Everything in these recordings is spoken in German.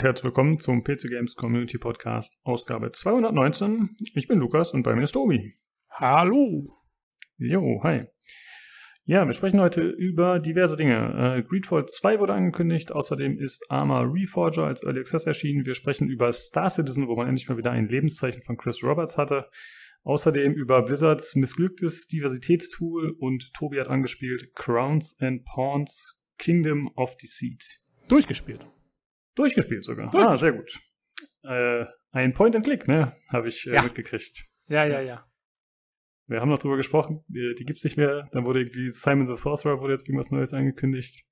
und herzlich willkommen zum PC Games Community Podcast, Ausgabe 219. Ich bin Lukas und bei mir ist Tobi. Hallo. Jo, hi. Ja, wir sprechen heute über diverse Dinge. Äh, Greedfall 2 wurde angekündigt, außerdem ist Arma Reforger als Early Access erschienen. Wir sprechen über Star Citizen, wo man endlich mal wieder ein Lebenszeichen von Chris Roberts hatte. Außerdem über Blizzards missglücktes Diversitätstool und Tobi hat angespielt Crowns and Pawns Kingdom of Deceit. Durchgespielt. Durchgespielt sogar. Durch. Ah, sehr gut. Äh, ein Point and Click, ne? Habe ich äh, ja. mitgekriegt. Ja, ja, ja. Wir haben noch drüber gesprochen, die, die gibt's nicht mehr. Dann wurde irgendwie Simon the Sorcerer wurde jetzt irgendwas Neues angekündigt.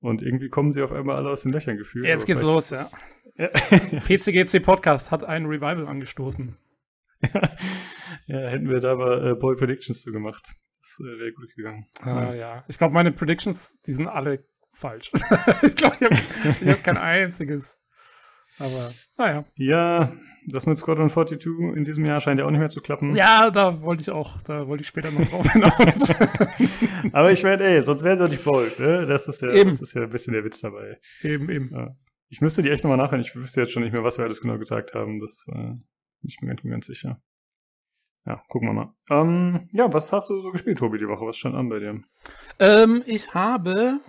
Und irgendwie kommen sie auf einmal alle aus den Löchern gefühlt. Jetzt geht's los, ja. ja. PCGC Podcast hat ein Revival angestoßen. ja, hätten wir da mal äh, Bold Predictions zu gemacht. Das äh, wäre gut gegangen. Ah, ja. ja. Ich glaube, meine Predictions, die sind alle falsch. ich glaube, ich habe hab kein einziges. Aber, naja. Ja, das mit Squadron 42 in diesem Jahr scheint ja auch nicht mehr zu klappen. Ja, da wollte ich auch, da wollte ich später noch drauf hinaus. Aber ich meine, ey, sonst wäre es ja nicht bold, ne? Das ist ja, eben. das ist ja ein bisschen der Witz dabei. Eben, eben. Ja. Ich müsste die echt nochmal nachhören. Ich wüsste jetzt schon nicht mehr, was wir alles genau gesagt haben. Das äh, bin ich mir ganz sicher. Ja, gucken wir mal. Ähm, ja, was hast du so gespielt, Tobi, die Woche? Was stand an bei dir? Ähm, ich habe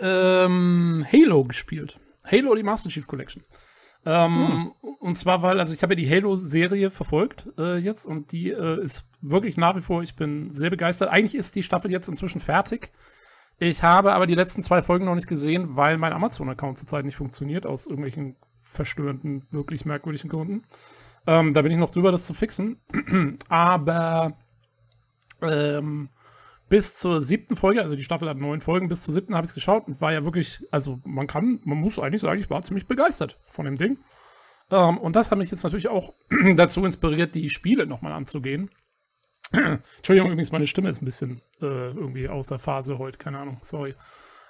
ähm, Halo gespielt. Halo, die Master Chief Collection. Ähm, hm. Und zwar, weil, also ich habe ja die Halo-Serie verfolgt äh, jetzt und die äh, ist wirklich nach wie vor, ich bin sehr begeistert. Eigentlich ist die Staffel jetzt inzwischen fertig. Ich habe aber die letzten zwei Folgen noch nicht gesehen, weil mein Amazon-Account zurzeit nicht funktioniert, aus irgendwelchen verstörenden, wirklich merkwürdigen Gründen. Ähm, da bin ich noch drüber, das zu fixen. aber ähm, bis zur siebten Folge, also die Staffel hat neun Folgen, bis zur siebten habe ich es geschaut und war ja wirklich, also man kann, man muss eigentlich sagen, ich war ziemlich begeistert von dem Ding. Ähm, und das hat mich jetzt natürlich auch dazu inspiriert, die Spiele nochmal anzugehen. Entschuldigung, übrigens, meine Stimme ist ein bisschen äh, irgendwie außer Phase heute, keine Ahnung, sorry.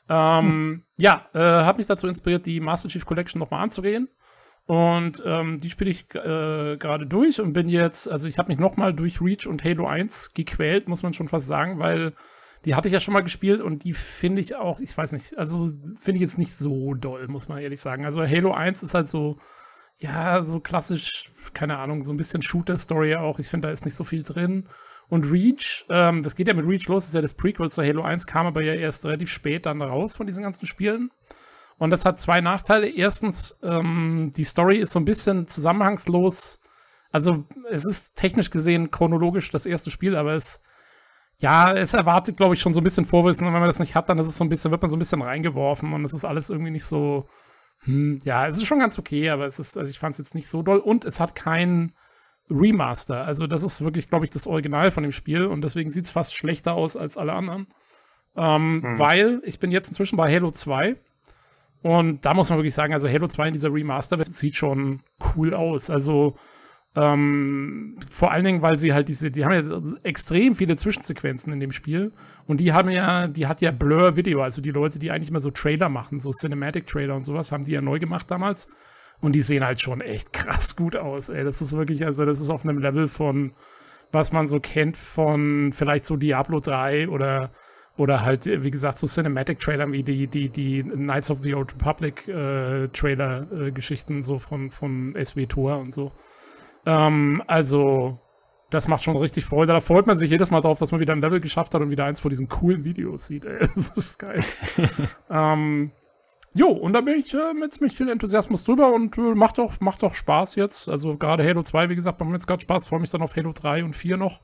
Ähm, hm. Ja, äh, hat mich dazu inspiriert, die Master Chief Collection nochmal anzugehen. Und ähm, die spiele ich äh, gerade durch und bin jetzt, also ich habe mich nochmal durch Reach und Halo 1 gequält, muss man schon fast sagen, weil die hatte ich ja schon mal gespielt und die finde ich auch, ich weiß nicht, also finde ich jetzt nicht so doll, muss man ehrlich sagen. Also Halo 1 ist halt so, ja, so klassisch, keine Ahnung, so ein bisschen Shooter-Story auch. Ich finde, da ist nicht so viel drin. Und Reach, ähm, das geht ja mit Reach los, ist ja das Prequel zu Halo 1, kam aber ja erst relativ spät dann raus von diesen ganzen Spielen. Und das hat zwei Nachteile. Erstens, ähm, die Story ist so ein bisschen zusammenhangslos. Also es ist technisch gesehen chronologisch das erste Spiel, aber es, ja, es erwartet, glaube ich, schon so ein bisschen Vorwissen. Und wenn man das nicht hat, dann ist es so ein bisschen, wird man so ein bisschen reingeworfen und es ist alles irgendwie nicht so, hm, ja, es ist schon ganz okay, aber es ist, also ich fand es jetzt nicht so doll. Und es hat keinen Remaster. Also das ist wirklich, glaube ich, das Original von dem Spiel und deswegen sieht es fast schlechter aus als alle anderen. Ähm, hm. Weil ich bin jetzt inzwischen bei Halo 2 und da muss man wirklich sagen, also Halo 2 in dieser Remaster-Version sieht schon cool aus. Also ähm, vor allen Dingen, weil sie halt diese, die haben ja extrem viele Zwischensequenzen in dem Spiel und die haben ja, die hat ja Blur Video, also die Leute, die eigentlich immer so Trailer machen, so Cinematic Trailer und sowas, haben die ja neu gemacht damals und die sehen halt schon echt krass gut aus. Ey, das ist wirklich, also das ist auf einem Level von, was man so kennt von vielleicht so Diablo 3 oder oder halt, äh, wie gesagt, so cinematic Trailer wie die, die, die Knights of the Old Republic-Trailer-Geschichten, äh, äh so von, von SW Tor und so. Ähm, also, das macht schon richtig Freude. Da freut man sich jedes Mal drauf, dass man wieder ein Level geschafft hat und wieder eins von diesen coolen Videos sieht, ey. Das ist geil. ähm, jo, und da bin ich äh, mit ziemlich viel Enthusiasmus drüber und äh, macht, doch, macht doch Spaß jetzt. Also, gerade Halo 2, wie gesagt, macht mir jetzt gerade Spaß. Freue mich dann auf Halo 3 und 4 noch.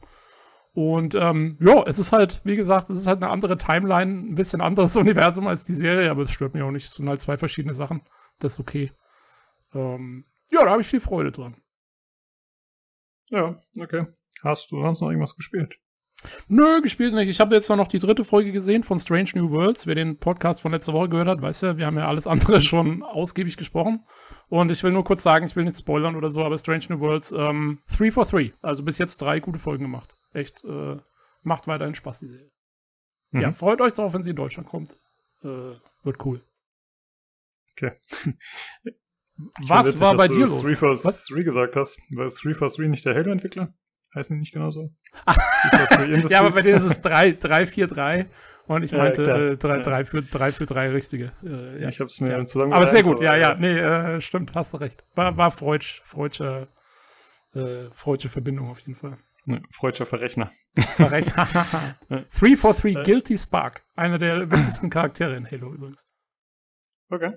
Und ähm, ja, es ist halt, wie gesagt, es ist halt eine andere Timeline, ein bisschen anderes Universum als die Serie, aber es stört mich auch nicht. Es sind halt zwei verschiedene Sachen. Das ist okay. Ähm, ja, da habe ich viel Freude dran. Ja, okay. Hast du sonst noch irgendwas gespielt? Nö, gespielt nicht. Ich habe jetzt noch die dritte Folge gesehen von Strange New Worlds. Wer den Podcast von letzter Woche gehört hat, weiß ja, wir haben ja alles andere schon ausgiebig gesprochen. Und ich will nur kurz sagen, ich will nicht spoilern oder so, aber Strange New Worlds ähm, 3 for 3. Also bis jetzt drei gute Folgen gemacht echt, äh, macht weiterhin Spaß, die Serie. Mhm. Ja, freut euch drauf, wenn sie in Deutschland kommt. Äh, wird cool. Okay. Was witzig, war bei dir los? 3 for 3 gesagt hast. War 3 for 3 nicht der Halo-Entwickler? Heißen die nicht genauso? Ah. ja, aber bei denen ist es 3, 3, 4, 3. Und ich meinte äh, ja, äh, 3, 3, für, 3 für 3 richtige. Äh, ja. Ich hab's mir ja. zusammen Aber sehr gut, ja, ja. Äh, nee, äh, stimmt, hast du recht. War, war Freudsch, Freudsche, äh, Freudsche Verbindung auf jeden Fall. Ne, Freudscher Verrechner. Verrechner. 343 äh. Guilty Spark. Einer der witzigsten Charaktere in Halo übrigens. Okay.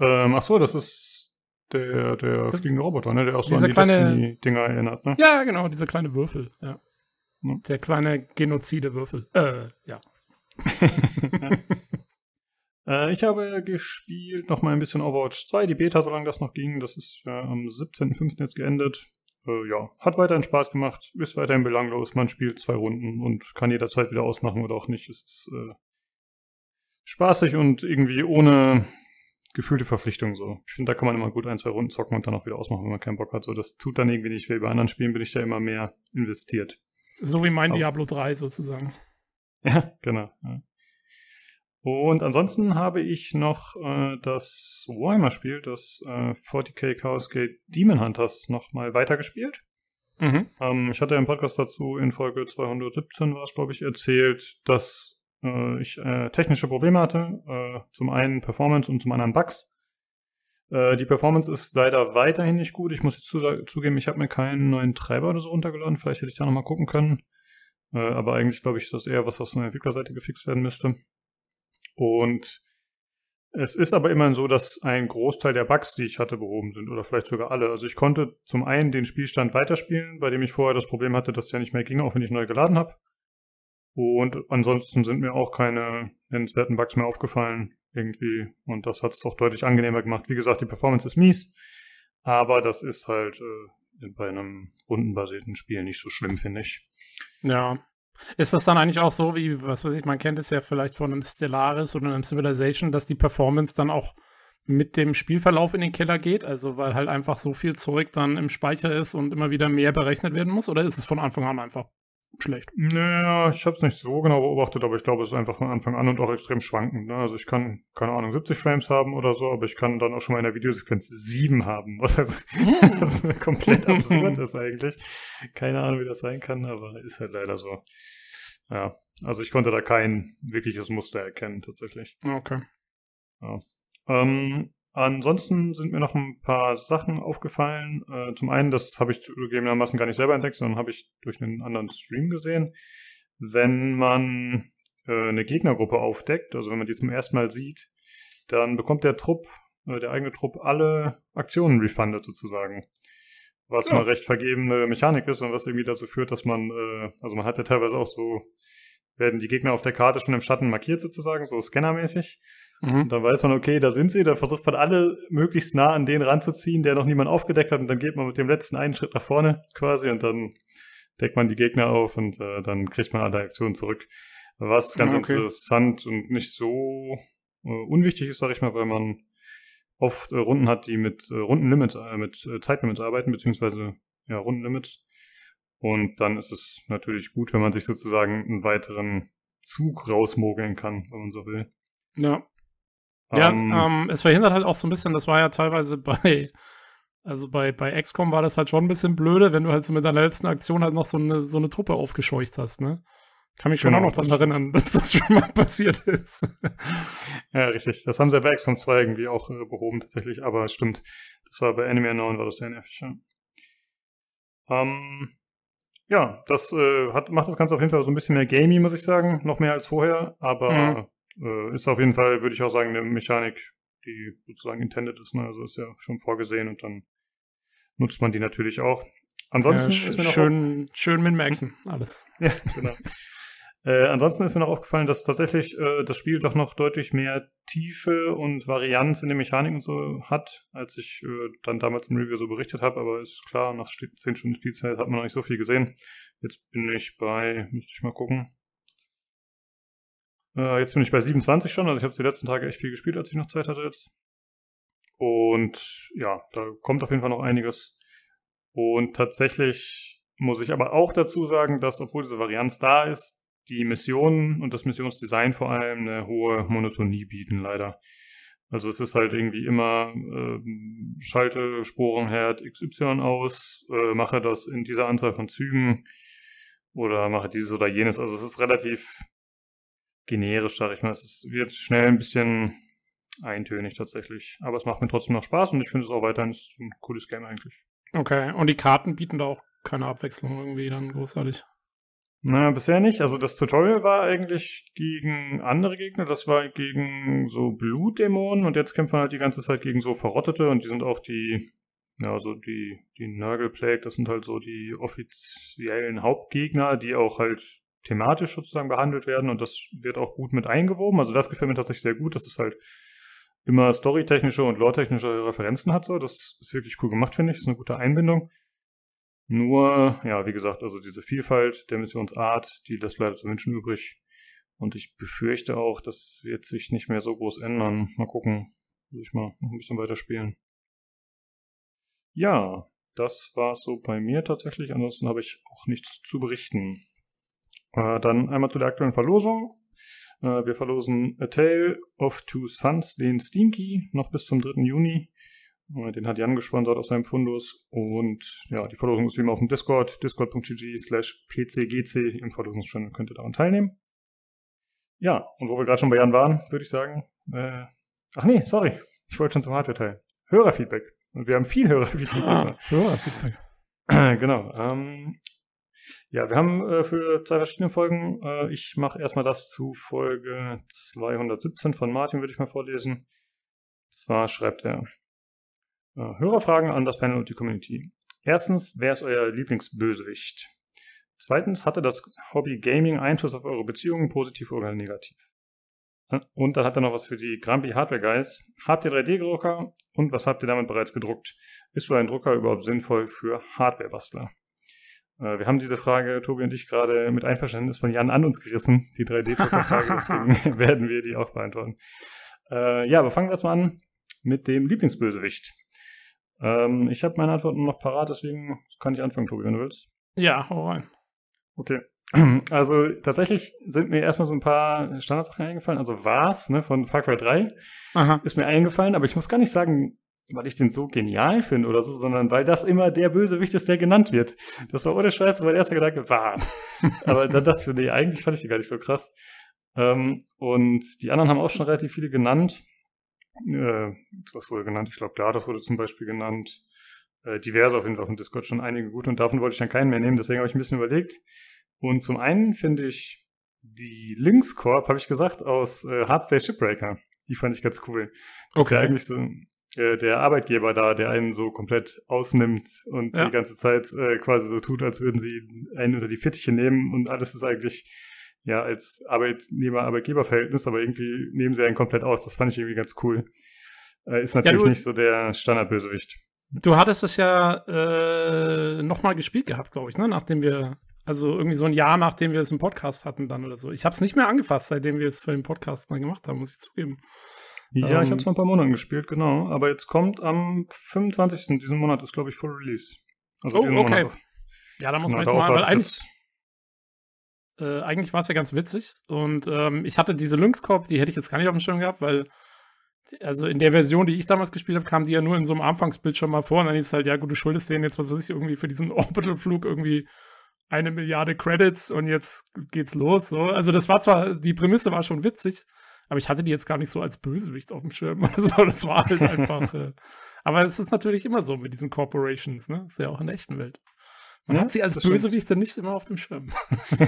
Ähm, ach so, das ist der, der fliegende Roboter, ne? Der auch so an die kleine, Destiny-Dinger erinnert, ne? Ja, genau, dieser kleine Würfel, ja. Ne? Der kleine Genozide-Würfel. Äh, ja. äh, ich habe gespielt nochmal ein bisschen Overwatch 2, die Beta, solange das noch ging. Das ist ja am 17.05. jetzt geendet äh, ja, hat weiterhin Spaß gemacht, ist weiterhin belanglos, man spielt zwei Runden und kann jederzeit wieder ausmachen oder auch nicht. Es ist äh, spaßig und irgendwie ohne gefühlte Verpflichtung so. Ich finde, da kann man immer gut ein, zwei Runden zocken und dann auch wieder ausmachen, wenn man keinen Bock hat. So, das tut dann irgendwie nicht weh. Bei anderen Spielen bin ich da immer mehr investiert. So wie mein Aber, Diablo 3 sozusagen. Ja, genau. Ja. Und ansonsten habe ich noch äh, das Warhammer-Spiel, das äh, 40k Chaos Gate Demon Hunters, nochmal weitergespielt. Mhm. Ähm, ich hatte im Podcast dazu in Folge 217 war es, glaube ich, erzählt, dass äh, ich äh, technische Probleme hatte. Äh, zum einen Performance und zum anderen Bugs. Äh, die Performance ist leider weiterhin nicht gut. Ich muss zu, zugeben, ich habe mir keinen neuen Treiber oder so runtergeladen. Vielleicht hätte ich da nochmal gucken können. Äh, aber eigentlich glaube ich, ist das eher was, was von der Entwicklerseite gefixt werden müsste. Und es ist aber immerhin so, dass ein Großteil der Bugs, die ich hatte, behoben sind oder vielleicht sogar alle. Also ich konnte zum einen den Spielstand weiterspielen, bei dem ich vorher das Problem hatte, dass es ja nicht mehr ging, auch wenn ich neu geladen habe. Und ansonsten sind mir auch keine nennenswerten Bugs mehr aufgefallen irgendwie. Und das hat es doch deutlich angenehmer gemacht. Wie gesagt, die Performance ist mies, aber das ist halt äh, bei einem rundenbasierten Spiel nicht so schlimm, finde ich. Ja. Ist das dann eigentlich auch so, wie, was weiß ich, man kennt es ja vielleicht von einem Stellaris oder einem Civilization, dass die Performance dann auch mit dem Spielverlauf in den Keller geht? Also, weil halt einfach so viel Zeug dann im Speicher ist und immer wieder mehr berechnet werden muss? Oder ist es von Anfang an einfach schlecht. Naja, ich habe es nicht so genau beobachtet, aber ich glaube, es ist einfach von Anfang an und auch extrem schwankend. Ne? Also ich kann, keine Ahnung, 70 Frames haben oder so, aber ich kann dann auch schon mal in der Videosequenz 7 haben, was also was komplett absurd ist eigentlich. Keine Ahnung, wie das sein kann, aber ist halt leider so. Ja, also ich konnte da kein wirkliches Muster erkennen tatsächlich. Okay. Ja. Ähm, Ansonsten sind mir noch ein paar Sachen aufgefallen. Äh, zum einen, das habe ich zugegebenermaßen gar nicht selber entdeckt, sondern habe ich durch einen anderen Stream gesehen. Wenn man äh, eine Gegnergruppe aufdeckt, also wenn man die zum ersten Mal sieht, dann bekommt der Trupp, äh, der eigene Trupp, alle Aktionen refundet sozusagen. Was ja. eine recht vergebene Mechanik ist und was irgendwie dazu führt, dass man, äh, also man hat ja teilweise auch so, werden die Gegner auf der Karte schon im Schatten markiert sozusagen, so scannermäßig. Mhm. Und dann weiß man, okay, da sind sie, da versucht man alle möglichst nah an den ranzuziehen, der noch niemand aufgedeckt hat und dann geht man mit dem letzten einen Schritt nach vorne quasi und dann deckt man die Gegner auf und äh, dann kriegt man alle Aktionen zurück. Was ah, ganz okay. interessant und nicht so äh, unwichtig ist, sage ich mal, weil man oft äh, Runden hat, die mit äh, Rundenlimits, äh, mit äh, Zeitlimits arbeiten, beziehungsweise ja, Rundenlimits. Und dann ist es natürlich gut, wenn man sich sozusagen einen weiteren Zug rausmogeln kann, wenn man so will. Ja. Ja, um, ähm, ähm, es verhindert halt auch so ein bisschen, das war ja teilweise bei, also bei, bei XCOM war das halt schon ein bisschen blöde, wenn du halt so mit deiner letzten Aktion halt noch so eine, so eine Truppe aufgescheucht hast, ne? Kann mich schon genau, auch noch daran das erinnern, dass das schon mal passiert ist. ja, richtig. Das haben sie ja bei XCOM 2 irgendwie auch äh, behoben tatsächlich, aber stimmt. Das war bei Anime Unknown war das sehr nervig, ja. Ähm, ja, das äh, hat, macht das Ganze auf jeden Fall so ein bisschen mehr gamey, muss ich sagen. Noch mehr als vorher, aber mhm. Äh, ist auf jeden Fall, würde ich auch sagen, eine Mechanik, die sozusagen intended ist. Ne? Also ist ja schon vorgesehen und dann nutzt man die natürlich auch. Ansonsten ja, ist mir noch schön, schön min-maxen, alles. Ja, genau. Äh, ansonsten ist mir noch aufgefallen, dass tatsächlich äh, das Spiel doch noch deutlich mehr Tiefe und Varianz in den Mechaniken so hat, als ich äh, dann damals im Review so berichtet habe. Aber ist klar, nach 10 Stunden Spielzeit hat man noch nicht so viel gesehen. Jetzt bin ich bei, müsste ich mal gucken, äh, jetzt bin ich bei 27 schon, also ich habe die letzten Tage echt viel gespielt, als ich noch Zeit hatte jetzt. Und ja, da kommt auf jeden Fall noch einiges. Und tatsächlich muss ich aber auch dazu sagen, dass obwohl diese Varianz da ist, die Missionen und das Missionsdesign vor allem eine hohe Monotonie bieten, leider. Also es ist halt irgendwie immer, äh, schalte Sporenherd XY aus, äh, mache das in dieser Anzahl von Zügen oder mache dieses oder jenes. Also es ist relativ generisch, sag ich mal. Es wird schnell ein bisschen eintönig tatsächlich. Aber es macht mir trotzdem noch Spaß und ich finde es auch weiterhin ein cooles Game eigentlich. Okay, und die Karten bieten da auch keine Abwechslung irgendwie dann großartig. Na, bisher nicht. Also das Tutorial war eigentlich gegen andere Gegner. Das war gegen so Blutdämonen und jetzt kämpft man halt die ganze Zeit gegen so Verrottete und die sind auch die, ja, so die, die Nagelplague, das sind halt so die offiziellen Hauptgegner, die auch halt thematisch sozusagen behandelt werden und das wird auch gut mit eingewoben. Also das gefällt mir tatsächlich sehr gut, dass es halt immer storytechnische und loretechnische Referenzen hat. So. Das ist wirklich cool gemacht, finde ich. Das ist eine gute Einbindung. Nur, ja, wie gesagt, also diese Vielfalt der Missionsart, die lässt leider zu wünschen übrig. Und ich befürchte auch, das wird sich nicht mehr so groß ändern. Mal gucken, will ich mal noch ein bisschen weiter spielen. Ja, das war so bei mir tatsächlich. Ansonsten habe ich auch nichts zu berichten. Äh, dann einmal zu der aktuellen Verlosung. Äh, wir verlosen A Tale of Two Sons, den Steam Key, noch bis zum 3. Juni. Äh, den hat Jan gesponsert aus seinem Fundus. Und ja, die Verlosung ist wie immer auf dem Discord, discord.gg slash pcgc im Verlosungsstand, könnt ihr daran teilnehmen. Ja, und wo wir gerade schon bei Jan waren, würde ich sagen, ach nee, sorry, ich wollte schon zum hardware teilen. Hörerfeedback. Und wir haben viel Hörerfeedback. Ah, Hörerfeedback. genau. Ähm, ja, wir haben äh, für zwei verschiedene Folgen. Äh, ich mache erstmal das zu Folge 217 von Martin, würde ich mal vorlesen. Und zwar schreibt er äh, Hörerfragen an das Panel und die Community. Erstens, wer ist euer Lieblingsbösewicht? Zweitens, hatte das Hobby Gaming Einfluss auf eure Beziehungen, positiv oder negativ? Äh, und dann hat er noch was für die Grumpy Hardware Guys. Habt ihr 3D-Drucker und was habt ihr damit bereits gedruckt? Ist so ein Drucker überhaupt sinnvoll für Hardware-Bastler? Äh, wir haben diese Frage, Tobi und ich, gerade mit Einverständnis von Jan an uns gerissen, die 3D-Drucker-Frage, deswegen werden wir die auch beantworten. Äh, ja, aber fangen wir erstmal an mit dem Lieblingsbösewicht. Ähm, ich habe meine Antworten noch parat, deswegen kann ich anfangen, Tobi, wenn du willst. Ja, hau rein. Okay. Also tatsächlich sind mir erstmal so ein paar Standardsachen eingefallen. Also war's, ne, von Far Cry 3 Aha. ist mir eingefallen, aber ich muss gar nicht sagen, weil ich den so genial finde oder so, sondern weil das immer der Bösewicht ist, der genannt wird. Das war ohne Scheiß mein erster Gedanke, was? Aber dann dachte ich, nee, eigentlich fand ich die gar nicht so krass. Ähm, und die anderen haben auch schon relativ viele genannt. Äh, was wurde genannt? Ich glaube, Dardos wurde zum Beispiel genannt. Äh, diverse auf jeden Fall auf dem Discord schon einige gut und davon wollte ich dann keinen mehr nehmen, deswegen habe ich ein bisschen überlegt. Und zum einen finde ich die Links Corp, habe ich gesagt, aus äh, Hardspace Shipbreaker. Die fand ich ganz cool. Das okay. ist ja eigentlich so, äh, der Arbeitgeber da, der einen so komplett ausnimmt und ja. die ganze Zeit äh, quasi so tut, als würden sie einen unter die Fittiche nehmen und alles ist eigentlich ja als Arbeitnehmer-Arbeitgeber-Verhältnis, aber irgendwie nehmen sie einen komplett aus. Das fand ich irgendwie ganz cool. Äh, ist natürlich ja, nicht so der Standardbösewicht. Du hattest es ja äh, nochmal gespielt gehabt, glaube ich, ne? nachdem wir, also irgendwie so ein Jahr, nachdem wir es im Podcast hatten dann oder so. Ich habe es nicht mehr angefasst, seitdem wir es für den Podcast mal gemacht haben, muss ich zugeben. Ja, ähm, ich habe es vor ein paar Monaten gespielt, genau. Aber jetzt kommt am 25. diesen Monat ist, glaube ich, Full Release. Also oh, okay. Monat. Ja, da muss genau, man genau, mal, weil eigentlich, äh, eigentlich war es ja ganz witzig. Und ähm, ich hatte diese Lynx-Corp, die hätte ich jetzt gar nicht auf dem Schirm gehabt, weil also in der Version, die ich damals gespielt habe, kam die ja nur in so einem Anfangsbildschirm mal vor und dann ist halt, ja gut, du schuldest denen jetzt, was weiß ich, irgendwie für diesen Orbitalflug irgendwie eine Milliarde Credits und jetzt geht's los. So. Also das war zwar, die Prämisse war schon witzig, aber ich hatte die jetzt gar nicht so als Bösewicht auf dem Schirm. Also das war halt einfach. äh, aber es ist natürlich immer so mit diesen Corporations, ne? Ist ja auch in der echten Welt. Man ja, hat sie als Bösewicht dann nicht immer auf dem Schirm.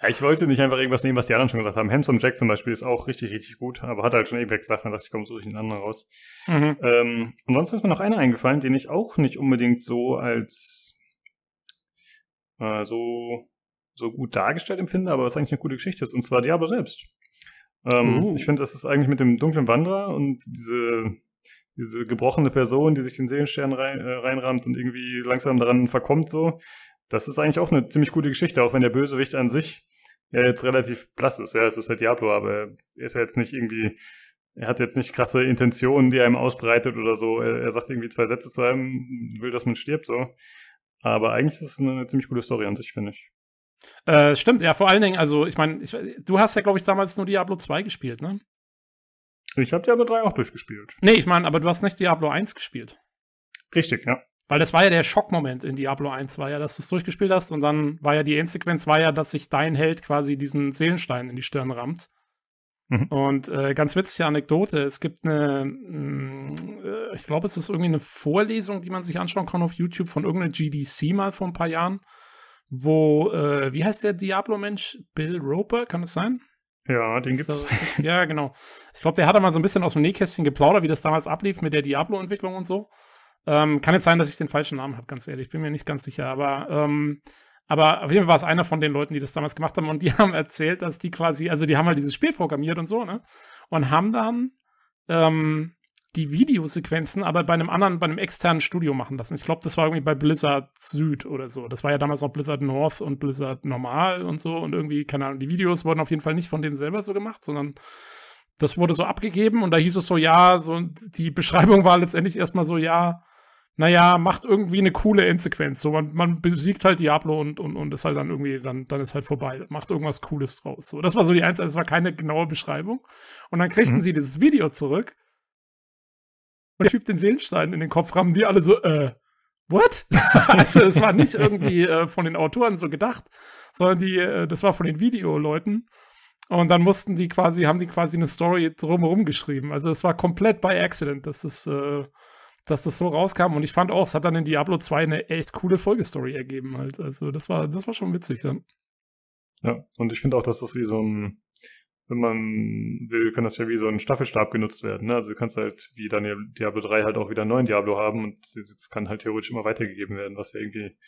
ja, ich wollte nicht einfach irgendwas nehmen, was die anderen schon gesagt haben. Hamson Jack zum Beispiel ist auch richtig, richtig gut, aber hat halt schon ewig gesagt, dann dachte ich, komm, suche ich einen anderen raus. Mhm. Ähm, ansonsten ist mir noch einer eingefallen, den ich auch nicht unbedingt so als äh, so, so gut dargestellt empfinde, aber was eigentlich eine gute Geschichte ist, und zwar Diablo selbst. Ähm, uh. Ich finde, das ist eigentlich mit dem dunklen Wanderer und diese, diese gebrochene Person, die sich den Seelenstern rein, äh, reinrammt und irgendwie langsam daran verkommt, so. Das ist eigentlich auch eine ziemlich gute Geschichte, auch wenn der Bösewicht an sich ja jetzt relativ blass ist. Ja, es ist halt Diablo, aber er ist ja jetzt nicht irgendwie, er hat jetzt nicht krasse Intentionen, die er einem ausbreitet oder so. Er, er sagt irgendwie zwei Sätze zu einem, will, dass man stirbt, so. Aber eigentlich ist es eine ziemlich coole Story an sich, finde ich. Äh, stimmt, ja, vor allen Dingen, also ich meine, du hast ja, glaube ich, damals nur Diablo 2 gespielt, ne? Ich habe Diablo 3 auch durchgespielt. Nee, ich meine, aber du hast nicht Diablo 1 gespielt. Richtig, ja. Weil das war ja der Schockmoment in Diablo 1, war ja, dass du es durchgespielt hast und dann war ja die Endsequenz, war ja, dass sich dein Held quasi diesen Seelenstein in die Stirn rammt. Mhm. Und äh, ganz witzige Anekdote, es gibt eine, mh, mm, äh, ich glaube, es ist irgendwie eine Vorlesung, die man sich anschauen kann auf YouTube von irgendeiner GDC mal vor ein paar Jahren wo, äh, wie heißt der Diablo-Mensch? Bill Roper, kann das sein? Ja, den das gibt's. Da, ja, genau. Ich glaube, der hat mal so ein bisschen aus dem Nähkästchen geplaudert, wie das damals ablief mit der Diablo-Entwicklung und so. Ähm, kann jetzt sein, dass ich den falschen Namen habe, ganz ehrlich. Bin mir nicht ganz sicher, aber ähm, aber auf jeden Fall war es einer von den Leuten, die das damals gemacht haben und die haben erzählt, dass die quasi, also die haben halt dieses Spiel programmiert und so, ne? Und haben dann ähm, die Videosequenzen aber bei einem anderen, bei einem externen Studio machen lassen. Ich glaube, das war irgendwie bei Blizzard Süd oder so. Das war ja damals noch Blizzard North und Blizzard Normal und so. Und irgendwie, keine Ahnung, die Videos wurden auf jeden Fall nicht von denen selber so gemacht, sondern das wurde so abgegeben und da hieß es so, ja, so die Beschreibung war letztendlich erstmal so, ja, naja, macht irgendwie eine coole Endsequenz. So, man, man besiegt halt Diablo und, und, und ist halt dann irgendwie, dann, dann ist halt vorbei. Macht irgendwas Cooles draus. So, das war so die einzige, es war keine genaue Beschreibung. Und dann kriegten mhm. sie dieses Video zurück und schiebt den Seelenstein in den Kopf rammen, die alle so, äh, what? also, es war nicht irgendwie äh, von den Autoren so gedacht, sondern die, äh, das war von den Videoleuten. Und dann mussten die quasi, haben die quasi eine Story drumherum geschrieben. Also, es war komplett by accident, dass das, äh, dass das so rauskam. Und ich fand auch, es hat dann in Diablo 2 eine echt coole Folgestory ergeben halt. Also, das war, das war schon witzig dann. Ja, und ich finde auch, dass das wie so ein wenn man will, kann das ja wie so ein Staffelstab genutzt werden. Ne? Also du kannst halt wie dann Diablo 3 halt auch wieder einen neuen Diablo haben und es kann halt theoretisch immer weitergegeben werden, was ja irgendwie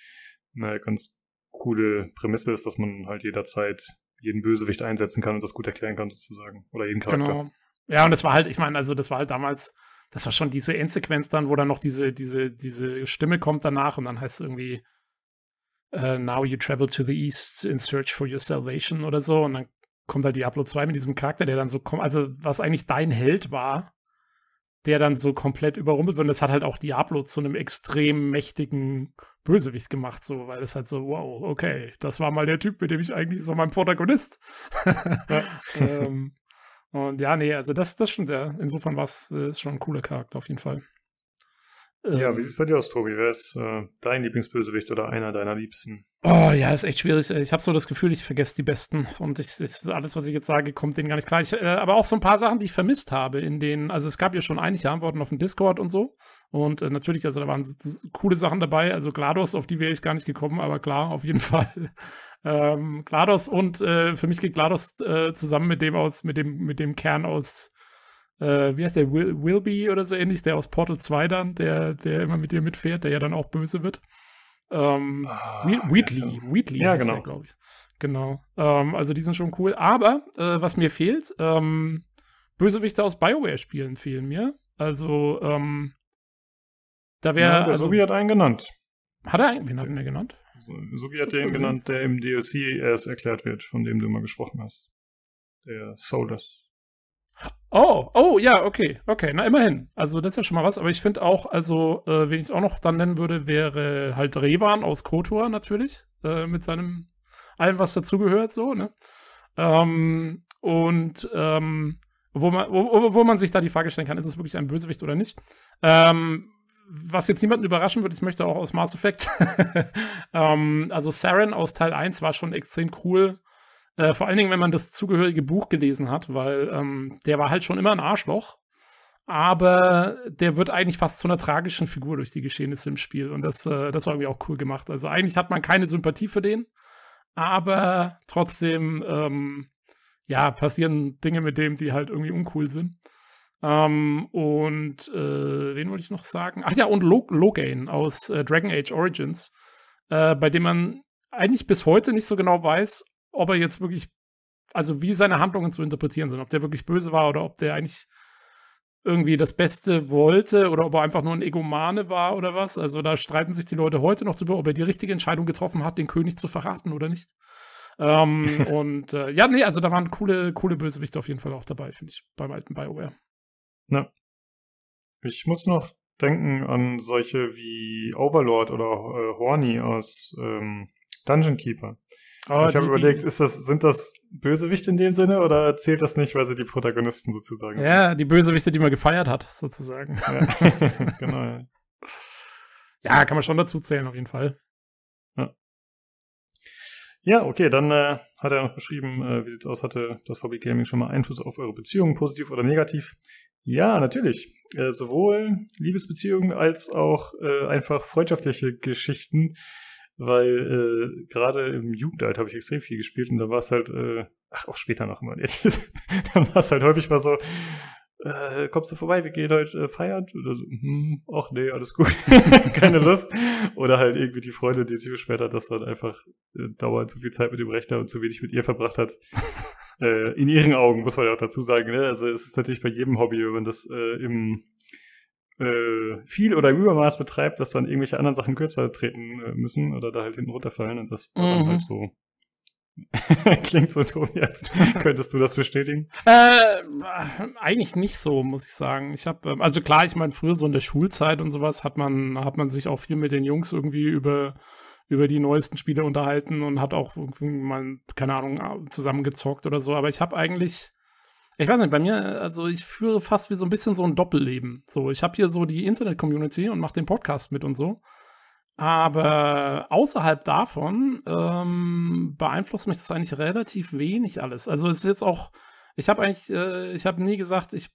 eine ganz coole Prämisse ist, dass man halt jederzeit jeden Bösewicht einsetzen kann und das gut erklären kann sozusagen. Oder jeden Charakter. Genau. Ja, und das war halt, ich meine, also das war halt damals, das war schon diese Endsequenz dann, wo dann noch diese, diese, diese Stimme kommt danach und dann heißt es irgendwie, Uh, now you travel to the east in search for your salvation oder so. Und dann kommt halt Diablo 2 mit diesem Charakter, der dann so kommt, also was eigentlich dein Held war, der dann so komplett überrumpelt wird. Und das hat halt auch Diablo zu einem extrem mächtigen Bösewicht gemacht, so, weil es halt so, wow, okay, das war mal der Typ, mit dem ich eigentlich, so mein Protagonist. ähm, und ja, nee, also das, das schon der, insofern war es, äh, schon ein cooler Charakter auf jeden Fall. Ja, ähm, wie sieht es bei dir aus, Tobi? Wer ist äh, dein Lieblingsbösewicht oder einer deiner Liebsten? Oh ja, ist echt schwierig. Äh, ich habe so das Gefühl, ich vergesse die Besten. Und ich, ich, alles, was ich jetzt sage, kommt denen gar nicht klar. Ich, äh, aber auch so ein paar Sachen, die ich vermisst habe, in denen, also es gab ja schon einige Antworten auf dem Discord und so. Und äh, natürlich, also da waren coole Sachen dabei. Also GLaDOS, auf die wäre ich gar nicht gekommen, aber klar, auf jeden Fall. ähm, GLaDOS und äh, für mich geht GLaDOS äh, zusammen mit dem aus, mit dem, mit dem Kern aus äh, wie heißt der, Will, Willby oder so ähnlich, der aus Portal 2 dann, der, der immer mit dir mitfährt, der ja dann auch böse wird. Ähm, ah, Wheatley, ja. Wheatley ja, genau. glaube ich. Genau. Ähm, also die sind schon cool. Aber äh, was mir fehlt, ähm, Bösewichte aus Bioware-Spielen fehlen mir. Also, ähm, da wäre. Ja, also, Sugi hat einen genannt. Hat er einen? Wen hat er genannt? Sugi hat den genannt, der im DLC erst erklärt wird, von dem du mal gesprochen hast. Der Soulless. Oh, oh, ja, okay, okay, na immerhin. Also das ist ja schon mal was, aber ich finde auch, also äh, wen ich es auch noch dann nennen würde, wäre halt Revan aus Kotor natürlich, äh, mit seinem, allem was dazugehört, so, ne? Ähm, und ähm, wo, man, wo, wo man sich da die Frage stellen kann, ist es wirklich ein Bösewicht oder nicht? Ähm, was jetzt niemanden überraschen wird, ich möchte auch aus Mass Effect. ähm, also Saren aus Teil 1 war schon extrem cool. Äh, vor allen Dingen, wenn man das zugehörige Buch gelesen hat, weil ähm, der war halt schon immer ein Arschloch, aber der wird eigentlich fast zu einer tragischen Figur durch die Geschehnisse im Spiel. Und das, äh, das war irgendwie auch cool gemacht. Also eigentlich hat man keine Sympathie für den, aber trotzdem, ähm, ja, passieren Dinge mit dem, die halt irgendwie uncool sind. Ähm, und äh, wen wollte ich noch sagen? Ach ja, und Log Logan aus äh, Dragon Age Origins, äh, bei dem man eigentlich bis heute nicht so genau weiß, ob er jetzt wirklich, also wie seine Handlungen zu interpretieren sind, ob der wirklich böse war oder ob der eigentlich irgendwie das Beste wollte oder ob er einfach nur ein Egomane war oder was. Also da streiten sich die Leute heute noch drüber, ob er die richtige Entscheidung getroffen hat, den König zu verraten oder nicht. Ähm, und äh, ja, nee, also da waren coole, coole Bösewichte auf jeden Fall auch dabei, finde ich, beim alten BioWare. Na. Ich muss noch denken an solche wie Overlord oder äh, Horny aus ähm, Dungeon Keeper. Aber ich habe überlegt, ist das, sind das Bösewichte in dem Sinne oder zählt das nicht, weil sie die Protagonisten sozusagen Ja, sind? die Bösewichte, die man gefeiert hat, sozusagen. Ja. genau. Ja. ja, kann man schon dazu zählen, auf jeden Fall. Ja, ja okay, dann äh, hat er noch beschrieben, äh, wie es aus, hatte das Hobby Gaming schon mal Einfluss auf eure Beziehungen, positiv oder negativ? Ja, natürlich. Äh, sowohl Liebesbeziehungen als auch äh, einfach freundschaftliche Geschichten weil äh, gerade im Jugendalter habe ich extrem viel gespielt und da war es halt, äh, ach, auch später noch immer, dann war es halt häufig mal so, äh, kommst du vorbei, wir gehen heute äh, feiern? Oder so, hm, ach nee, alles gut, keine Lust. Oder halt irgendwie die Freundin, die sich beschwert hat, dass man einfach äh, dauernd zu viel Zeit mit dem Rechner und zu wenig mit ihr verbracht hat. äh, in ihren Augen, muss man ja auch dazu sagen. Ne? Also es ist natürlich bei jedem Hobby, wenn man das äh, im äh, viel oder Übermaß betreibt, dass dann irgendwelche anderen Sachen kürzer treten äh, müssen oder da halt hinten runterfallen und das mhm. dann halt mhm. so. Klingt so, jetzt. Könntest du das bestätigen? Äh, eigentlich nicht so, muss ich sagen. Ich habe, ähm, also klar, ich meine, früher so in der Schulzeit und sowas hat man, hat man sich auch viel mit den Jungs irgendwie über, über die neuesten Spiele unterhalten und hat auch irgendwie mal, keine Ahnung, äh, zusammengezockt oder so. Aber ich habe eigentlich, ich weiß nicht, bei mir, also ich führe fast wie so ein bisschen so ein Doppelleben. So, ich habe hier so die Internet-Community und mache den Podcast mit und so. Aber außerhalb davon ähm, beeinflusst mich das eigentlich relativ wenig alles. Also es ist jetzt auch, ich habe eigentlich, äh, ich habe nie gesagt, ich,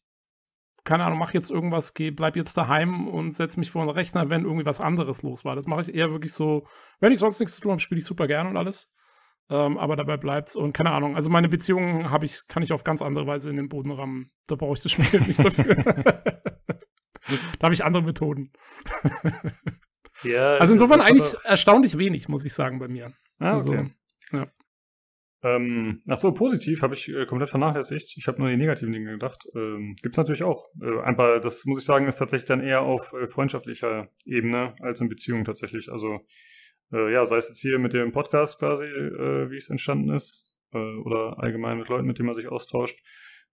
keine Ahnung, mache jetzt irgendwas, geh, bleib jetzt daheim und setz mich vor den Rechner, wenn irgendwie was anderes los war. Das mache ich eher wirklich so, wenn ich sonst nichts zu tun habe, spiele ich super gern und alles. Ähm, aber dabei bleibt's und keine Ahnung. Also meine Beziehungen habe ich, kann ich auf ganz andere Weise in den Boden rammen. Da brauche ich das Spiel nicht dafür. da habe ich andere Methoden. ja, also insofern eigentlich erstaunlich wenig, muss ich sagen, bei mir. Ah, also, okay. ja. Ähm, ach so, positiv habe ich äh, komplett vernachlässigt. Ich habe nur die negativen Dinge gedacht. Ähm, Gibt es natürlich auch. Äh, ein paar, das muss ich sagen, ist tatsächlich dann eher auf äh, freundschaftlicher Ebene als in Beziehungen tatsächlich. Also äh, ja, sei es jetzt hier mit dem Podcast quasi, äh, wie es entstanden ist, äh, oder allgemein mit Leuten, mit denen man sich austauscht,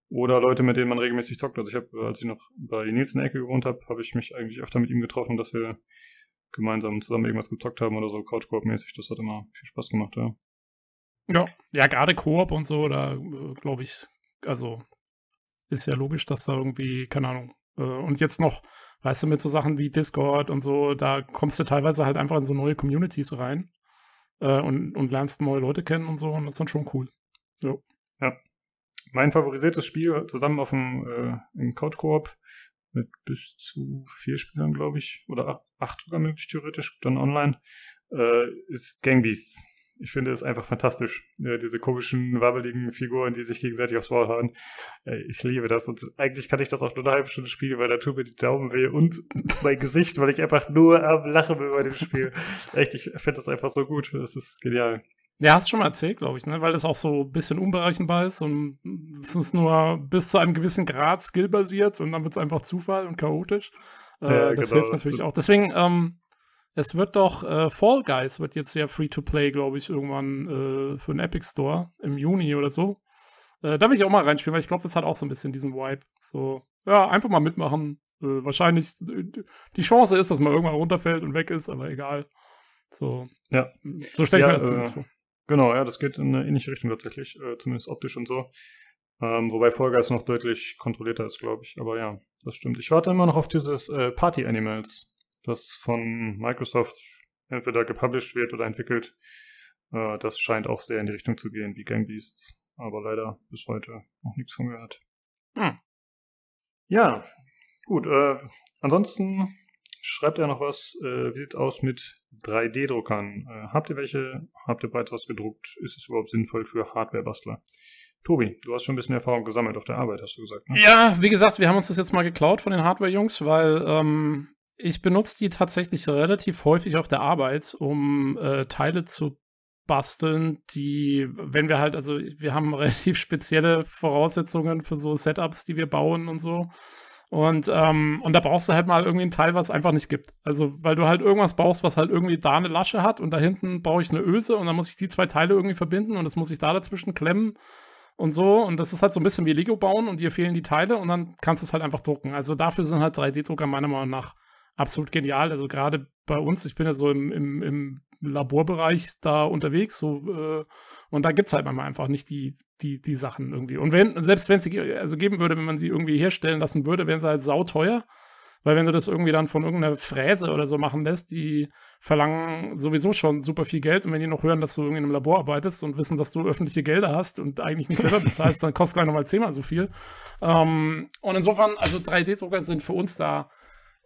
oder Leute, mit denen man regelmäßig talkt. Also ich habe, als ich noch bei Nils in der Ecke gewohnt habe, habe ich mich eigentlich öfter mit ihm getroffen, dass wir gemeinsam zusammen irgendwas gezockt haben oder so, couch mäßig Das hat immer viel Spaß gemacht, ja. Ja, ja gerade Koop und so, da äh, glaube ich, also ist ja logisch, dass da irgendwie, keine Ahnung, äh, und jetzt noch Weißt du, mit so Sachen wie Discord und so, da kommst du teilweise halt einfach in so neue Communities rein äh, und, und lernst neue Leute kennen und so und das ist dann schon cool. Jo. Ja. Mein favorisiertes Spiel zusammen auf dem äh, im Couch Koop mit bis zu vier Spielern, glaube ich, oder acht sogar möglich theoretisch, dann online, äh, ist Gangbeasts ich finde es einfach fantastisch. Ja, äh, diese komischen, wabbeligen Figuren, die sich gegenseitig aufs Maul hauen. Äh, ich liebe das. Und eigentlich kann ich das auch nur eine halbe Stunde spielen, weil da tut mir die Daumen weh und mein Gesicht, weil ich einfach nur am Lachen bin bei dem Spiel. Echt, ich finde das einfach so gut. Das ist genial. Ja, hast du schon mal erzählt, glaube ich, ne? weil das auch so ein bisschen unberechenbar ist und es ist nur bis zu einem gewissen Grad skillbasiert und dann wird es einfach Zufall und chaotisch. Äh, ja, das genau. hilft natürlich auch. Deswegen, ähm, es wird doch, äh, Fall Guys wird jetzt sehr free-to-play, glaube ich, irgendwann äh, für den Epic Store im Juni oder so. Äh, da will ich auch mal reinspielen, weil ich glaube, das hat auch so ein bisschen diesen Vibe. So, ja, einfach mal mitmachen. Äh, wahrscheinlich, äh, die Chance ist, dass man irgendwann runterfällt und weg ist, aber egal. So, ja. so stelle ich ja, mir das zumindest äh, vor. Genau, ja, das geht in eine ähnliche Richtung tatsächlich, zumindest optisch und so. Ähm, wobei Fall Guys noch deutlich kontrollierter ist, glaube ich. Aber ja, das stimmt. Ich warte immer noch auf dieses Party Animals das von Microsoft entweder gepublished wird oder entwickelt. Äh, das scheint auch sehr in die Richtung zu gehen wie Gang Beasts. Aber leider bis heute noch nichts von gehört. Hm. Ja, gut. Äh, ansonsten schreibt er noch was. Äh, wie sieht aus mit 3D-Druckern? Äh, habt ihr welche? Habt ihr bereits was gedruckt? Ist es überhaupt sinnvoll für Hardware-Bastler? Tobi, du hast schon ein bisschen Erfahrung gesammelt auf der Arbeit, hast du gesagt. Ne? Ja, wie gesagt, wir haben uns das jetzt mal geklaut von den Hardware-Jungs, weil ähm, ich benutze die tatsächlich relativ häufig auf der Arbeit, um äh, Teile zu basteln, die, wenn wir halt, also wir haben relativ spezielle Voraussetzungen für so Setups, die wir bauen und so. Und, ähm, und da brauchst du halt mal irgendwie ein Teil, was es einfach nicht gibt. Also, weil du halt irgendwas brauchst, was halt irgendwie da eine Lasche hat und da hinten brauche ich eine Öse und dann muss ich die zwei Teile irgendwie verbinden und das muss ich da dazwischen klemmen und so. Und das ist halt so ein bisschen wie Lego bauen und dir fehlen die Teile und dann kannst du es halt einfach drucken. Also dafür sind halt 3D-Drucker meiner Meinung nach absolut genial. Also gerade bei uns, ich bin ja so im, im, im Laborbereich da unterwegs, so äh, und da gibt es halt manchmal einfach nicht die, die, die Sachen irgendwie. Und wenn, selbst wenn es sie also geben würde, wenn man sie irgendwie herstellen lassen würde, wären sie halt sauteuer. Weil wenn du das irgendwie dann von irgendeiner Fräse oder so machen lässt, die verlangen sowieso schon super viel Geld. Und wenn die noch hören, dass du irgendwie in einem Labor arbeitest und wissen, dass du öffentliche Gelder hast und eigentlich nicht selber bezahlst, dann kostet gleich nochmal zehnmal so viel. Ähm, und insofern, also 3D-Drucker sind für uns da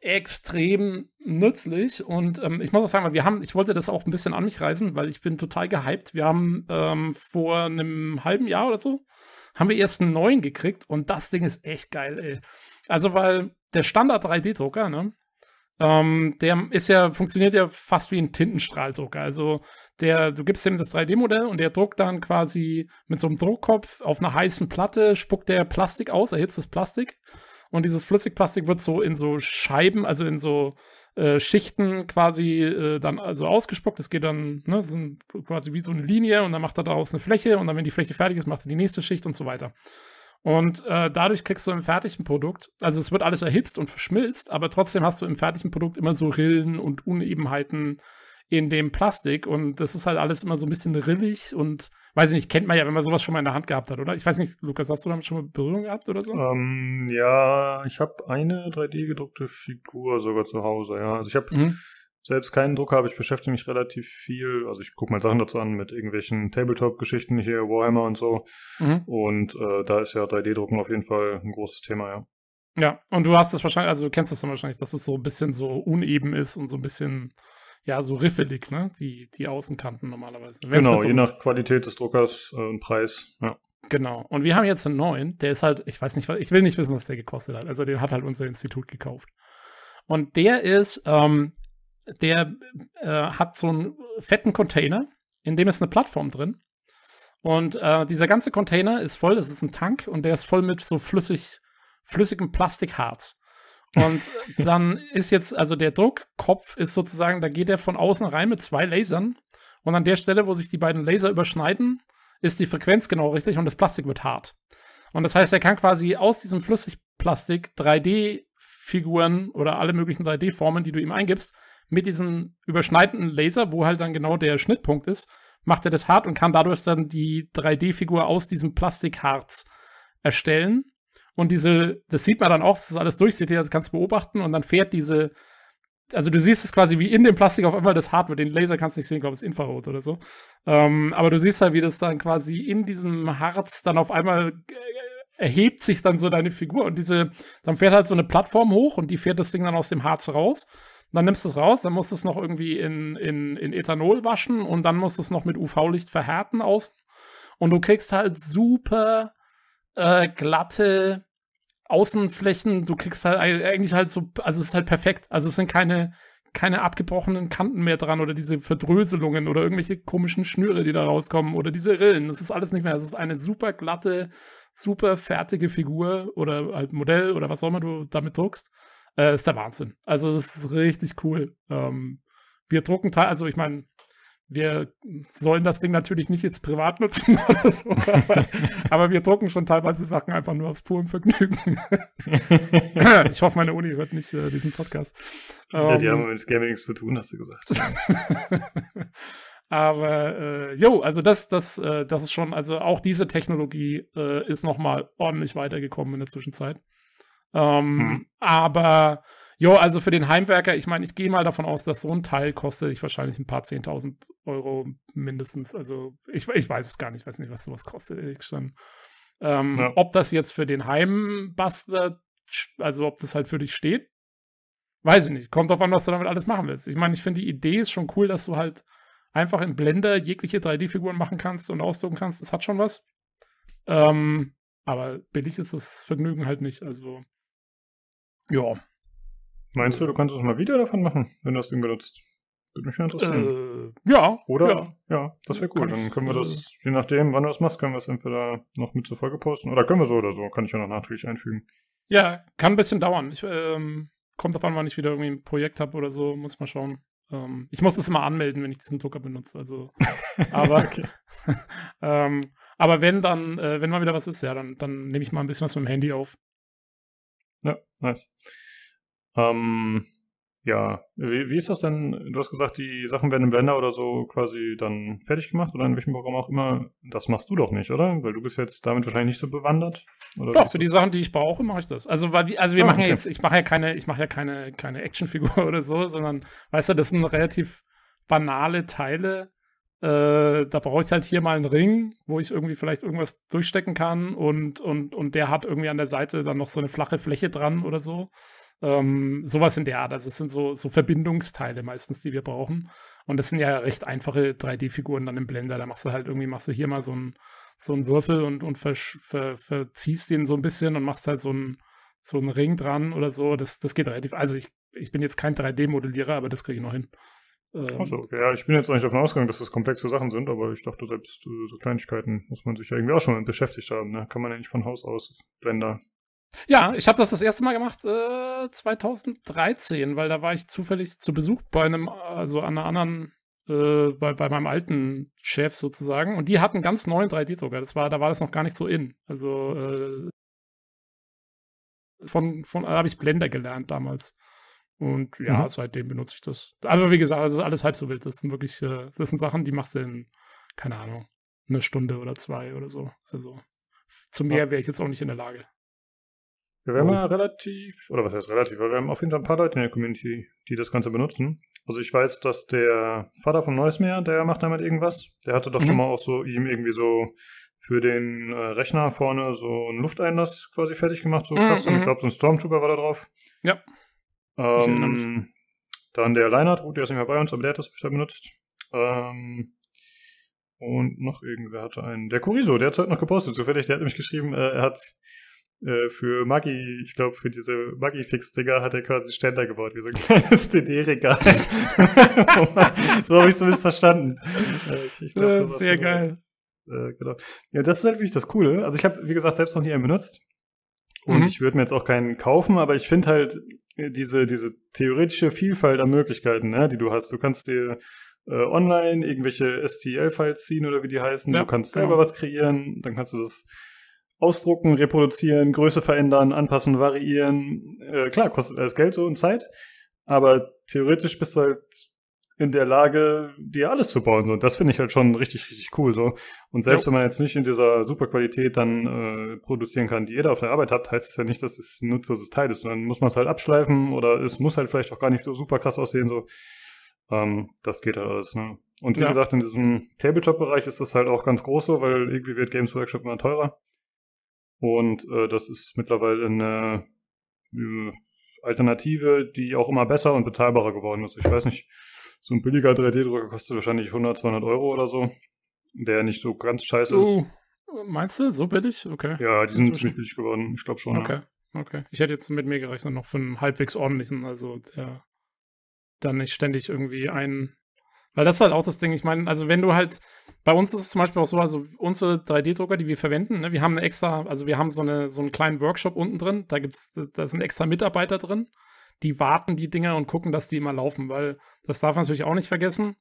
extrem nützlich. Und ähm, ich muss auch sagen, wir haben, ich wollte das auch ein bisschen an mich reißen, weil ich bin total gehypt. Wir haben ähm, vor einem halben Jahr oder so, haben wir erst einen neuen gekriegt und das Ding ist echt geil, ey. Also, weil der Standard 3D-Drucker, ne? Ähm, der ist ja, funktioniert ja fast wie ein Tintenstrahldrucker. Also der, du gibst ihm das 3D-Modell und der druckt dann quasi mit so einem Druckkopf auf einer heißen Platte, spuckt der Plastik aus, erhitzt das Plastik und dieses Flüssigplastik wird so in so Scheiben, also in so äh, Schichten quasi äh, dann also ausgespuckt. Es geht dann ne, sind quasi wie so eine Linie und dann macht er daraus eine Fläche und dann, wenn die Fläche fertig ist, macht er die nächste Schicht und so weiter. Und äh, dadurch kriegst du im fertigen Produkt, also es wird alles erhitzt und verschmilzt, aber trotzdem hast du im fertigen Produkt immer so Rillen und Unebenheiten in dem Plastik und das ist halt alles immer so ein bisschen rillig und weiß ich nicht, kennt man ja, wenn man sowas schon mal in der Hand gehabt hat, oder? Ich weiß nicht, Lukas, hast du damit schon mal Berührung gehabt oder so? Ähm, ja, ich habe eine 3D-gedruckte Figur sogar zu Hause, ja. Also ich habe mhm. selbst keinen Drucker, aber ich beschäftige mich relativ viel. Also ich gucke mal Sachen dazu an mit irgendwelchen Tabletop-Geschichten hier, Warhammer und so. Mhm. Und äh, da ist ja 3D-Drucken auf jeden Fall ein großes Thema, ja. Ja, und du hast es wahrscheinlich, also du kennst das dann wahrscheinlich, dass es so ein bisschen so uneben ist und so ein bisschen ja, so riffelig, ne? Die, die Außenkanten normalerweise. Wenn's genau, halt so je nach ist. Qualität des Druckers äh, und Preis, ja. Genau. Und wir haben jetzt einen neuen, der ist halt, ich weiß nicht, ich will nicht wissen, was der gekostet hat. Also den hat halt unser Institut gekauft. Und der ist, ähm, der äh, hat so einen fetten Container, in dem ist eine Plattform drin. Und äh, dieser ganze Container ist voll, das ist ein Tank und der ist voll mit so flüssig, flüssigem Plastikharz. Und dann ist jetzt, also der Druckkopf ist sozusagen, da geht er von außen rein mit zwei Lasern. Und an der Stelle, wo sich die beiden Laser überschneiden, ist die Frequenz genau richtig und das Plastik wird hart. Und das heißt, er kann quasi aus diesem Flüssigplastik 3D-Figuren oder alle möglichen 3D-Formen, die du ihm eingibst, mit diesem überschneidenden Laser, wo halt dann genau der Schnittpunkt ist, macht er das hart und kann dadurch dann die 3D-Figur aus diesem Plastikharz erstellen und diese, das sieht man dann auch, das ist alles durch, seht ihr, das kannst du beobachten und dann fährt diese, also du siehst es quasi wie in dem Plastik auf einmal das Hardware, den Laser kannst du nicht sehen, glaube ich, ist Infrarot oder so. Ähm, aber du siehst halt, wie das dann quasi in diesem Harz dann auf einmal äh, erhebt sich dann so deine Figur und diese, dann fährt halt so eine Plattform hoch und die fährt das Ding dann aus dem Harz raus. Dann nimmst du es raus, dann musst du es noch irgendwie in, in, in Ethanol waschen und dann musst du es noch mit UV-Licht verhärten außen. Und du kriegst halt super äh, glatte Außenflächen, du kriegst halt eigentlich halt so, also es ist halt perfekt. Also es sind keine, keine abgebrochenen Kanten mehr dran oder diese Verdröselungen oder irgendwelche komischen Schnüre, die da rauskommen oder diese Rillen. Das ist alles nicht mehr. Das ist eine super glatte, super fertige Figur oder halt Modell oder was auch immer du damit druckst. Äh, ist der Wahnsinn. Also das ist richtig cool. Ähm, wir drucken, teil, also ich meine, wir sollen das Ding natürlich nicht jetzt privat nutzen oder so, aber, aber, wir drucken schon teilweise Sachen einfach nur aus purem Vergnügen. ich hoffe, meine Uni hört nicht äh, diesen Podcast. Ja, um, die ähm, haben mit Gaming nichts zu tun, hast du gesagt. aber äh, jo, also das, das, äh, das ist schon, also auch diese Technologie äh, ist nochmal ordentlich weitergekommen in der Zwischenzeit. Ähm, hm. Aber Jo, also für den Heimwerker, ich meine, ich gehe mal davon aus, dass so ein Teil kostet ich wahrscheinlich ein paar 10.000 Euro mindestens. Also ich, ich weiß es gar nicht, ich weiß nicht, was sowas kostet, ehrlich gestanden. Ähm, ja. Ob das jetzt für den Heimbuster, also ob das halt für dich steht, weiß ich nicht. Kommt drauf an, was du damit alles machen willst. Ich meine, ich finde die Idee ist schon cool, dass du halt einfach in Blender jegliche 3D-Figuren machen kannst und ausdrucken kannst. Das hat schon was. Ähm, aber billig ist das Vergnügen halt nicht. Also, ja. Meinst du, du kannst es mal wieder davon machen, wenn du das Ding benutzt? Würde mich interessieren. Äh, ja. Oder? Ja, ja das wäre cool. Dann können wir das, äh, je nachdem, wann du das machst, können wir es entweder noch mit zur Folge posten oder können wir so oder so. Kann ich ja noch nachträglich einfügen. Ja, kann ein bisschen dauern. Ich, ähm, kommt davon, wann ich wieder irgendwie ein Projekt habe oder so. Muss mal schauen. Ähm, ich muss das immer anmelden, wenn ich diesen Drucker benutze. Also, aber, ähm, aber wenn dann, äh, wenn mal wieder was ist, ja, dann, dann nehme ich mal ein bisschen was mit dem Handy auf. Ja, nice. Ähm, ja, wie, wie, ist das denn? Du hast gesagt, die Sachen werden im Blender oder so quasi dann fertig gemacht oder in welchem Programm auch immer. Das machst du doch nicht, oder? Weil du bist jetzt damit wahrscheinlich nicht so bewandert. doch, für die Sachen, die ich brauche, mache ich das. Also, weil, also wir ah, machen okay. ja jetzt, ich mache ja keine, ich mache ja keine, keine Actionfigur oder so, sondern, weißt du, das sind relativ banale Teile. Äh, da brauche ich halt hier mal einen Ring, wo ich irgendwie vielleicht irgendwas durchstecken kann und, und, und der hat irgendwie an der Seite dann noch so eine flache Fläche dran oder so. Ähm, sowas in der Art. Also es sind so, so Verbindungsteile meistens, die wir brauchen. Und das sind ja recht einfache 3D-Figuren dann im Blender. Da machst du halt irgendwie, machst du hier mal so einen so Würfel und, und ver, ver, verziehst den so ein bisschen und machst halt so einen, so Ring dran oder so. Das, das geht relativ. Also ich, ich bin jetzt kein 3D-Modellierer, aber das kriege ich noch hin. Ähm, Achso, ja, ich bin jetzt eigentlich davon ausgegangen, dass das komplexe Sachen sind, aber ich dachte, selbst äh, so Kleinigkeiten muss man sich ja irgendwie auch schon mit beschäftigt haben. Ne? Kann man ja nicht von Haus aus Blender ja, ich habe das das erste Mal gemacht äh, 2013, weil da war ich zufällig zu Besuch bei einem, also an einer anderen, äh, bei, bei meinem alten Chef sozusagen. Und die hatten einen ganz neuen 3D-Drucker. Das war, da war das noch gar nicht so in. Also äh, von, von habe ich Blender gelernt damals. Und ja, mhm. seitdem benutze ich das. Aber wie gesagt, es ist alles halb so wild. Das sind wirklich, äh, das sind Sachen, die machst du in, keine Ahnung, eine Stunde oder zwei oder so. Also zu mehr wäre ich jetzt auch nicht in der Lage. Ja, wir haben ja relativ, oder was heißt relativ, wir haben auf jeden Fall ein paar Leute in der Community, die das Ganze benutzen. Also ich weiß, dass der Vater vom Neusmeer, der macht damit irgendwas. Der hatte doch mhm. schon mal auch so ihm irgendwie so für den äh, Rechner vorne so einen Lufteinlass quasi fertig gemacht, so mhm, Und Ich mhm. glaube, so ein Stormtrooper war da drauf. Ja. Ähm, dann der Leinhardt, gut, der ist nicht mehr bei uns, aber der hat das bisher benutzt. Ähm, und noch irgendwer hatte einen. Der Kuriso, der hat es heute noch gepostet, zufällig. Der hat nämlich geschrieben, äh, er hat äh, für Maggi, ich glaube, für diese Maggi-Fix-Dinger hat er quasi Ständer gebaut, wie so ein kleines DD-Regal. so habe ich zumindest verstanden. Äh, ich, ich glaub, sowas Sehr geil. Äh, genau. Ja, das ist halt wirklich das Coole. Also ich habe, wie gesagt, selbst noch nie einen benutzt. Und mhm. ich würde mir jetzt auch keinen kaufen, aber ich finde halt äh, diese, diese theoretische Vielfalt an Möglichkeiten, ne, die du hast. Du kannst dir äh, online irgendwelche STL-Files ziehen oder wie die heißen. Ja, du kannst genau. selber genau. was kreieren, dann kannst du das ausdrucken, reproduzieren, Größe verändern, anpassen, variieren. Äh, klar, kostet alles Geld so und Zeit, aber theoretisch bist du halt in der Lage, dir alles zu bauen. So, das finde ich halt schon richtig, richtig cool. So. Und selbst jo. wenn man jetzt nicht in dieser Superqualität dann äh, produzieren kann, die ihr da auf der Arbeit habt, heißt es ja nicht, dass es ein nutzloses Teil ist. dann muss man es halt abschleifen oder es muss halt vielleicht auch gar nicht so super krass aussehen. So. Ähm, das geht halt alles. Ne? Und wie ja. gesagt, in diesem Tabletop-Bereich ist das halt auch ganz groß so, weil irgendwie wird Games Workshop immer teurer. Und äh, das ist mittlerweile eine äh, Alternative, die auch immer besser und bezahlbarer geworden ist. Ich weiß nicht, so ein billiger 3D-Drucker kostet wahrscheinlich 100, 200 Euro oder so, der nicht so ganz scheiße oh, ist. Meinst du, so billig? Okay. Ja, die sind ziemlich billig geworden, ich glaube schon. Okay, ja. okay. Ich hätte jetzt mit mir gerechnet noch für einen halbwegs ordentlichen, also der dann nicht ständig irgendwie einen weil das ist halt auch das Ding. Ich meine, also wenn du halt, bei uns ist es zum Beispiel auch so, also unsere 3D-Drucker, die wir verwenden, ne, wir haben eine extra, also wir haben so, eine, so einen kleinen Workshop unten drin, da gibt's, da sind extra Mitarbeiter drin, die warten die Dinger und gucken, dass die immer laufen, weil das darf man natürlich auch nicht vergessen.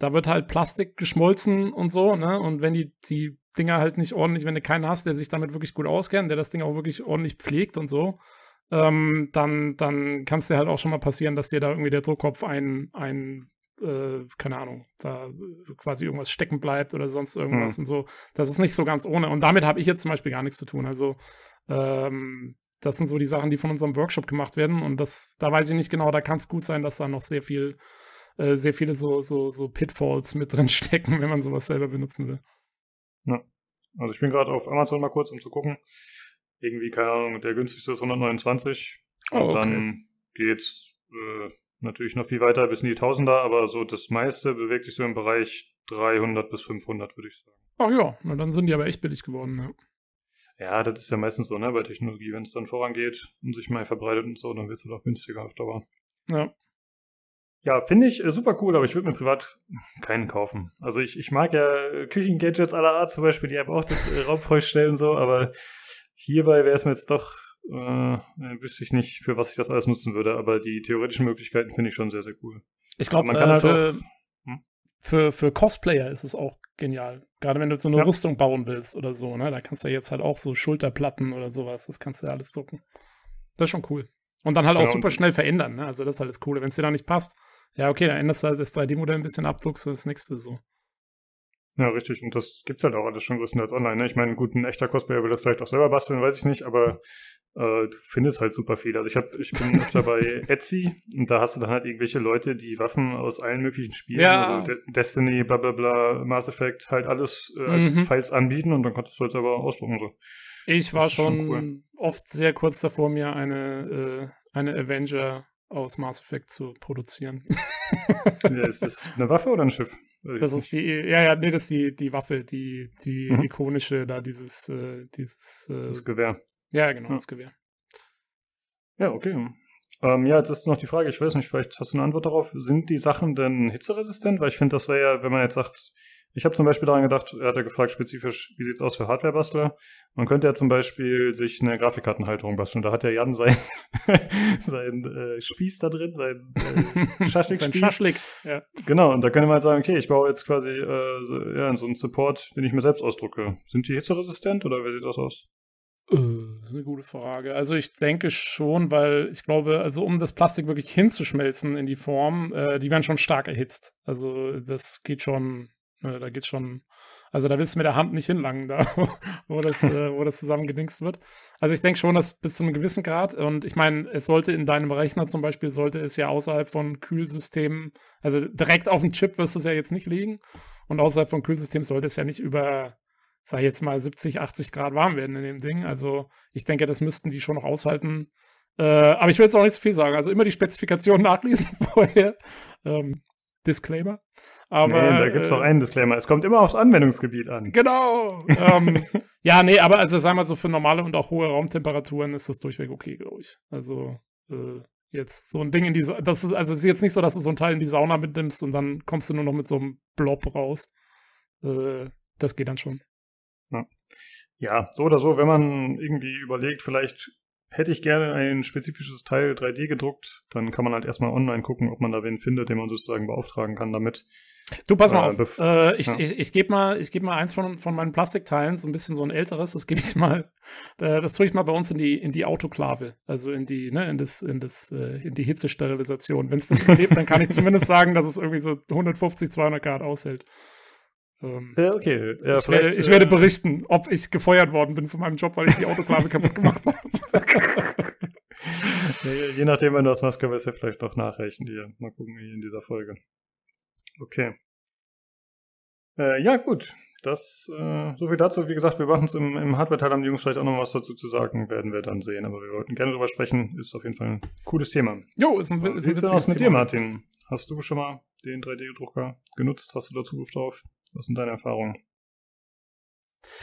Da wird halt Plastik geschmolzen und so, ne? Und wenn die, die Dinger halt nicht ordentlich, wenn du keinen hast, der sich damit wirklich gut auskennt, der das Ding auch wirklich ordentlich pflegt und so, ähm, dann, dann kann es dir halt auch schon mal passieren, dass dir da irgendwie der Druckkopf ein, ein äh, keine Ahnung, da quasi irgendwas stecken bleibt oder sonst irgendwas mhm. und so. Das ist nicht so ganz ohne. Und damit habe ich jetzt zum Beispiel gar nichts zu tun. Also ähm, das sind so die Sachen, die von unserem Workshop gemacht werden. Und das, da weiß ich nicht genau, da kann es gut sein, dass da noch sehr viel, äh, sehr viele so, so, so Pitfalls mit drin stecken, wenn man sowas selber benutzen will. Ja. Also ich bin gerade auf Amazon mal kurz, um zu gucken. Irgendwie, keine Ahnung, der günstigste ist 129. Oh, und dann geht's äh, natürlich noch viel weiter bis in die Tausender, aber so das meiste bewegt sich so im Bereich 300 bis 500, würde ich sagen. Ach ja, na, dann sind die aber echt billig geworden. Ja. Ja, das ist ja meistens so, ne, bei Technologie, wenn es dann vorangeht und sich mal verbreitet und so, dann wird es halt auch günstiger auf Dauer. Ja. Ja, finde ich äh, super cool, aber ich würde mir privat keinen kaufen. Also ich, ich mag ja äh, Küchengadgets aller Art zum Beispiel, die einfach auch das äh, Raubfeucht so, aber hierbei wäre es mir jetzt doch äh, wüsste ich nicht, für was ich das alles nutzen würde, aber die theoretischen Möglichkeiten finde ich schon sehr, sehr cool. Ich glaube, also man kann äh, halt für, auch, hm? für, für Cosplayer ist es auch genial. Gerade wenn du so eine ja. Rüstung bauen willst oder so, ne? Da kannst du jetzt halt auch so Schulterplatten oder sowas, das kannst du ja alles drucken. Das ist schon cool. Und dann halt auch ja, genau, super schnell verändern, ne? Also das ist halt das Coole. Wenn es dir da nicht passt, ja, okay, dann änderst du halt das 3D-Modell ein bisschen ab, druckst du das nächste so. Ja, richtig. Und das gibt's halt auch alles schon größtenteils online. Ne? Ich meine, gut, ein echter Cosplayer will das vielleicht auch selber basteln, weiß ich nicht, aber äh, du findest halt super viel. Also ich hab, ich bin öfter bei Etsy und da hast du dann halt irgendwelche Leute, die Waffen aus allen möglichen Spielen, ja. also De Destiny, bla bla bla, Mass Effect, halt alles äh, als mhm. Files anbieten und dann konntest du halt selber ausdrucken. So. Ich war schon, schon cool. oft sehr kurz davor, mir eine, äh, eine Avenger aus Mass Effect zu produzieren. ja, ist das eine Waffe oder ein Schiff? Äh, das ist die, ja, ja, nee, das ist die, die Waffe, die, die mhm. ikonische, da dieses, äh, dieses. Äh, das Gewehr. Ja, genau, ja. das Gewehr. Ja, okay. Ähm, ja, jetzt ist noch die Frage, ich weiß nicht, vielleicht hast du eine Antwort darauf, sind die Sachen denn hitzeresistent? Weil ich finde, das wäre ja, wenn man jetzt sagt, ich habe zum Beispiel daran gedacht, er hat ja gefragt spezifisch, wie sieht es aus für Hardware-Bastler? Man könnte ja zum Beispiel sich eine Grafikkartenhalterung basteln. Da hat ja Jan sein, sein äh, Spieß da drin, sein äh, Schaschlik. sein Schaschlik. Ja. Genau, und da könnte man halt sagen, okay, ich baue jetzt quasi äh, so, ja, so einen Support, den ich mir selbst ausdrucke. Sind die hitzeresistent oder wie sieht das aus? Äh, das ist eine gute Frage. Also ich denke schon, weil ich glaube, also um das Plastik wirklich hinzuschmelzen in die Form, äh, die werden schon stark erhitzt. Also das geht schon äh, da geht's schon, also da willst du mit der Hand nicht hinlangen, da, wo, das, äh, wo das zusammengedingst wird. Also ich denke schon, dass bis zu einem gewissen Grad, und ich meine, es sollte in deinem Rechner zum Beispiel, sollte es ja außerhalb von Kühlsystemen, also direkt auf dem Chip wirst du es ja jetzt nicht liegen. Und außerhalb von Kühlsystemen sollte es ja nicht über, sag ich jetzt mal, 70, 80 Grad warm werden in dem Ding. Also ich denke, das müssten die schon noch aushalten. Äh, aber ich will jetzt auch nicht zu viel sagen. Also immer die Spezifikation nachlesen vorher. Ähm, Disclaimer. Aber, nee, da gibt es doch äh, einen Disclaimer. Es kommt immer aufs Anwendungsgebiet an. Genau. Ähm, ja, nee, aber also sagen wir so, für normale und auch hohe Raumtemperaturen ist das durchweg okay, glaube ich. Also äh, jetzt so ein Ding in die, Sa das ist, also es ist jetzt nicht so, dass du so ein Teil in die Sauna mitnimmst und dann kommst du nur noch mit so einem Blob raus. Äh, das geht dann schon. Ja. ja, so oder so, wenn man irgendwie überlegt, vielleicht hätte ich gerne ein spezifisches Teil 3D gedruckt, dann kann man halt erstmal online gucken, ob man da wen findet, den man sozusagen beauftragen kann damit. Du, pass mal äh, auf. Äh, ich ja. ich, ich gebe mal, geb mal eins von, von meinen Plastikteilen, so ein bisschen so ein älteres, das gebe ich mal, äh, das tue ich mal bei uns in die, in die Autoklave, also in die, ne, in das, in das, äh, in die Hitzesterilisation. Wenn es das überlebt, dann kann ich zumindest sagen, dass es irgendwie so 150, 200 Grad aushält. Ähm, ja, okay. Ja, ich, werde, ich werde äh, berichten, ob ich gefeuert worden bin von meinem Job, weil ich die Autoklave kaputt gemacht habe. je, je nachdem, wenn du das machst, können wir es ja vielleicht noch nachrechnen hier. Mal gucken, wie in dieser Folge. Okay. Äh, ja, gut. Das, äh, so viel dazu. Wie gesagt, wir machen es im, im Hardware-Teil, haben die Jungs vielleicht auch noch was dazu zu sagen, werden wir dann sehen. Aber wir wollten gerne drüber sprechen. Ist auf jeden Fall ein cooles Thema. Jo, ist ein, Aber, ist ein Wie sieht's aus mit dir, Martin? Hast du schon mal den 3D-Drucker genutzt? Hast du da Zugriff drauf? Was sind deine Erfahrungen?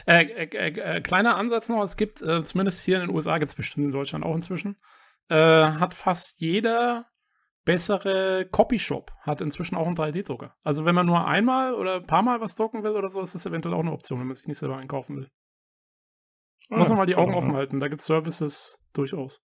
Äh, äh, äh, äh kleiner Ansatz noch, es gibt, äh, zumindest hier in den USA gibt es bestimmt in Deutschland auch inzwischen, hat fast jeder bessere Copyshop hat inzwischen auch einen 3D-Drucker. Also wenn man nur einmal oder ein paar Mal was drucken will oder so, ist das eventuell auch eine Option, wenn man sich nicht selber einkaufen will. Ah, Muss man mal die Augen genau, offen halten, da gibt es Services durchaus.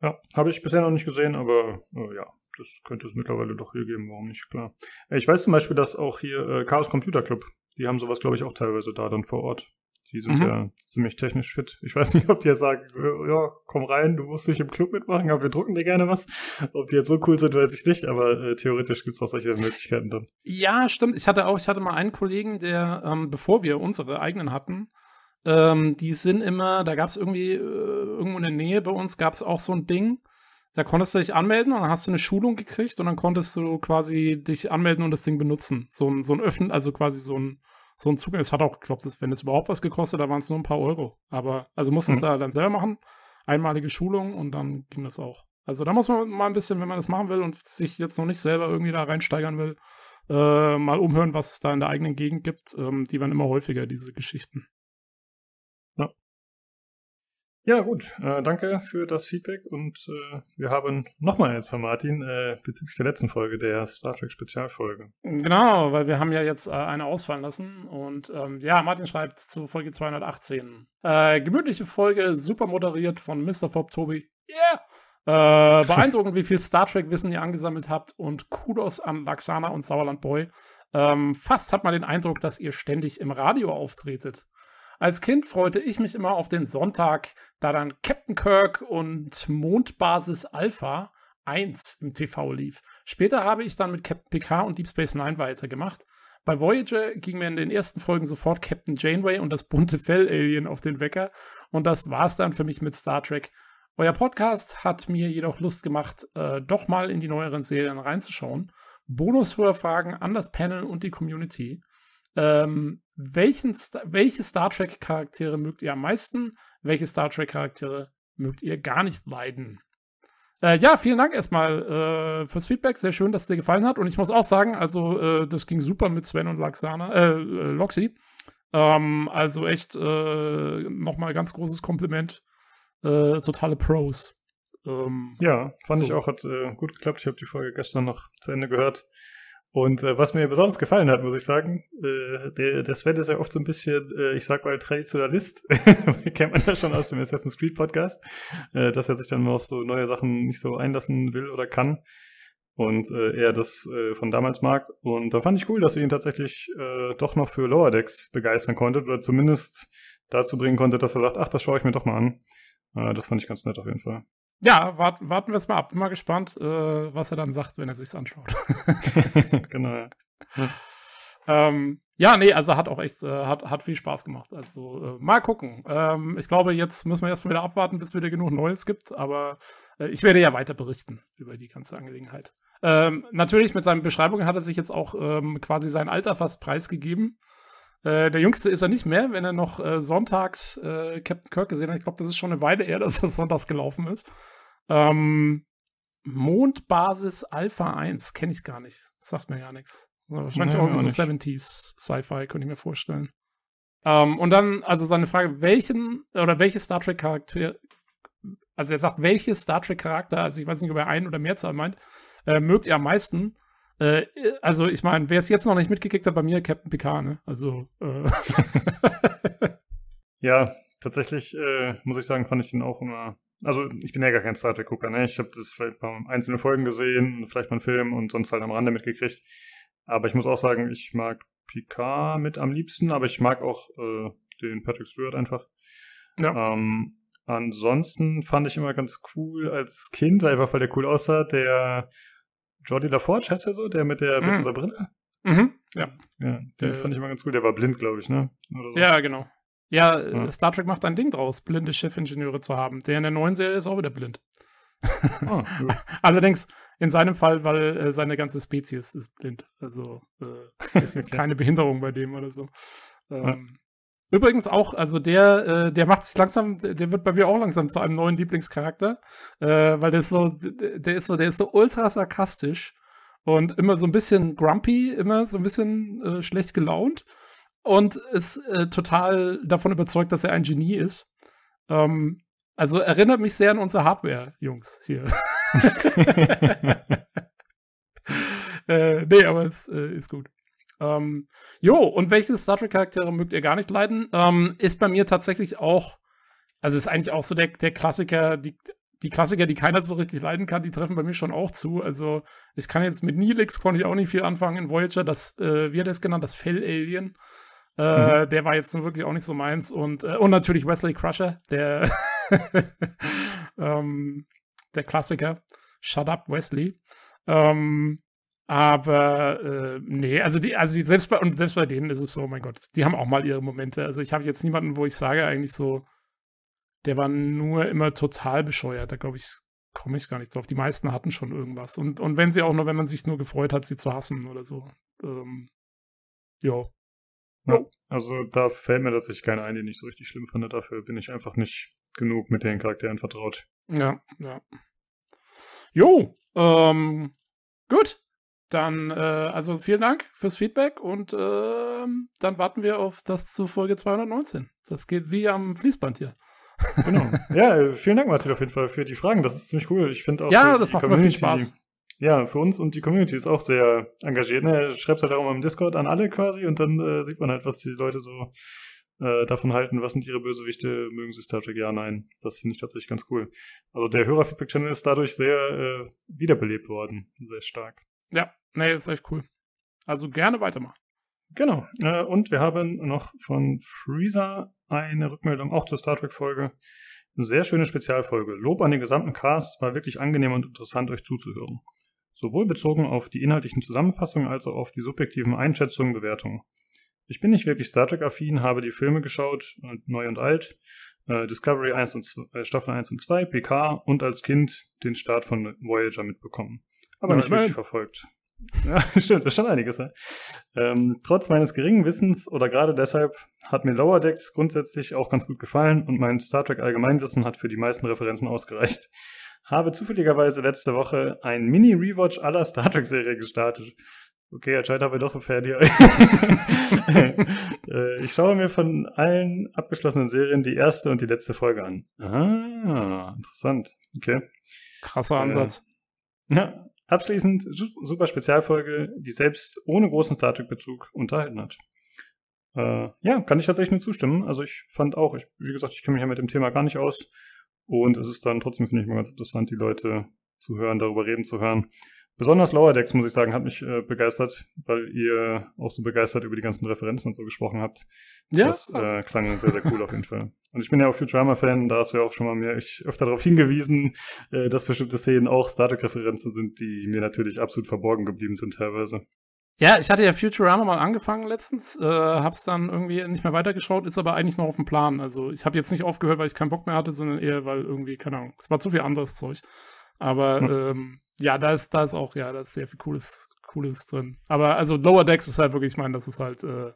Ja, habe ich bisher noch nicht gesehen, aber äh, ja, das könnte es mittlerweile doch hier geben, warum nicht, klar. Äh, ich weiß zum Beispiel, dass auch hier äh, Chaos Computer Club, die haben sowas, glaube ich, auch teilweise da dann vor Ort. Die sind mhm. ja ziemlich technisch fit. Ich weiß nicht, ob die ja sagen, äh, ja, komm rein, du musst nicht im Club mitmachen, aber wir drucken dir gerne was. Ob die jetzt so cool sind, weiß ich nicht, aber äh, theoretisch gibt es auch solche Möglichkeiten dann. Ja, stimmt. Ich hatte auch, ich hatte mal einen Kollegen, der, ähm, bevor wir unsere eigenen hatten, ähm, die sind immer, da gab es irgendwie, äh, irgendwo in der Nähe bei uns gab es auch so ein Ding, da konntest du dich anmelden und dann hast du eine Schulung gekriegt und dann konntest du quasi dich anmelden und das Ding benutzen. So ein, so ein Öffnen, also quasi so ein so ein Zugang. Es hat auch, glaube wenn es überhaupt was gekostet, da waren es nur ein paar Euro. Aber also musstest mhm. da dann selber machen, einmalige Schulung und dann ging das auch. Also da muss man mal ein bisschen, wenn man das machen will und sich jetzt noch nicht selber irgendwie da reinsteigern will, äh, mal umhören, was es da in der eigenen Gegend gibt. Ähm, die werden immer häufiger, diese Geschichten. Ja, gut. Äh, danke für das Feedback und äh, wir haben nochmal jetzt von Martin äh, bezüglich der letzten Folge, der Star Trek Spezialfolge. Genau, weil wir haben ja jetzt äh, eine ausfallen lassen und ähm, ja, Martin schreibt zu Folge 218. Äh, gemütliche Folge, super moderiert von Mr. Fob Tobi. Yeah! Äh, beeindruckend, wie viel Star Trek-Wissen ihr angesammelt habt und Kudos an Laxana und Sauerland Boy. Ähm, fast hat man den Eindruck, dass ihr ständig im Radio auftretet. Als Kind freute ich mich immer auf den Sonntag, da dann Captain Kirk und Mondbasis Alpha 1 im TV lief. Später habe ich dann mit Captain Picard und Deep Space Nine weitergemacht. Bei Voyager ging mir in den ersten Folgen sofort Captain Janeway und das bunte Fell-Alien auf den Wecker. Und das war's dann für mich mit Star Trek. Euer Podcast hat mir jedoch Lust gemacht, äh, doch mal in die neueren Serien reinzuschauen. Bonus für an das Panel und die Community. Ähm, welchen, welche Star Trek-Charaktere mögt ihr am meisten? Welche Star Trek-Charaktere mögt ihr gar nicht leiden? Äh, ja, vielen Dank erstmal äh, fürs Feedback. Sehr schön, dass es dir gefallen hat. Und ich muss auch sagen, also äh, das ging super mit Sven und Laxana, äh, äh Loxi. Ähm, also echt äh, nochmal ganz großes Kompliment. Äh, totale Pros. Ähm, ja, fand so. ich auch, hat gut geklappt. Ich habe die Folge gestern noch zu Ende gehört. Und äh, was mir besonders gefallen hat, muss ich sagen, äh, der, der Sven ist ja oft so ein bisschen, äh, ich sag mal, Traditionalist. Kennt man ja schon aus dem Assassin's Creed Podcast, äh, dass er sich dann nur auf so neue Sachen nicht so einlassen will oder kann. Und äh, er das äh, von damals mag. Und da fand ich cool, dass ihr ihn tatsächlich äh, doch noch für Lower Decks begeistern konntet oder zumindest dazu bringen konntet, dass er sagt, ach, das schaue ich mir doch mal an. Äh, das fand ich ganz nett auf jeden Fall. Ja, warten, warten wir es mal ab. Bin mal gespannt, äh, was er dann sagt, wenn er sich anschaut. genau. Ja. Ähm, ja, nee, also hat auch echt, äh, hat, hat viel Spaß gemacht. Also äh, mal gucken. Ähm, ich glaube, jetzt müssen wir erstmal wieder abwarten, bis wieder genug Neues gibt, aber äh, ich werde ja weiter berichten über die ganze Angelegenheit. Ähm, natürlich, mit seinen Beschreibungen hat er sich jetzt auch ähm, quasi sein Alter fast preisgegeben. Äh, der Jüngste ist er nicht mehr, wenn er noch äh, sonntags äh, Captain Kirk gesehen hat. Ich glaube, das ist schon eine Weile her, dass das sonntags gelaufen ist. Ähm, Mondbasis Alpha 1 kenne ich gar nicht. Das sagt mir gar nichts. Also wahrscheinlich nee, irgendwie so nicht. 70s Sci-Fi, könnte ich mir vorstellen. Ähm, und dann, also seine Frage, welchen oder welche Star Trek Charakter, also er sagt, welche Star Trek Charakter, also ich weiß nicht, ob er einen oder mehr mehrzahl meint, äh, mögt ihr am meisten? Äh, also, ich meine, wer es jetzt noch nicht mitgekickt hat, bei mir Captain Picard, ne? Also. Äh. ja, tatsächlich äh, muss ich sagen, fand ich den auch immer. Also, ich bin ja gar kein Star Trek-Gucker, ne? Ich habe das vielleicht mal einzelne Folgen gesehen, vielleicht mal einen Film und sonst halt am Rande mitgekriegt. Aber ich muss auch sagen, ich mag Picard mit am liebsten, aber ich mag auch äh, den Patrick Stewart einfach. Ja. Ähm, ansonsten fand ich immer ganz cool als Kind, einfach weil der cool aussah, der Jordi LaForge heißt er so, der mit der mhm. Brille? Mhm, ja. ja. Den äh, fand ich mal ganz gut. Der war blind, glaube ich, ne? So. Ja, genau. Ja, ja, Star Trek macht ein Ding draus, blinde Schiffingenieure zu haben. Der in der neuen Serie ist auch wieder blind. Oh, Allerdings in seinem Fall, weil äh, seine ganze Spezies ist blind. Also äh, ist jetzt okay. keine Behinderung bei dem oder so. Ähm, Übrigens auch, also der, äh, der macht sich langsam, der wird bei mir auch langsam zu einem neuen Lieblingscharakter, äh, weil der ist so, der ist so, der ist so ultra sarkastisch und immer so ein bisschen grumpy, immer so ein bisschen äh, schlecht gelaunt und ist äh, total davon überzeugt, dass er ein Genie ist. Ähm, also erinnert mich sehr an unsere Hardware-Jungs hier. äh, nee, aber es äh, ist gut. Ähm, jo, und welche Star Trek-Charaktere mögt ihr gar nicht leiden? Ähm, ist bei mir tatsächlich auch, also ist eigentlich auch so der, der Klassiker, die, die Klassiker, die keiner so richtig leiden kann, die treffen bei mir schon auch zu. Also ich kann jetzt mit Nilix, konnte ich auch nicht viel anfangen in Voyager, das, äh, wie hat er es genannt, das Fell-Alien. Äh, mhm. Der war jetzt nun wirklich auch nicht so meins. Und, äh, und natürlich Wesley Crusher, der, ähm, der Klassiker. Shut up, Wesley. Ähm, aber äh, nee, also die, also die, selbst bei und selbst bei denen ist es so, oh mein Gott, die haben auch mal ihre Momente. Also ich habe jetzt niemanden, wo ich sage eigentlich so, der war nur immer total bescheuert. Da glaube ich, komme ich gar nicht drauf. Die meisten hatten schon irgendwas. Und, und wenn sie auch nur, wenn man sich nur gefreut hat, sie zu hassen oder so. Ähm, jo. Ja, also da fällt mir tatsächlich keiner ein, den ich so richtig schlimm finde. Dafür bin ich einfach nicht genug mit den Charakteren vertraut. Ja, ja. Jo, ähm, gut. Dann, äh, also vielen Dank fürs Feedback und äh, dann warten wir auf das zu Folge 219. Das geht wie am Fließband hier. Genau. ja, vielen Dank, Martin, auf jeden Fall für die Fragen. Das ist ziemlich cool. Ich finde auch. Ja, das macht Community, viel Spaß. Ja, für uns und die Community ist auch sehr engagiert. Ne? Schreibt halt auch mal im Discord an alle quasi und dann äh, sieht man halt, was die Leute so äh, davon halten, was sind ihre Bösewichte, mögen sie Star Trek, ja, nein. Das finde ich tatsächlich ganz cool. Also der Hörerfeedback-Channel ist dadurch sehr äh, wiederbelebt worden, sehr stark. Ja, Nee, ist echt cool. Also gerne weitermachen. Genau. Äh, und wir haben noch von Freezer eine Rückmeldung auch zur Star Trek-Folge. Eine Sehr schöne Spezialfolge. Lob an den gesamten Cast, war wirklich angenehm und interessant, euch zuzuhören. Sowohl bezogen auf die inhaltlichen Zusammenfassungen als auch auf die subjektiven Einschätzungen und Bewertungen. Ich bin nicht wirklich Star Trek-affin, habe die Filme geschaut, äh, neu und alt, äh, Discovery 1 und 2, äh, Staffel 1 und 2, PK und als Kind den Start von Voyager mitbekommen. Aber nicht wirklich verfolgt. Ja, stimmt, das ist schon einiges. Ne? Ähm, trotz meines geringen Wissens oder gerade deshalb hat mir Lower Decks grundsätzlich auch ganz gut gefallen und mein Star Trek Allgemeinwissen hat für die meisten Referenzen ausgereicht. Habe zufälligerweise letzte Woche ein Mini-Rewatch aller Star Trek-Serie gestartet. Okay, anscheinend haben wir doch ein Pferd hier. ich schaue mir von allen abgeschlossenen Serien die erste und die letzte Folge an. Ah, interessant. Okay. Krasser äh, Ansatz. Äh, ja, Abschließend super Spezialfolge, die selbst ohne großen Star Trek-Bezug unterhalten hat. Äh, ja, kann ich tatsächlich nur zustimmen. Also ich fand auch, ich, wie gesagt, ich kenne mich ja mit dem Thema gar nicht aus. Und es ist dann trotzdem, finde ich, mal ganz interessant, die Leute zu hören, darüber reden zu hören. Besonders Lower Decks, muss ich sagen, hat mich äh, begeistert, weil ihr auch so begeistert über die ganzen Referenzen und so gesprochen habt. Ja. Das äh, klang sehr, sehr cool auf jeden Fall. Und ich bin ja auch Futurama-Fan, da hast du ja auch schon mal mir öfter darauf hingewiesen, äh, dass bestimmte Szenen auch Star Trek-Referenzen sind, die mir natürlich absolut verborgen geblieben sind teilweise. Ja, ich hatte ja Futurama mal angefangen letztens, äh, hab's dann irgendwie nicht mehr weitergeschaut, ist aber eigentlich noch auf dem Plan. Also ich habe jetzt nicht aufgehört, weil ich keinen Bock mehr hatte, sondern eher, weil irgendwie, keine Ahnung, es war zu viel anderes Zeug. Aber hm. ähm, ja, da ist, da ist auch, ja, da ist sehr viel Cooles, Cooles drin. Aber also Lower Decks ist halt wirklich, ich meine, das ist halt, äh,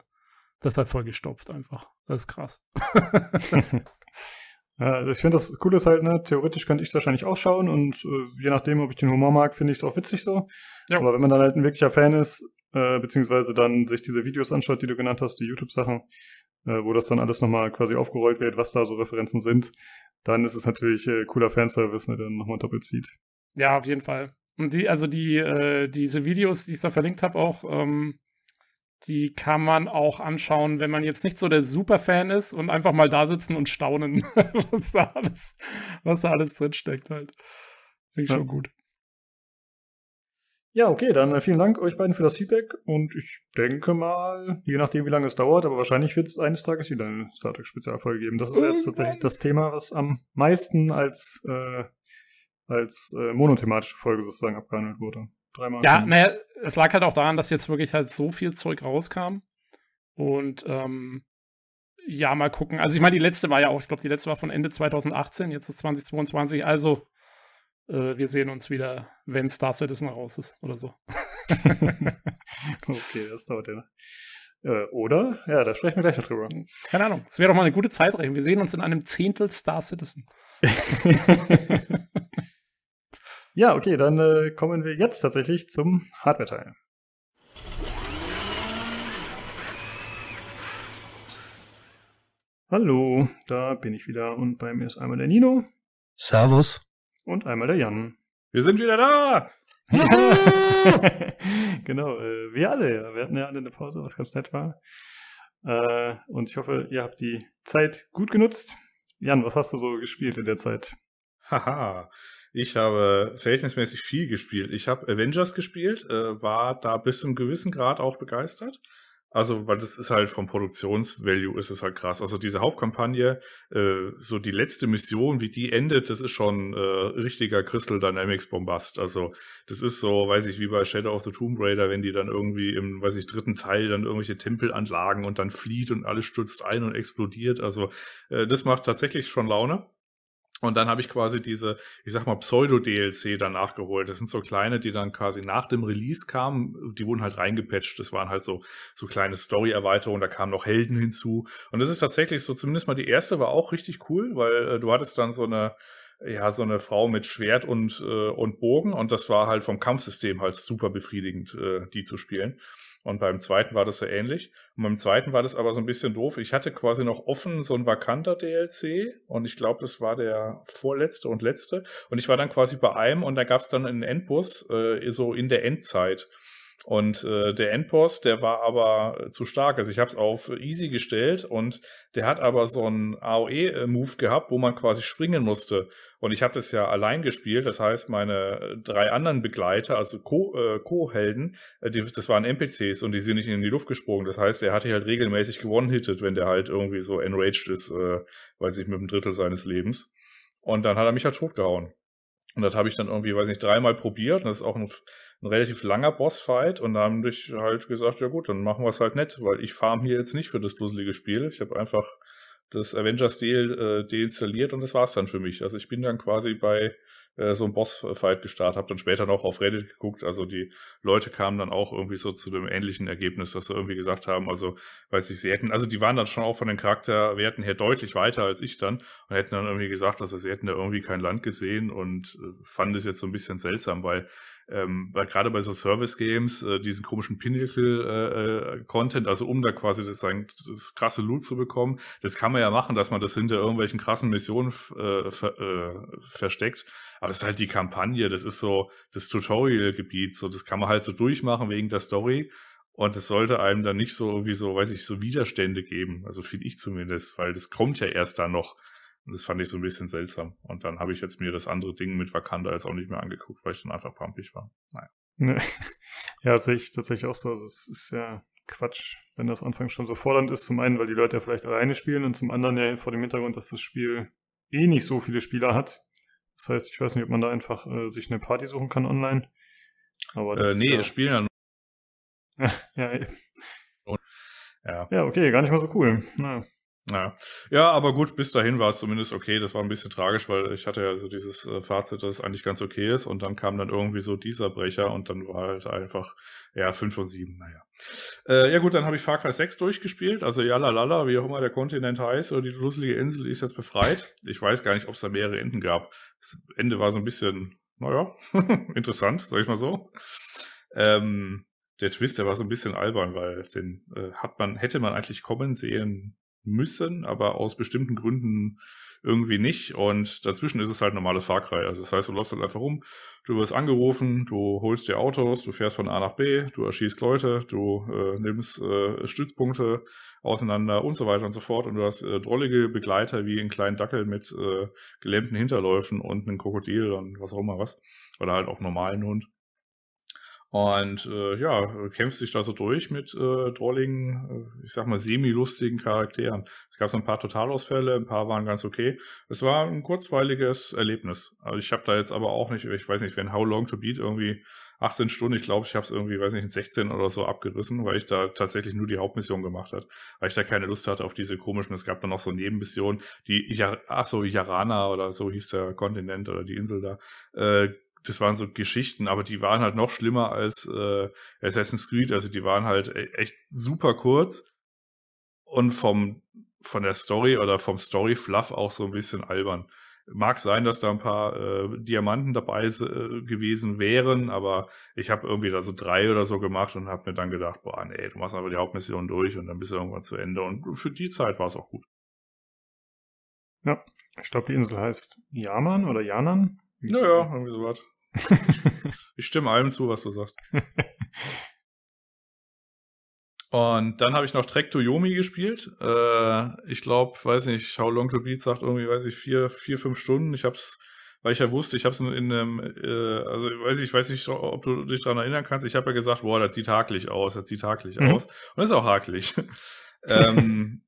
das ist halt voll gestopft einfach. Das ist krass. Also ich finde das cool ist halt, ne, theoretisch könnte ich es wahrscheinlich auch schauen und äh, je nachdem, ob ich den Humor mag, finde ich es auch witzig so. Ja. Aber wenn man dann halt ein wirklicher Fan ist, äh, beziehungsweise dann sich diese Videos anschaut, die du genannt hast, die YouTube-Sachen, äh, wo das dann alles nochmal quasi aufgerollt wird, was da so Referenzen sind, dann ist es natürlich äh, cooler Fanservice, ne, der nochmal doppelt zieht. Ja, auf jeden Fall. Und die, also die, äh, diese Videos, die ich da verlinkt habe, auch, ähm, die kann man auch anschauen, wenn man jetzt nicht so der Superfan ist und einfach mal da sitzen und staunen, was da alles, was da alles drinsteckt halt. Finde ich ja. schon gut. Ja, okay, dann äh, vielen Dank euch beiden für das Feedback und ich denke mal, je nachdem wie lange es dauert, aber wahrscheinlich wird es eines Tages wieder eine Star Trek Spezialfolge geben. Das ist jetzt oh tatsächlich das Thema, was am meisten als äh, als äh, monothematische Folge sozusagen abgehandelt wurde. Dreimal. Ja, naja, es lag halt auch daran, dass jetzt wirklich halt so viel Zeug rauskam. Und ähm, ja, mal gucken. Also ich meine, die letzte war ja auch, ich glaube, die letzte war von Ende 2018, jetzt ist 2022. Also äh, wir sehen uns wieder, wenn Star Citizen raus ist oder so. okay, das dauert ja. Äh, oder? Ja, da sprechen wir gleich noch drüber. Keine Ahnung. Es wäre doch mal eine gute Zeitrechnung. Wir sehen uns in einem Zehntel Star Citizen. Ja, okay, dann äh, kommen wir jetzt tatsächlich zum Hardware-Teil. Hallo, da bin ich wieder und bei mir ist einmal der Nino. Servus. Und einmal der Jan. Wir sind wieder da! genau, äh, wir alle. Wir hatten ja alle eine Pause, was ganz nett war. Äh, und ich hoffe, ihr habt die Zeit gut genutzt. Jan, was hast du so gespielt in der Zeit? Haha. Ich habe verhältnismäßig viel gespielt. Ich habe Avengers gespielt, äh, war da bis zu einem gewissen Grad auch begeistert. Also, weil das ist halt vom Produktionsvalue ist es halt krass. Also diese Hauptkampagne, äh, so die letzte Mission, wie die endet, das ist schon äh, richtiger Crystal Dynamics Bombast. Also das ist so, weiß ich, wie bei Shadow of the Tomb Raider, wenn die dann irgendwie im, weiß ich, dritten Teil dann irgendwelche Tempelanlagen und dann flieht und alles stürzt ein und explodiert. Also äh, das macht tatsächlich schon Laune. Und dann habe ich quasi diese, ich sag mal, Pseudo-DLC danach geholt. Das sind so kleine, die dann quasi nach dem Release kamen. Die wurden halt reingepatcht. Das waren halt so, so kleine Story-Erweiterungen. Da kamen noch Helden hinzu. Und das ist tatsächlich so, zumindest mal die erste war auch richtig cool, weil äh, du hattest dann so eine, ja, so eine Frau mit Schwert und, äh, und Bogen. Und das war halt vom Kampfsystem halt super befriedigend, äh, die zu spielen. Und beim zweiten war das so ähnlich. Und beim zweiten war das aber so ein bisschen doof. Ich hatte quasi noch offen so ein vakanter DLC und ich glaube, das war der vorletzte und letzte. Und ich war dann quasi bei einem und da gab es dann einen Endboss, äh, so in der Endzeit. Und äh, der Endboss, der war aber zu stark. Also ich habe es auf easy gestellt und der hat aber so einen AOE-Move äh, gehabt, wo man quasi springen musste. Und ich habe das ja allein gespielt, das heißt, meine äh, drei anderen Begleiter, also äh, Co-Helden, äh, Co das waren NPCs und die sind nicht in die Luft gesprungen. Das heißt, er hatte halt regelmäßig gewonnen hittet, wenn der halt irgendwie so enraged ist, äh, weiß ich, mit einem Drittel seines Lebens. Und dann hat er mich halt totgehauen. Und das habe ich dann irgendwie, weiß ich, dreimal probiert. Und das ist auch ein, ein relativ langer Bossfight. Und dann haben ich halt gesagt, ja gut, dann machen wir es halt nett, weil ich farm hier jetzt nicht für das dusselige Spiel. Ich habe einfach das Avengers-Deal äh, deinstalliert und das war's dann für mich. Also ich bin dann quasi bei äh, so einem Boss-Fight gestartet, habe dann später noch auf Reddit geguckt. Also die Leute kamen dann auch irgendwie so zu dem ähnlichen Ergebnis, dass sie irgendwie gesagt haben, also weiß ich, sie hätten, also die waren dann schon auch von den Charakterwerten her deutlich weiter als ich dann und hätten dann irgendwie gesagt, dass also sie hätten da irgendwie kein Land gesehen und äh, fanden es jetzt so ein bisschen seltsam, weil ähm, weil gerade bei so Service-Games äh, diesen komischen Pinnacle-Content, äh, äh also um da quasi das, das krasse Loot zu bekommen, das kann man ja machen, dass man das hinter irgendwelchen krassen Missionen äh, ver äh, versteckt. Aber das ist halt die Kampagne, das ist so das Tutorial-Gebiet, so das kann man halt so durchmachen wegen der Story. Und es sollte einem dann nicht so irgendwie so, weiß ich, so Widerstände geben. Also finde ich zumindest, weil das kommt ja erst dann noch. Das fand ich so ein bisschen seltsam. Und dann habe ich jetzt mir das andere Ding mit Wakanda jetzt auch nicht mehr angeguckt, weil ich dann einfach pumpig war. Naja. Nee. Ja, sehe tatsächlich auch so. Also es ist ja Quatsch, wenn das Anfang schon so fordernd ist. Zum einen, weil die Leute ja vielleicht alleine spielen und zum anderen ja vor dem Hintergrund, dass das Spiel eh nicht so viele Spieler hat. Das heißt, ich weiß nicht, ob man da einfach äh, sich eine Party suchen kann online. Aber das äh, nee, ja... spielen ja ja, ja. ja, okay, gar nicht mal so cool. Naja. Ja. ja, aber gut, bis dahin war es zumindest okay. Das war ein bisschen tragisch, weil ich hatte ja so dieses äh, Fazit, dass es eigentlich ganz okay ist. Und dann kam dann irgendwie so dieser Brecher und dann war halt einfach, ja, fünf und sieben. naja. Äh, ja gut, dann habe ich Far Cry 6 durchgespielt. Also ja, wie auch immer der Kontinent heißt oder die dusselige Insel ist jetzt befreit. Ich weiß gar nicht, ob es da mehrere Enden gab. Das Ende war so ein bisschen, naja, interessant, sag ich mal so. Ähm, der Twist, der war so ein bisschen albern, weil den äh, hat man, hätte man eigentlich kommen sehen müssen, aber aus bestimmten Gründen irgendwie nicht. Und dazwischen ist es halt normales Fahrkreis. Also das heißt, du läufst halt einfach rum, du wirst angerufen, du holst dir Autos, du fährst von A nach B, du erschießt Leute, du äh, nimmst äh, Stützpunkte auseinander und so weiter und so fort. Und du hast äh, drollige Begleiter wie einen kleinen Dackel mit äh, gelähmten Hinterläufen und einen Krokodil und was auch immer was. Oder halt auch normalen Hund. Und äh, ja, kämpft sich da so durch mit äh, drolligen, äh, ich sag mal, semi-lustigen Charakteren. Es gab so ein paar Totalausfälle, ein paar waren ganz okay. Es war ein kurzweiliges Erlebnis. Also ich habe da jetzt aber auch nicht, ich weiß nicht, wenn How Long to Beat irgendwie 18 Stunden, ich glaube, ich habe es irgendwie, weiß nicht, in 16 oder so abgerissen, weil ich da tatsächlich nur die Hauptmission gemacht hat, weil ich da keine Lust hatte auf diese komischen, es gab dann noch so Nebenmissionen, die, ach so, Yarana oder so hieß der Kontinent oder die Insel da, äh, das waren so Geschichten, aber die waren halt noch schlimmer als äh, Assassin's Creed. Also die waren halt e-, echt super kurz und vom von der Story oder vom Story Fluff auch so ein bisschen albern. Mag sein, dass da ein paar äh, Diamanten dabei äh, gewesen wären, aber ich habe irgendwie da so drei oder so gemacht und habe mir dann gedacht, boah, nee, du machst einfach die Hauptmission durch und dann bist du irgendwann zu Ende. Und für die Zeit war es auch gut. Ja, ich glaube, die Insel heißt Yaman oder Janan. Naja, irgendwie sowas ich stimme allem zu, was du sagst. Und dann habe ich noch Trek to Yomi gespielt. Äh, ich glaube, weiß nicht, How Long to Beat sagt irgendwie, weiß ich, vier, vier, fünf Stunden. Ich habe es, weil ich ja wusste, ich habe es in einem, äh, also weiß ich, weiß nicht, ob du dich daran erinnern kannst. Ich habe ja gesagt, boah, das sieht haklich aus, das sieht haklich mhm. aus. Und das ist auch haklich. ähm,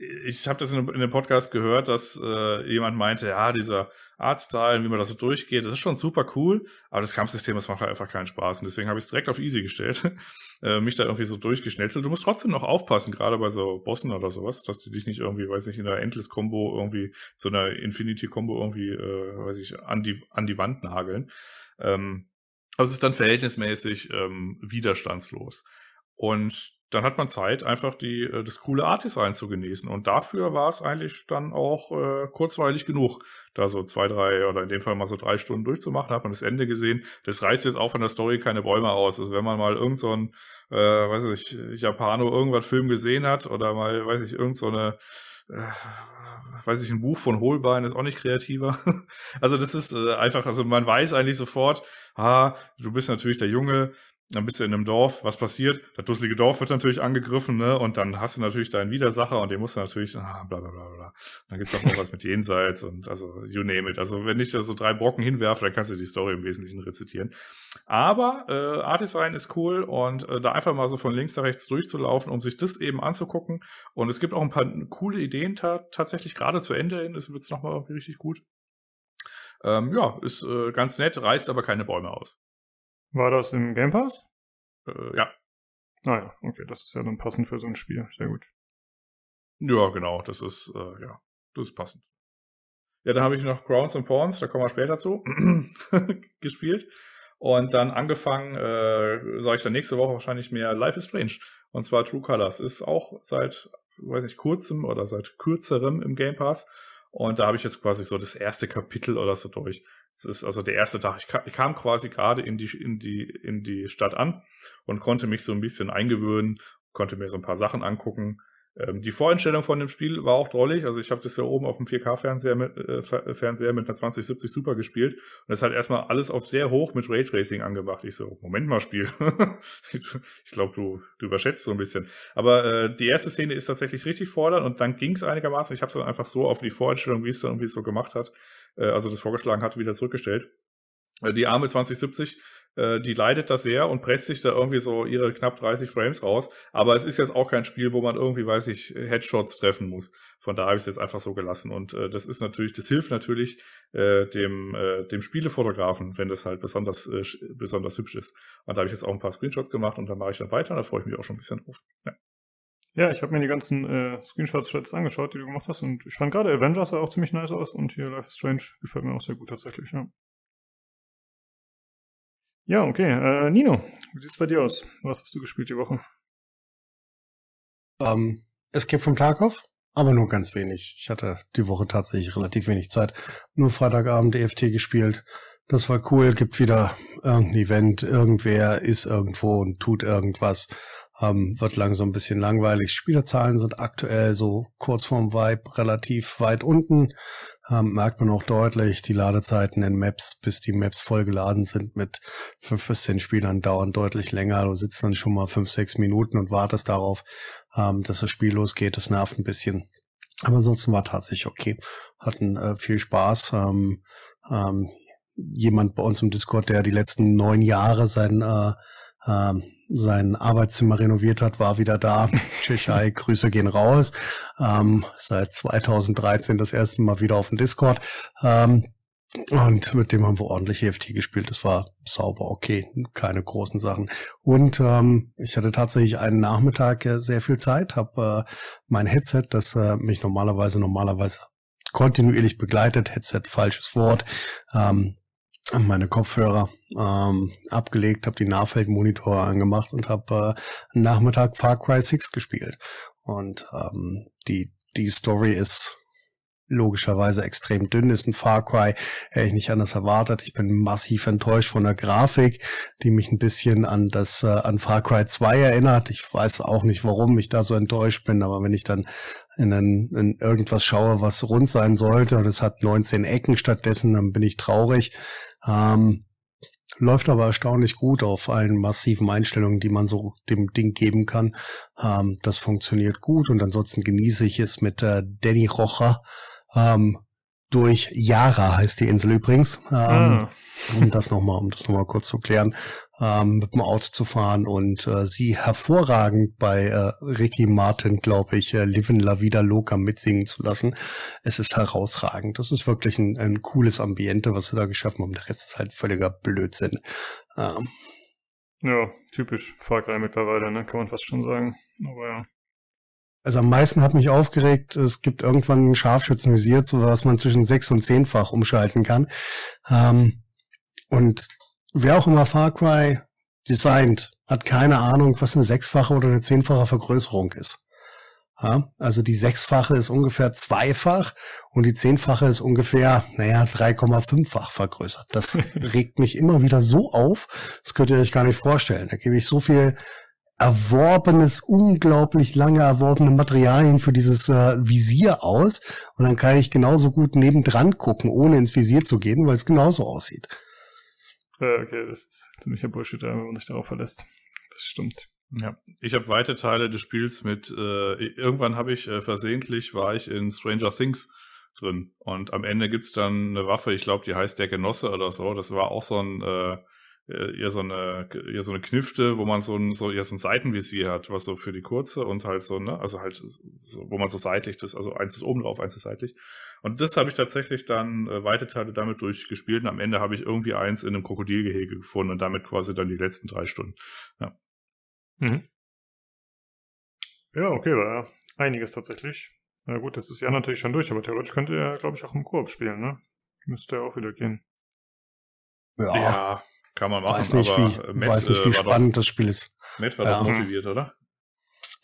ich habe das in, in dem Podcast gehört, dass äh, jemand meinte, ja, dieser Artstyle, wie man das so durchgeht, das ist schon super cool, aber das Kampfsystem, das macht halt einfach keinen Spaß. Und deswegen habe ich es direkt auf easy gestellt, äh, mich da irgendwie so durchgeschnetzelt. Du musst trotzdem noch aufpassen, gerade bei so Bossen oder sowas, dass die dich nicht irgendwie, weiß nicht, in einer Endless-Kombo irgendwie, so einer Infinity-Kombo irgendwie, äh, weiß ich, an die, an die Wand nageln. Ähm, aber es ist dann verhältnismäßig ähm, widerstandslos. Und dann hat man Zeit, einfach die, äh, das coole Art-Design zu genießen. Und dafür war es eigentlich dann auch äh, kurzweilig genug, da so zwei, drei oder in dem Fall mal so drei Stunden durchzumachen, hat man das Ende gesehen. Das reißt jetzt auch von der Story keine Bäume aus. Also wenn man mal irgend so ein, äh, weiß ich, Japano irgendwas Film gesehen hat oder mal, weiß ich, irgend so eine äh, weiß ich, ein Buch von Holbein ist auch nicht kreativer. also das ist äh, einfach, also man weiß eigentlich sofort, ah, du bist natürlich der Junge, dann bist du in einem Dorf, was passiert? Das dusselige Dorf wird natürlich angegriffen, ne? Und dann hast du natürlich deinen Widersacher und den musst du natürlich, ah, bla bla bla bla. Dann gibt's auch noch was mit Jenseits und also you name it. Also wenn ich da so drei Brocken hinwerfe, dann kannst du die Story im Wesentlichen rezitieren. Aber äh, Art Design ist cool und äh, da einfach mal so von links nach rechts durchzulaufen, um sich das eben anzugucken. Und es gibt auch ein paar coole Ideen ta tatsächlich gerade zu Ende hin. Es wird's nochmal richtig gut. Ähm, ja, ist äh, ganz nett, reißt aber keine Bäume aus. War das im Game Pass? Äh, ja. Naja, ah, okay, das ist ja dann passend für so ein Spiel. Sehr gut. Ja, genau, das ist, äh, ja, das ist passend. Ja, dann habe ich noch Grounds and Pawns, da kommen wir später zu, gespielt. Und dann angefangen, äh, sage ich dann nächste Woche wahrscheinlich mehr Life is Strange. Und zwar True Colors. Ist auch seit, weiß nicht, kurzem oder seit kürzerem im Game Pass. Und da habe ich jetzt quasi so das erste Kapitel oder so durch. Es ist also der erste Tag. Ich, kam, ich kam quasi gerade in die, in, die, in die Stadt an und konnte mich so ein bisschen eingewöhnen, konnte mir so ein paar Sachen angucken ähm, die Voreinstellung von dem Spiel war auch drollig. Also ich habe das ja oben auf dem 4K-Fernseher mit, äh, äh, Fernseher mit einer 2070 Super gespielt und es hat erstmal alles auf sehr hoch mit Raytracing angemacht. Ich so, Moment mal, Spiel. ich glaube, du, du überschätzt so ein bisschen. Aber äh, die erste Szene ist tatsächlich richtig fordernd und dann ging es einigermaßen. Ich habe es dann einfach so auf die Voreinstellung, wie es dann irgendwie so gemacht hat, äh, also das vorgeschlagen hat, wieder zurückgestellt. Äh, die arme 2070 äh, die leidet das sehr und presst sich da irgendwie so ihre knapp 30 Frames raus. Aber es ist jetzt auch kein Spiel, wo man irgendwie, weiß ich, Headshots treffen muss. Von da habe ich es jetzt einfach so gelassen. Und äh, das ist natürlich, das hilft natürlich äh, dem, äh, dem Spielefotografen, wenn das halt besonders, äh, besonders hübsch ist. Und da habe ich jetzt auch ein paar Screenshots gemacht und dann mache ich dann weiter und da freue ich mich auch schon ein bisschen drauf. Ja. Ja, ich habe mir die ganzen äh, Screenshots jetzt angeschaut, die du gemacht hast und ich fand gerade Avengers sah auch ziemlich nice aus und hier Life is Strange gefällt mir auch sehr gut tatsächlich, ja. Ja, okay. Äh, Nino, wie sieht's bei dir aus? Was hast du gespielt die Woche? Um, ähm, Escape from Tarkov, aber nur ganz wenig. Ich hatte die Woche tatsächlich relativ wenig Zeit. Nur Freitagabend EFT gespielt. Das war cool. Gibt wieder irgendein Event. Irgendwer ist irgendwo und tut irgendwas. Ähm, wird langsam ein bisschen langweilig. Spielerzahlen sind aktuell so kurz vorm Vibe relativ weit unten. Ähm, merkt man auch deutlich, die Ladezeiten in Maps, bis die Maps voll geladen sind mit fünf bis zehn Spielern, dauern deutlich länger. Du sitzt dann schon mal fünf, sechs Minuten und wartest darauf, ähm, dass das Spiel losgeht. Das nervt ein bisschen. Aber ansonsten war tatsächlich okay. Hatten äh, viel Spaß. Ähm, ähm, jemand bei uns im Discord, der die letzten neun Jahre sein äh, ähm, sein Arbeitszimmer renoviert hat, war wieder da. Tschechei, Grüße gehen raus. Ähm, seit 2013 das erste Mal wieder auf dem Discord. Ähm, und mit dem haben wir ordentlich EFT gespielt. Das war sauber, okay, keine großen Sachen. Und ähm, ich hatte tatsächlich einen Nachmittag äh, sehr viel Zeit, habe äh, mein Headset, das äh, mich normalerweise normalerweise kontinuierlich begleitet, Headset falsches Wort, ähm, meine Kopfhörer ähm, abgelegt, habe die Nahfeldmonitor angemacht und habe äh, Nachmittag Far Cry 6 gespielt. Und ähm, die, die Story ist logischerweise extrem dünn, ist ein Far Cry, hätte ich nicht anders erwartet. Ich bin massiv enttäuscht von der Grafik, die mich ein bisschen an das äh, an Far Cry 2 erinnert. Ich weiß auch nicht, warum ich da so enttäuscht bin, aber wenn ich dann in, ein, in irgendwas schaue, was rund sein sollte und es hat 19 Ecken stattdessen, dann bin ich traurig. Ähm, läuft aber erstaunlich gut auf allen massiven Einstellungen, die man so dem Ding geben kann. Ähm, das funktioniert gut und ansonsten genieße ich es mit äh, Danny Rocher ähm, durch Yara heißt die Insel übrigens. Ähm, ah. Um das nochmal, um das nochmal kurz zu klären ähm, mit dem Auto zu fahren und äh, sie hervorragend bei äh, Ricky Martin, glaube ich, äh, Livin La Vida Loca mitsingen zu lassen. Es ist herausragend. Das ist wirklich ein, ein cooles Ambiente, was sie da geschaffen haben. Der Rest ist halt völliger Blödsinn. Ähm. Ja, typisch Far mittlerweile, ne? kann man fast schon sagen. Aber ja. Also am meisten hat mich aufgeregt, es gibt irgendwann ein Scharfschützenvisier, so was man zwischen sechs und zehnfach umschalten kann. Ähm, und wer auch immer Far Cry designt, hat keine Ahnung, was eine sechsfache oder eine zehnfache Vergrößerung ist. Ja, also die sechsfache ist ungefähr zweifach und die zehnfache ist ungefähr, naja, 3,5-fach vergrößert. Das regt mich immer wieder so auf, das könnt ihr euch gar nicht vorstellen. Da gebe ich so viel erworbenes, unglaublich lange erworbene Materialien für dieses äh, Visier aus und dann kann ich genauso gut nebendran gucken, ohne ins Visier zu gehen, weil es genauso aussieht. Äh, okay, das ist ziemlicher Bullshit, wenn man sich darauf verlässt. Das stimmt. Ja, ich habe weite Teile des Spiels mit. Äh, irgendwann habe ich äh, versehentlich war ich in Stranger Things drin und am Ende gibt's dann eine Waffe. Ich glaube, die heißt der Genosse oder so. Das war auch so ein äh, äh, eher so eine eher so eine Knifte, wo man so ein so eher so ein Seitenvisier hat, was so für die kurze und halt so ne, also halt so, wo man so seitlich das, also eins ist oben drauf, eins ist seitlich. Und das habe ich tatsächlich dann äh, weite Teile damit durchgespielt und am Ende habe ich irgendwie eins in einem Krokodilgehege gefunden und damit quasi dann die letzten drei Stunden. Ja, mhm. ja okay, war ja einiges tatsächlich. Na gut, jetzt ist Jan natürlich schon durch, aber theoretisch könnte er, glaube ich, auch im Koop spielen, ne? Müsste er auch wieder gehen. Ja, ja kann man machen. Weiß nicht, aber wie, Matt, weiß nicht, äh, wie äh, spannend doch, das Spiel ist. Matt war ja. doch motiviert, oder?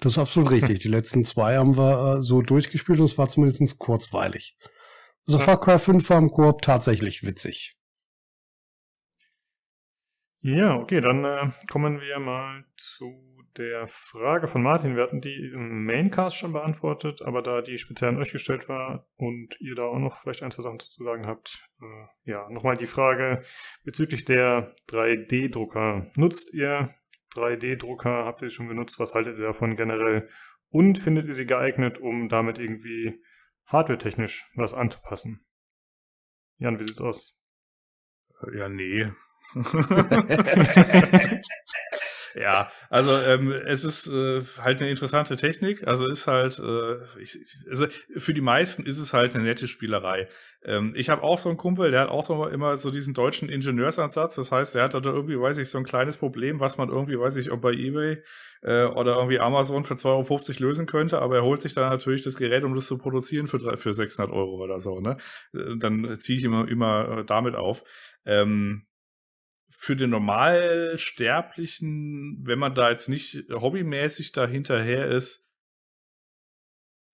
Das ist absolut richtig. Die letzten zwei haben wir äh, so durchgespielt und es war zumindest kurzweilig. Also ja. Far Cry 5 war im Koop tatsächlich witzig. Ja, okay, dann äh, kommen wir mal zu der Frage von Martin. Wir hatten die im Maincast schon beantwortet, aber da die speziell an euch gestellt war und ihr da auch noch vielleicht ein, zwei Sachen zu sagen habt, äh, ja, nochmal die Frage bezüglich der 3D-Drucker. Nutzt ihr 3D-Drucker habt ihr schon benutzt? Was haltet ihr davon generell? Und findet ihr sie geeignet, um damit irgendwie hardwaretechnisch was anzupassen? Jan, wie sieht's aus? Äh, ja, nee. ja, also ähm, es ist äh, halt eine interessante Technik. Also ist halt, äh, ich, also für die meisten ist es halt eine nette Spielerei. Ähm, ich habe auch so einen Kumpel, der hat auch so immer so diesen deutschen Ingenieursansatz. Das heißt, der hat da irgendwie, weiß ich, so ein kleines Problem, was man irgendwie, weiß ich, ob bei eBay äh, oder irgendwie Amazon für 2,50 Euro lösen könnte, aber er holt sich dann natürlich das Gerät, um das zu produzieren für, 3, für 600 Euro oder so. Ne? Äh, dann ziehe ich immer, immer äh, damit auf. Ähm, für den Normalsterblichen, wenn man da jetzt nicht hobbymäßig dahinterher ist,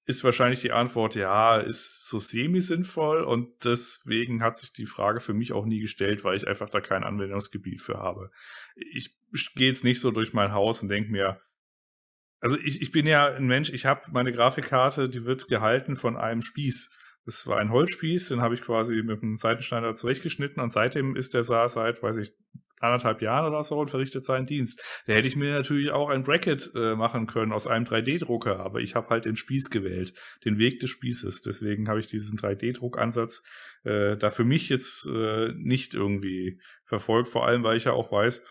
ist wahrscheinlich die Antwort, ja, ist so semi-sinnvoll und deswegen hat sich die Frage für mich auch nie gestellt, weil ich einfach da kein Anwendungsgebiet für habe. Ich gehe jetzt nicht so durch mein Haus und denke mir, also ich, ich bin ja ein Mensch, ich habe meine Grafikkarte, die wird gehalten von einem Spieß. Das war ein Holzspieß, den habe ich quasi mit einem Seitenschneider zurechtgeschnitten und seitdem ist der Saar seit, weiß ich, anderthalb Jahren oder so und verrichtet seinen Dienst. Da hätte ich mir natürlich auch ein Bracket äh, machen können aus einem 3D-Drucker, aber ich habe halt den Spieß gewählt, den Weg des Spießes. Deswegen habe ich diesen 3D-Druckansatz äh, da für mich jetzt äh, nicht irgendwie verfolgt, vor allem weil ich ja auch weiß,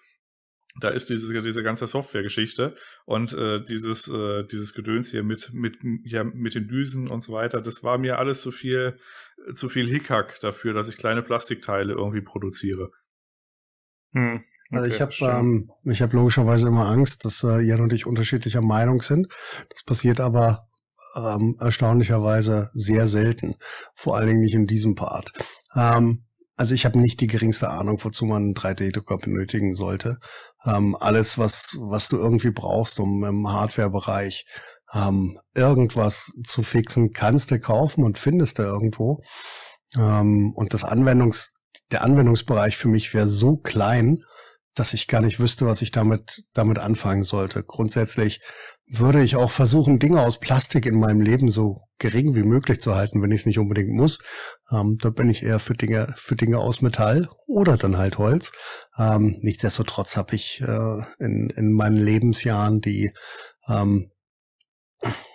da ist diese, diese ganze Software-Geschichte und äh, dieses, äh, dieses Gedöns hier mit, mit, ja, mit den Düsen und so weiter, das war mir alles zu viel, zu viel Hickhack dafür, dass ich kleine Plastikteile irgendwie produziere. Hm. Okay, also ich habe ähm, ich hab logischerweise immer Angst, dass äh, Jan und ich unterschiedlicher Meinung sind. Das passiert aber ähm, erstaunlicherweise sehr selten. Vor allen Dingen nicht in diesem Part. Ähm, also ich habe nicht die geringste Ahnung, wozu man einen 3D-Drucker benötigen sollte. Ähm, alles, was, was du irgendwie brauchst, um im Hardware-Bereich ähm, irgendwas zu fixen, kannst du kaufen und findest du irgendwo. Ähm, und das Anwendungs, der Anwendungsbereich für mich wäre so klein, dass ich gar nicht wüsste, was ich damit, damit anfangen sollte. Grundsätzlich würde ich auch versuchen, Dinge aus Plastik in meinem Leben so gering wie möglich zu halten, wenn ich es nicht unbedingt muss. Ähm, da bin ich eher für Dinge, für Dinge aus Metall oder dann halt Holz. Ähm, nichtsdestotrotz habe ich äh, in, in meinen Lebensjahren die ähm,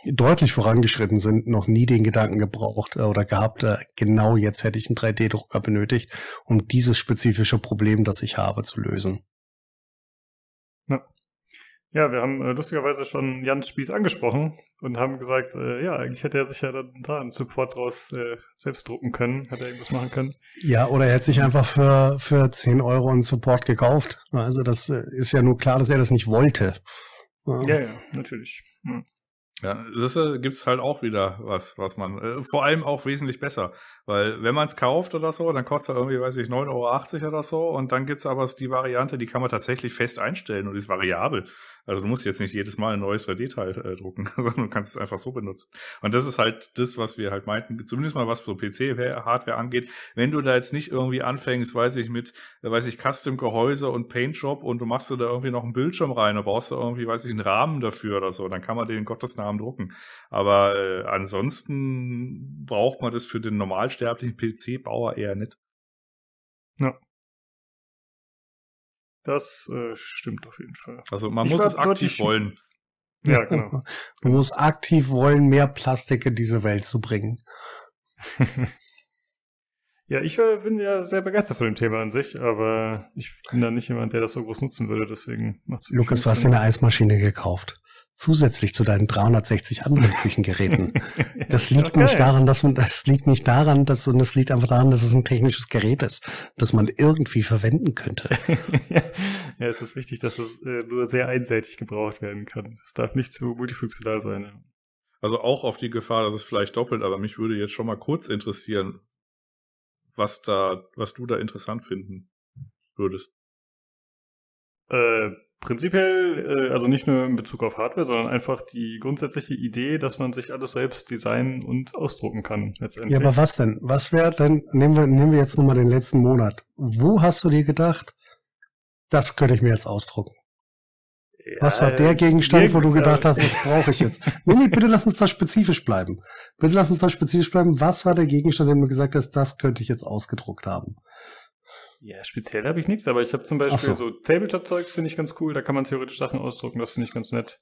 deutlich vorangeschritten sind, noch nie den Gedanken gebraucht äh, oder gehabt, äh, genau jetzt hätte ich einen 3D-Drucker benötigt, um dieses spezifische Problem, das ich habe, zu lösen. Ja, ja wir haben äh, lustigerweise schon Jans Spieß angesprochen und haben gesagt, äh, ja, eigentlich hätte er sich ja dann da einen Support draus selbst drucken können, hätte er irgendwas machen können. Ja, oder er hätte sich einfach für, für 10 Euro einen Support gekauft. Also das ist ja nur klar, dass er das nicht wollte. Ja, ja, natürlich. Ja. Ja, das äh, gibt's halt auch wieder was, was man, äh, vor allem auch wesentlich besser. Weil wenn man es kauft oder so, dann kostet er irgendwie, weiß ich, 9,80 Euro oder so und dann gibt's aber die Variante, die kann man tatsächlich fest einstellen und ist variabel. Also du musst jetzt nicht jedes Mal ein neues 3D-Teil äh, drucken, sondern du kannst es einfach so benutzen. Und das ist halt das, was wir halt meinten, zumindest mal was so PC-Hardware angeht. Wenn du da jetzt nicht irgendwie anfängst, weiß ich, mit, äh, weiß ich, Custom-Gehäuse und Paint-Job und du machst du da irgendwie noch einen Bildschirm rein und brauchst da irgendwie, weiß ich, einen Rahmen dafür oder so, dann kann man den in Gottes Namen drucken. Aber äh, ansonsten braucht man das für den normalsterblichen PC-Bauer eher nicht. Ja. Das äh, stimmt auf jeden Fall. Also man ich muss es aktiv wollen. Ja, genau. man muss aktiv wollen, mehr Plastik in diese Welt zu bringen. ja, ich äh, bin ja sehr begeistert von dem Thema an sich, aber ich bin da nicht jemand, der das so groß nutzen würde, deswegen macht macht's Lukas, du hast dir eine Eismaschine gekauft zusätzlich zu deinen 360 anderen Küchengeräten. Das liegt okay. nicht daran, dass man, das liegt nicht daran, dass, sondern das liegt einfach daran, dass es ein technisches Gerät ist, das man irgendwie verwenden könnte. ja, es ist wichtig, dass es äh, nur sehr einseitig gebraucht werden kann. Es darf nicht zu multifunktional sein. Ja. Also auch auf die Gefahr, dass es vielleicht doppelt, aber mich würde jetzt schon mal kurz interessieren, was da, was du da interessant finden würdest. Äh, Prinzipiell, äh, also nicht nur in Bezug auf Hardware, sondern einfach die grundsätzliche Idee, dass man sich alles selbst designen und ausdrucken kann, letztendlich. Ja, aber was denn? Was wäre denn, nehmen wir, nehmen wir jetzt nochmal den letzten Monat. Wo hast du dir gedacht, das könnte ich mir jetzt ausdrucken? Ja, was war der Gegenstand, wo du gedacht hast, das brauche ich jetzt? nee, nee, bitte lass uns da spezifisch bleiben. Bitte lass uns da spezifisch bleiben. Was war der Gegenstand, den du gesagt hast, das könnte ich jetzt ausgedruckt haben? Ja, speziell habe ich nichts, aber ich habe zum Beispiel so, so Tabletop-Zeugs, finde ich ganz cool. Da kann man theoretisch Sachen ausdrucken, das finde ich ganz nett.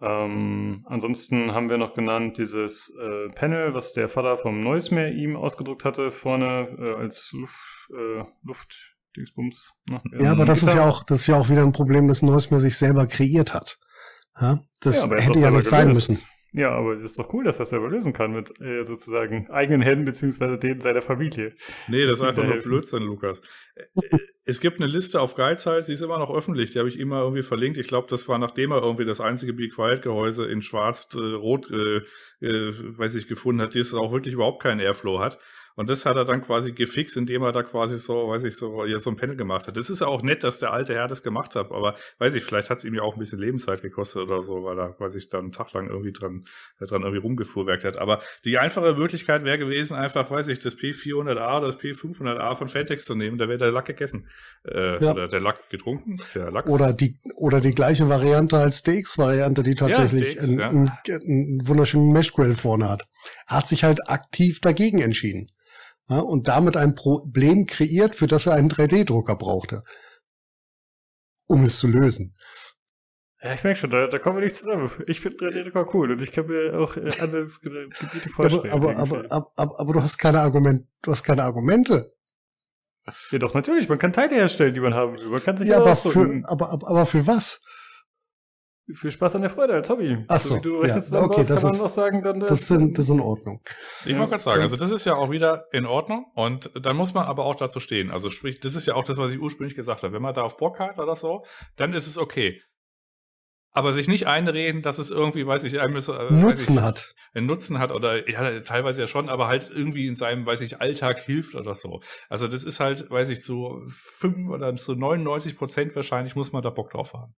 Ähm, ansonsten haben wir noch genannt dieses äh, Panel, was der Vater vom Neusmeer ihm ausgedruckt hatte, vorne äh, als Luft, äh, Luft Dingsbums. Na, ne? ja, aber das ist ja auch, das ist ja auch wieder ein Problem, das Neusmeer sich selber kreiert hat. Ja, das ja, hätte ja nicht sein müssen. Ja, aber ist doch cool, dass er das selber lösen kann mit äh, sozusagen eigenen Händen beziehungsweise denen seiner Familie. Nee, das, das ist einfach nur Blödsinn, Lukas. Äh, äh, es gibt eine Liste auf Geizhals, die ist immer noch öffentlich, die habe ich immer irgendwie verlinkt. Ich glaube, das war nachdem er irgendwie das einzige Be Quiet Gehäuse in schwarz-rot, äh, äh, äh, weiß ich, gefunden hat, die es auch wirklich überhaupt keinen Airflow hat. Und das hat er dann quasi gefixt, indem er da quasi so, weiß ich, so, ja, so ein Panel gemacht hat. Das ist ja auch nett, dass der alte Herr das gemacht hat, aber weiß ich, vielleicht hat es ihm ja auch ein bisschen Lebenszeit gekostet oder so, weil er, weiß ich, dann lang irgendwie dran, äh, dran irgendwie rumgefuhrwerkt hat. Aber die einfache Möglichkeit wäre gewesen, einfach, weiß ich, das P400A oder das P500A von Fantex zu nehmen, da wäre der Lack gegessen. Äh, ja. Oder der Lack getrunken, der Lachs. Oder die, oder die gleiche Variante als DX-Variante, die tatsächlich ja, DX, einen, ja. einen, einen wunderschönen Meshgrill vorne hat. Er hat sich halt aktiv dagegen entschieden ja, und damit ein Problem kreiert, für das er einen 3D-Drucker brauchte, um es zu lösen. Ja, ich merke schon, da, da kommen wir nicht zusammen. Ich finde 3D-Drucker cool und ich kann mir auch äh, andere äh, Gebiete vorstellen. aber, aber, aber, aber, aber du hast keine Argumente, du hast keine Argumente. Ja, doch, natürlich. Man kann Teile herstellen, die man haben will. Man kann sich ja, aber ausdrucken. für, aber, aber, aber für was? Viel Spaß an der Freude als Hobby. Ach so, ja, okay, das kann ist, man auch sagen, dann das, äh, das, sind, das ist in Ordnung. Ich ja. wollte gerade sagen, also das ist ja auch wieder in Ordnung und dann muss man aber auch dazu stehen. Also sprich, das ist ja auch das, was ich ursprünglich gesagt habe. Wenn man da auf Bock hat oder so, dann ist es okay. Aber sich nicht einreden, dass es irgendwie, weiß ich, einem äh, Nutzen ich, hat. Einen Nutzen hat oder ja, teilweise ja schon, aber halt irgendwie in seinem, weiß ich, Alltag hilft oder so. Also das ist halt, weiß ich, zu fünf oder zu 99 Prozent wahrscheinlich muss man da Bock drauf haben.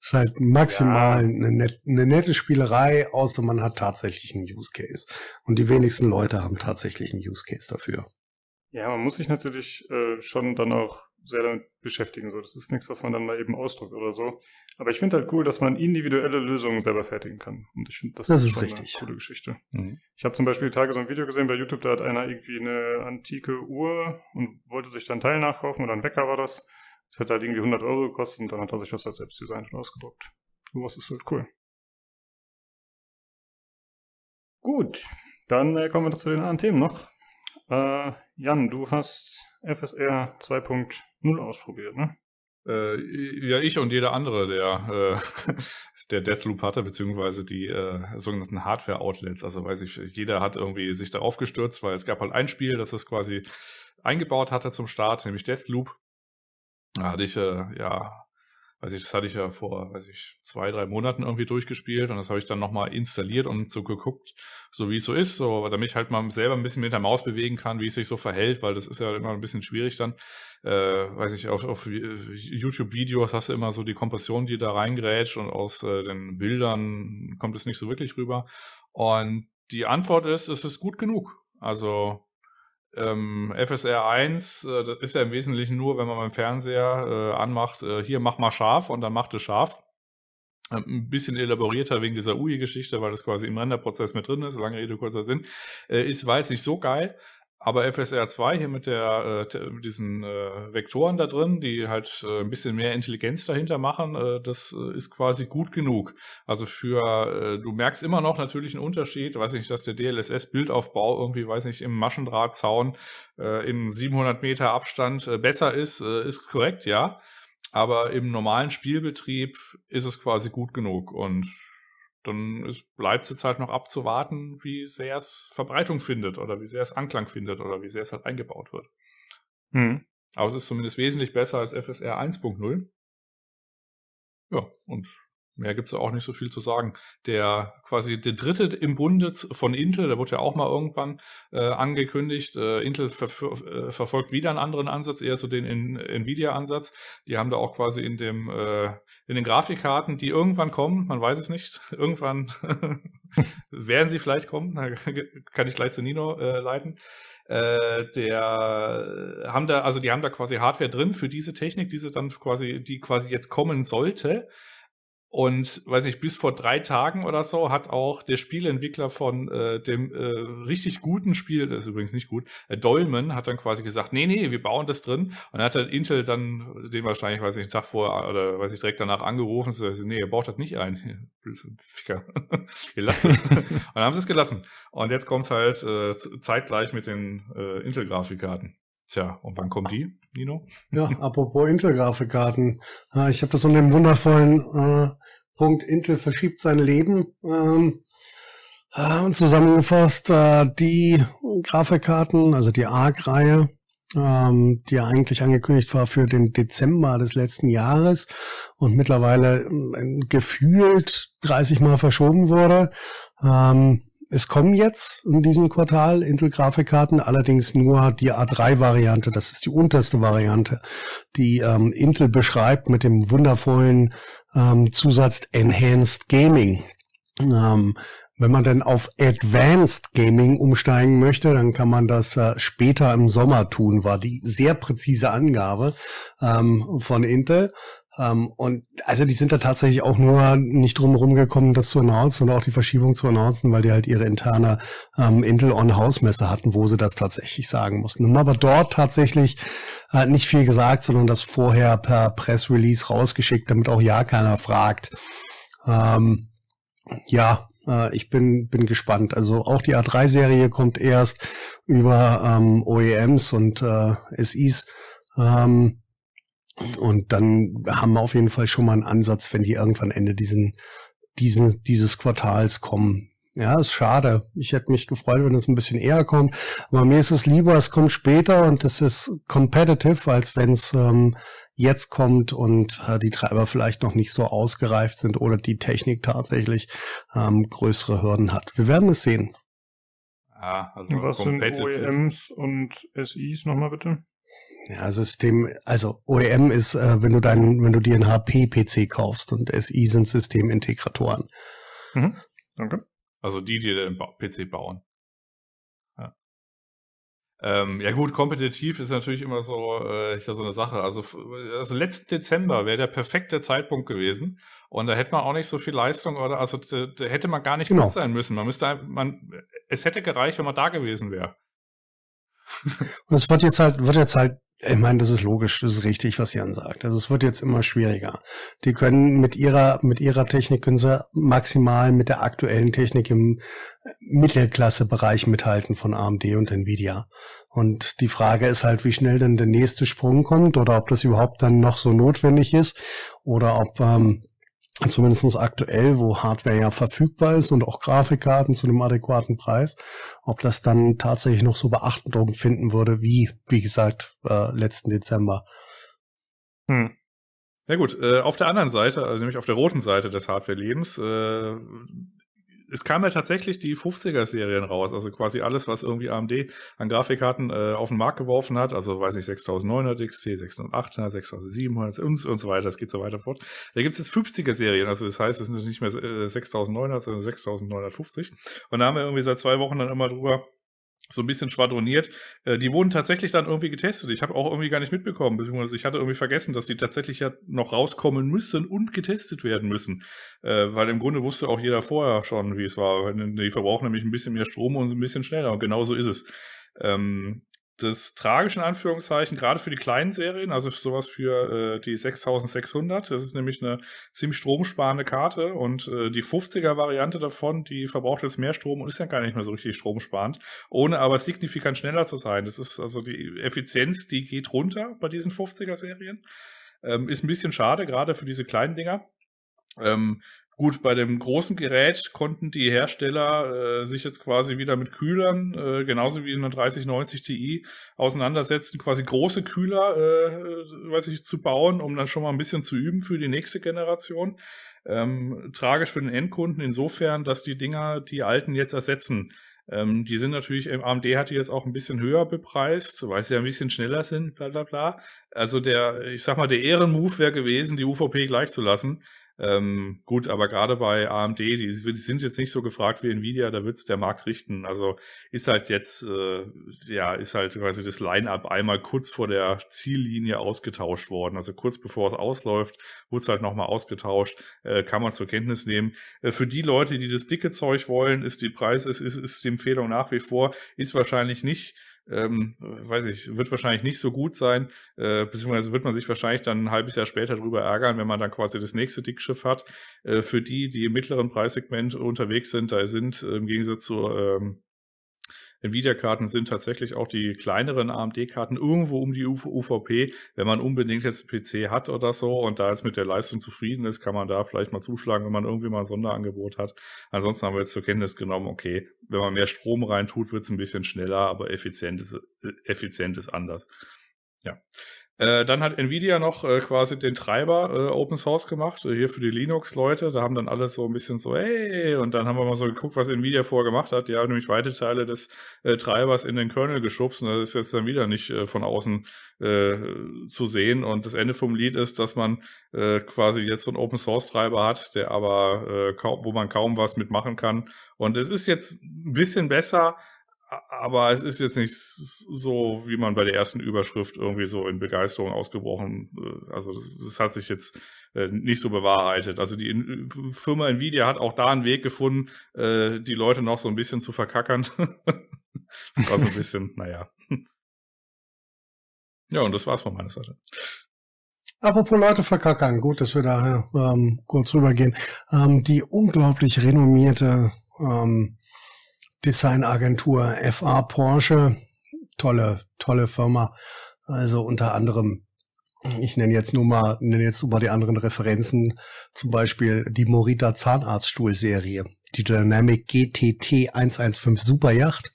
Ist halt maximal ja. eine, net, eine, nette Spielerei, außer man hat tatsächlich einen Use Case. Und die wenigsten Leute haben tatsächlich einen Use Case dafür. Ja, man muss sich natürlich äh, schon dann auch sehr damit beschäftigen. So, das ist nichts, was man dann mal eben ausdruckt oder so. Aber ich finde halt cool, dass man individuelle Lösungen selber fertigen kann. Und ich finde, das, das, ist, richtig. eine coole Geschichte. Mhm. Ich habe zum Beispiel die Tage so ein Video gesehen bei YouTube, da hat einer irgendwie eine antike Uhr und wollte sich dann Teil nachkaufen oder ein Wecker war das. Es hat halt irgendwie 100 Euro gekostet und dann hat er sich das halt selbst design und ausgedruckt. Sowas ist halt cool. Gut, dann äh, kommen wir doch zu den anderen Themen noch. Äh, Jan, du hast FSR 2.0 ausprobiert, ne? Äh, ja, ich und jeder andere, der, äh, der Deathloop hatte, beziehungsweise die äh, sogenannten Hardware-Outlets. Also weiß ich, jeder hat irgendwie sich da aufgestürzt, weil es gab halt ein Spiel, das das quasi eingebaut hatte zum Start, nämlich Deathloop. Da hatte ich, äh, ja, weiß ich, das hatte ich ja vor, weiß ich, zwei, drei Monaten irgendwie durchgespielt und das habe ich dann nochmal installiert und so geguckt, so wie es so ist, so, damit ich halt mal selber ein bisschen mit der Maus bewegen kann, wie es sich so verhält, weil das ist ja immer ein bisschen schwierig dann. Äh, weiß ich, auf, auf YouTube-Videos hast du immer so die Kompression, die da reingrätscht und aus äh, den Bildern kommt es nicht so wirklich rüber. Und die Antwort ist, es ist gut genug. Also ähm, FSR 1, äh, das ist ja im Wesentlichen nur, wenn man beim Fernseher äh, anmacht, äh, hier mach mal scharf und dann macht es scharf. Ähm, ein bisschen elaborierter wegen dieser UI-Geschichte, weil das quasi im Renderprozess mit drin ist, lange Rede, kurzer Sinn, äh, ist, weil es nicht so geil, aber FSR 2 hier mit der äh, mit diesen äh, Vektoren da drin, die halt äh, ein bisschen mehr Intelligenz dahinter machen, äh, das äh, ist quasi gut genug. Also für äh, du merkst immer noch natürlich einen Unterschied, weiß nicht, dass der DLSS Bildaufbau irgendwie, weiß nicht, im Maschendrahtzaun äh, in 700 Meter Abstand äh, besser ist, äh, ist korrekt, ja. Aber im normalen Spielbetrieb ist es quasi gut genug und dann bleibt es jetzt halt noch abzuwarten, wie sehr es Verbreitung findet oder wie sehr es Anklang findet oder wie sehr es halt eingebaut wird. Hm. Aber es ist zumindest wesentlich besser als FSR 1.0. Ja, und mehr gibt's ja auch nicht so viel zu sagen. Der quasi der dritte im Bunde von Intel, der wurde ja auch mal irgendwann äh, angekündigt. Äh, Intel ver äh, verfolgt wieder einen anderen Ansatz, eher so den Nvidia-Ansatz. Die haben da auch quasi in dem äh, in den Grafikkarten, die irgendwann kommen, man weiß es nicht, irgendwann werden sie vielleicht kommen. Kann ich gleich zu Nino äh, leiten äh, der äh, haben da, also die haben da quasi Hardware drin für diese Technik, diese dann quasi, die quasi jetzt kommen sollte. Und weiß ich, bis vor drei Tagen oder so hat auch der Spielentwickler von äh, dem äh, richtig guten Spiel, das ist übrigens nicht gut, äh, Dolmen, hat dann quasi gesagt, nee, nee, wir bauen das drin. Und dann hat dann halt Intel dann den wahrscheinlich, weiß ich, einen Tag vor oder weiß ich, direkt danach angerufen, so, nee, ihr baut das nicht ein. Ficker. ihr lasst es. und dann haben sie es gelassen. Und jetzt kommt halt äh, zeitgleich mit den äh, Intel-Grafikkarten. Tja, und wann kommt die, Nino? Ja, apropos Intel-Grafikkarten. Ah, ich habe das unter dem wundervollen äh, Punkt Intel verschiebt sein Leben. Ähm, äh, und zusammengefasst, äh, die Grafikkarten, also die ARC-Reihe, ähm, die ja eigentlich angekündigt war für den Dezember des letzten Jahres und mittlerweile ähm, gefühlt 30 Mal verschoben wurde. Ähm, es kommen jetzt in diesem Quartal Intel-Grafikkarten, allerdings nur die A3-Variante. Das ist die unterste Variante, die ähm, Intel beschreibt mit dem wundervollen ähm, Zusatz Enhanced Gaming. Ähm, wenn man dann auf Advanced Gaming umsteigen möchte, dann kann man das äh, später im Sommer tun, war die sehr präzise Angabe ähm, von Intel. Ähm, und also die sind da tatsächlich auch nur nicht drum rumgekommen, das zu announcen und auch die Verschiebung zu announcen, weil die halt ihre interne ähm, Intel On-House-Messe hatten, wo sie das tatsächlich sagen mussten. Haben aber dort tatsächlich äh, nicht viel gesagt, sondern das vorher per Press-Release rausgeschickt, damit auch ja keiner fragt. Ähm, ja, äh, ich bin, bin gespannt. Also auch die A3-Serie kommt erst über ähm, OEMs und äh, SIs. Ähm, und dann haben wir auf jeden Fall schon mal einen Ansatz, wenn die irgendwann Ende diesen, diesen, dieses Quartals kommen. Ja, ist schade. Ich hätte mich gefreut, wenn es ein bisschen eher kommt. Aber mir ist es lieber, es kommt später und es ist competitive, als wenn es ähm, jetzt kommt und äh, die Treiber vielleicht noch nicht so ausgereift sind oder die Technik tatsächlich ähm, größere Hürden hat. Wir werden es sehen. Ah, also Was sind OEMs e und SIs nochmal bitte? Ja, also System, also OEM ist, äh, wenn du deinen, wenn du dir einen HP-PC kaufst und SI sind Systemintegratoren. Mhm. Danke. Also die, die den PC bauen. Ja. Ähm, ja gut, kompetitiv ist natürlich immer so, äh, ich so eine Sache. Also, also letzten Dezember wäre der perfekte Zeitpunkt gewesen und da hätte man auch nicht so viel Leistung oder also da, da hätte man gar nicht genau. gut sein müssen. Man müsste, man es hätte gereicht, wenn man da gewesen wäre. und es wird jetzt halt wird jetzt halt ich meine, das ist logisch, das ist richtig, was Jan sagt. Also es wird jetzt immer schwieriger. Die können mit ihrer, mit ihrer Technik können sie maximal mit der aktuellen Technik im äh, Mittelklassebereich mithalten von AMD und Nvidia. Und die Frage ist halt, wie schnell denn der nächste Sprung kommt oder ob das überhaupt dann noch so notwendig ist oder ob ähm, zumindest aktuell, wo Hardware ja verfügbar ist und auch Grafikkarten zu einem adäquaten Preis, ob das dann tatsächlich noch so Beachtung finden würde, wie, wie gesagt, äh, letzten Dezember. Hm. Ja gut, äh, auf der anderen Seite, also nämlich auf der roten Seite des Hardware-Lebens, äh, es kam ja tatsächlich die 50er-Serien raus, also quasi alles, was irgendwie AMD an Grafikkarten äh, auf den Markt geworfen hat, also weiß nicht, 6900 XT, 6800, 6700 und, und so weiter, es geht so weiter fort. Da gibt's jetzt 50er-Serien, also das heißt, es sind nicht mehr 6900, äh, sondern 6950 und da haben wir irgendwie seit zwei Wochen dann immer drüber so ein bisschen schwadroniert. Äh, die wurden tatsächlich dann irgendwie getestet. Ich habe auch irgendwie gar nicht mitbekommen, beziehungsweise ich hatte irgendwie vergessen, dass die tatsächlich ja noch rauskommen müssen und getestet werden müssen. Äh, weil im Grunde wusste auch jeder vorher schon, wie es war. Die verbrauchen nämlich ein bisschen mehr Strom und ein bisschen schneller und genau so ist es. Ähm, das tragische Anführungszeichen, gerade für die kleinen Serien, also sowas für äh, die 6600, das ist nämlich eine ziemlich stromsparende Karte und äh, die 50er-Variante davon, die verbraucht jetzt mehr Strom und ist ja gar nicht mehr so richtig stromsparend, ohne aber signifikant schneller zu sein. Das ist also die Effizienz, die geht runter bei diesen 50er-Serien. Ähm, ist ein bisschen schade, gerade für diese kleinen Dinger. Ähm, Gut, bei dem großen Gerät konnten die Hersteller äh, sich jetzt quasi wieder mit Kühlern, äh, genauso wie in der 3090 Ti, auseinandersetzen, quasi große Kühler, äh, äh, weiß ich, zu bauen, um dann schon mal ein bisschen zu üben für die nächste Generation. Ähm, tragisch für den Endkunden insofern, dass die Dinger die alten jetzt ersetzen. Ähm, die sind natürlich, äh, AMD hat die jetzt auch ein bisschen höher bepreist, weil sie ja ein bisschen schneller sind, bla bla bla. Also der, ich sag mal, der Ehrenmove wäre gewesen, die UVP gleichzulassen. Ähm, gut, aber gerade bei AMD, die, sind jetzt nicht so gefragt wie Nvidia, da wird's der Markt richten. Also ist halt jetzt, äh, ja, ist halt quasi das Line-up einmal kurz vor der Ziellinie ausgetauscht worden. Also kurz bevor es ausläuft, wurde es halt nochmal ausgetauscht, äh, kann man zur Kenntnis nehmen. Äh, für die Leute, die das dicke Zeug wollen, ist die Preis, ist, ist, ist die Empfehlung nach wie vor, ist wahrscheinlich nicht ähm, weiß ich, wird wahrscheinlich nicht so gut sein, äh, beziehungsweise wird man sich wahrscheinlich dann ein halbes Jahr später darüber ärgern, wenn man dann quasi das nächste Dickschiff hat. Äh, für die, die im mittleren Preissegment unterwegs sind, da sind äh, im Gegensatz zu ähm, Nvidia-Karten sind tatsächlich auch die kleineren AMD-Karten irgendwo um die UVP. Wenn man unbedingt jetzt einen PC hat oder so und da jetzt mit der Leistung zufrieden ist, kann man da vielleicht mal zuschlagen, wenn man irgendwie mal ein Sonderangebot hat. Ansonsten haben wir jetzt zur Kenntnis genommen, okay, wenn man mehr Strom reintut, wird es ein bisschen schneller, aber effizient ist, äh, effizient ist anders. Ja. Äh, dann hat Nvidia noch äh, quasi den Treiber äh, Open Source gemacht, äh, hier für die Linux-Leute. Da haben dann alle so ein bisschen so, hey, und dann haben wir mal so geguckt, was Nvidia vorher gemacht hat. Die haben nämlich weite Teile des äh, Treibers in den Kernel geschubst und das ist jetzt dann wieder nicht von außen zu sehen. Und das Ende vom Lied ist, dass man quasi jetzt so einen Open Source-Treiber hat, der aber kaum, wo man kaum was mitmachen kann. Und es ist jetzt ein bisschen besser, aber es ist jetzt nicht so, wie man bei der ersten Überschrift irgendwie so in Begeisterung ausgebrochen. Äh, also es hat sich jetzt äh, nicht so bewahrheitet. Also die Firma Nvidia hat auch da einen Weg gefunden, äh, die Leute noch so ein bisschen zu verkackern. war so ein bisschen, naja. Ja, und das war's von meiner Seite. Apropos Leute verkackern, gut, dass wir da ähm, kurz rübergehen. Ähm, die unglaublich renommierte ähm, Designagentur FA Porsche. Tolle, tolle Firma. Also unter anderem, ich nenne jetzt nur mal, nenne jetzt nur mal die anderen Referenzen, zum Beispiel die Morita Zahnarztstuhl-Serie, die Dynamic GTT 115 Superjacht.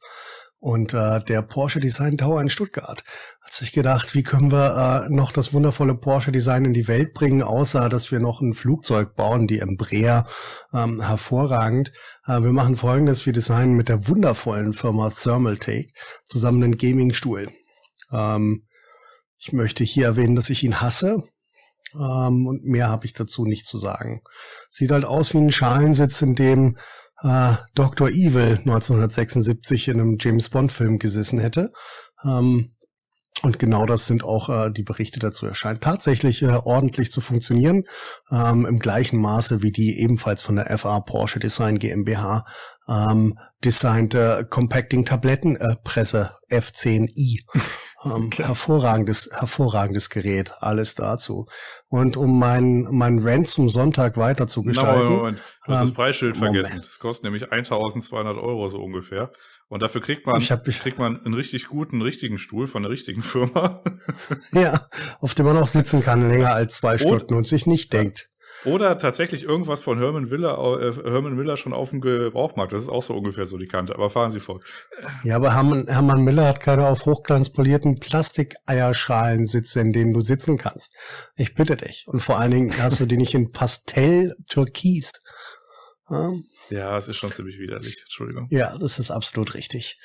Und äh, der Porsche Design Tower in Stuttgart hat sich gedacht, wie können wir äh, noch das wundervolle Porsche Design in die Welt bringen, außer dass wir noch ein Flugzeug bauen, die Embraer, ähm, hervorragend. Äh, wir machen folgendes, wir designen mit der wundervollen Firma Thermaltake zusammen einen Gaming-Stuhl. Ähm, ich möchte hier erwähnen, dass ich ihn hasse. Ähm, und mehr habe ich dazu nicht zu sagen. Sieht halt aus wie ein Schalensitz, in dem äh, Dr. Evil 1976 in einem James Bond-Film gesessen hätte. Ähm, und genau das sind auch äh, die Berichte dazu. erscheint tatsächlich äh, ordentlich zu funktionieren, ähm, im gleichen Maße wie die ebenfalls von der FA Porsche Design GmbH ähm, designte Compacting Tablettenpresse äh, F10i. Ähm, hervorragendes, hervorragendes Gerät, alles dazu. Und um meinen mein Rent zum Sonntag weiter zu gestalten. No, Moment, ähm, Moment. Du hast ähm, das Preisschild vergessen. Das kostet nämlich 1200 Euro so ungefähr. Und dafür kriegt man, ich hab, ich kriegt man einen richtig guten, richtigen Stuhl von der richtigen Firma. ja, auf dem man auch sitzen kann länger als zwei und, Stunden und sich nicht denkt. Oder tatsächlich irgendwas von Hermann Willer, äh, Hermann Miller schon auf dem Gebrauchmarkt. Das ist auch so ungefähr so die Kante. Aber fahren Sie fort. Ja, aber Hermann, Herman Miller hat keine auf Hochglanz polierten Plastikeierschalen sitze, in denen du sitzen kannst. Ich bitte dich. Und vor allen Dingen hast du die nicht in Pastell-Türkis. Ähm, ja, es ist schon ziemlich widerlich. Entschuldigung. Ja, das ist absolut richtig.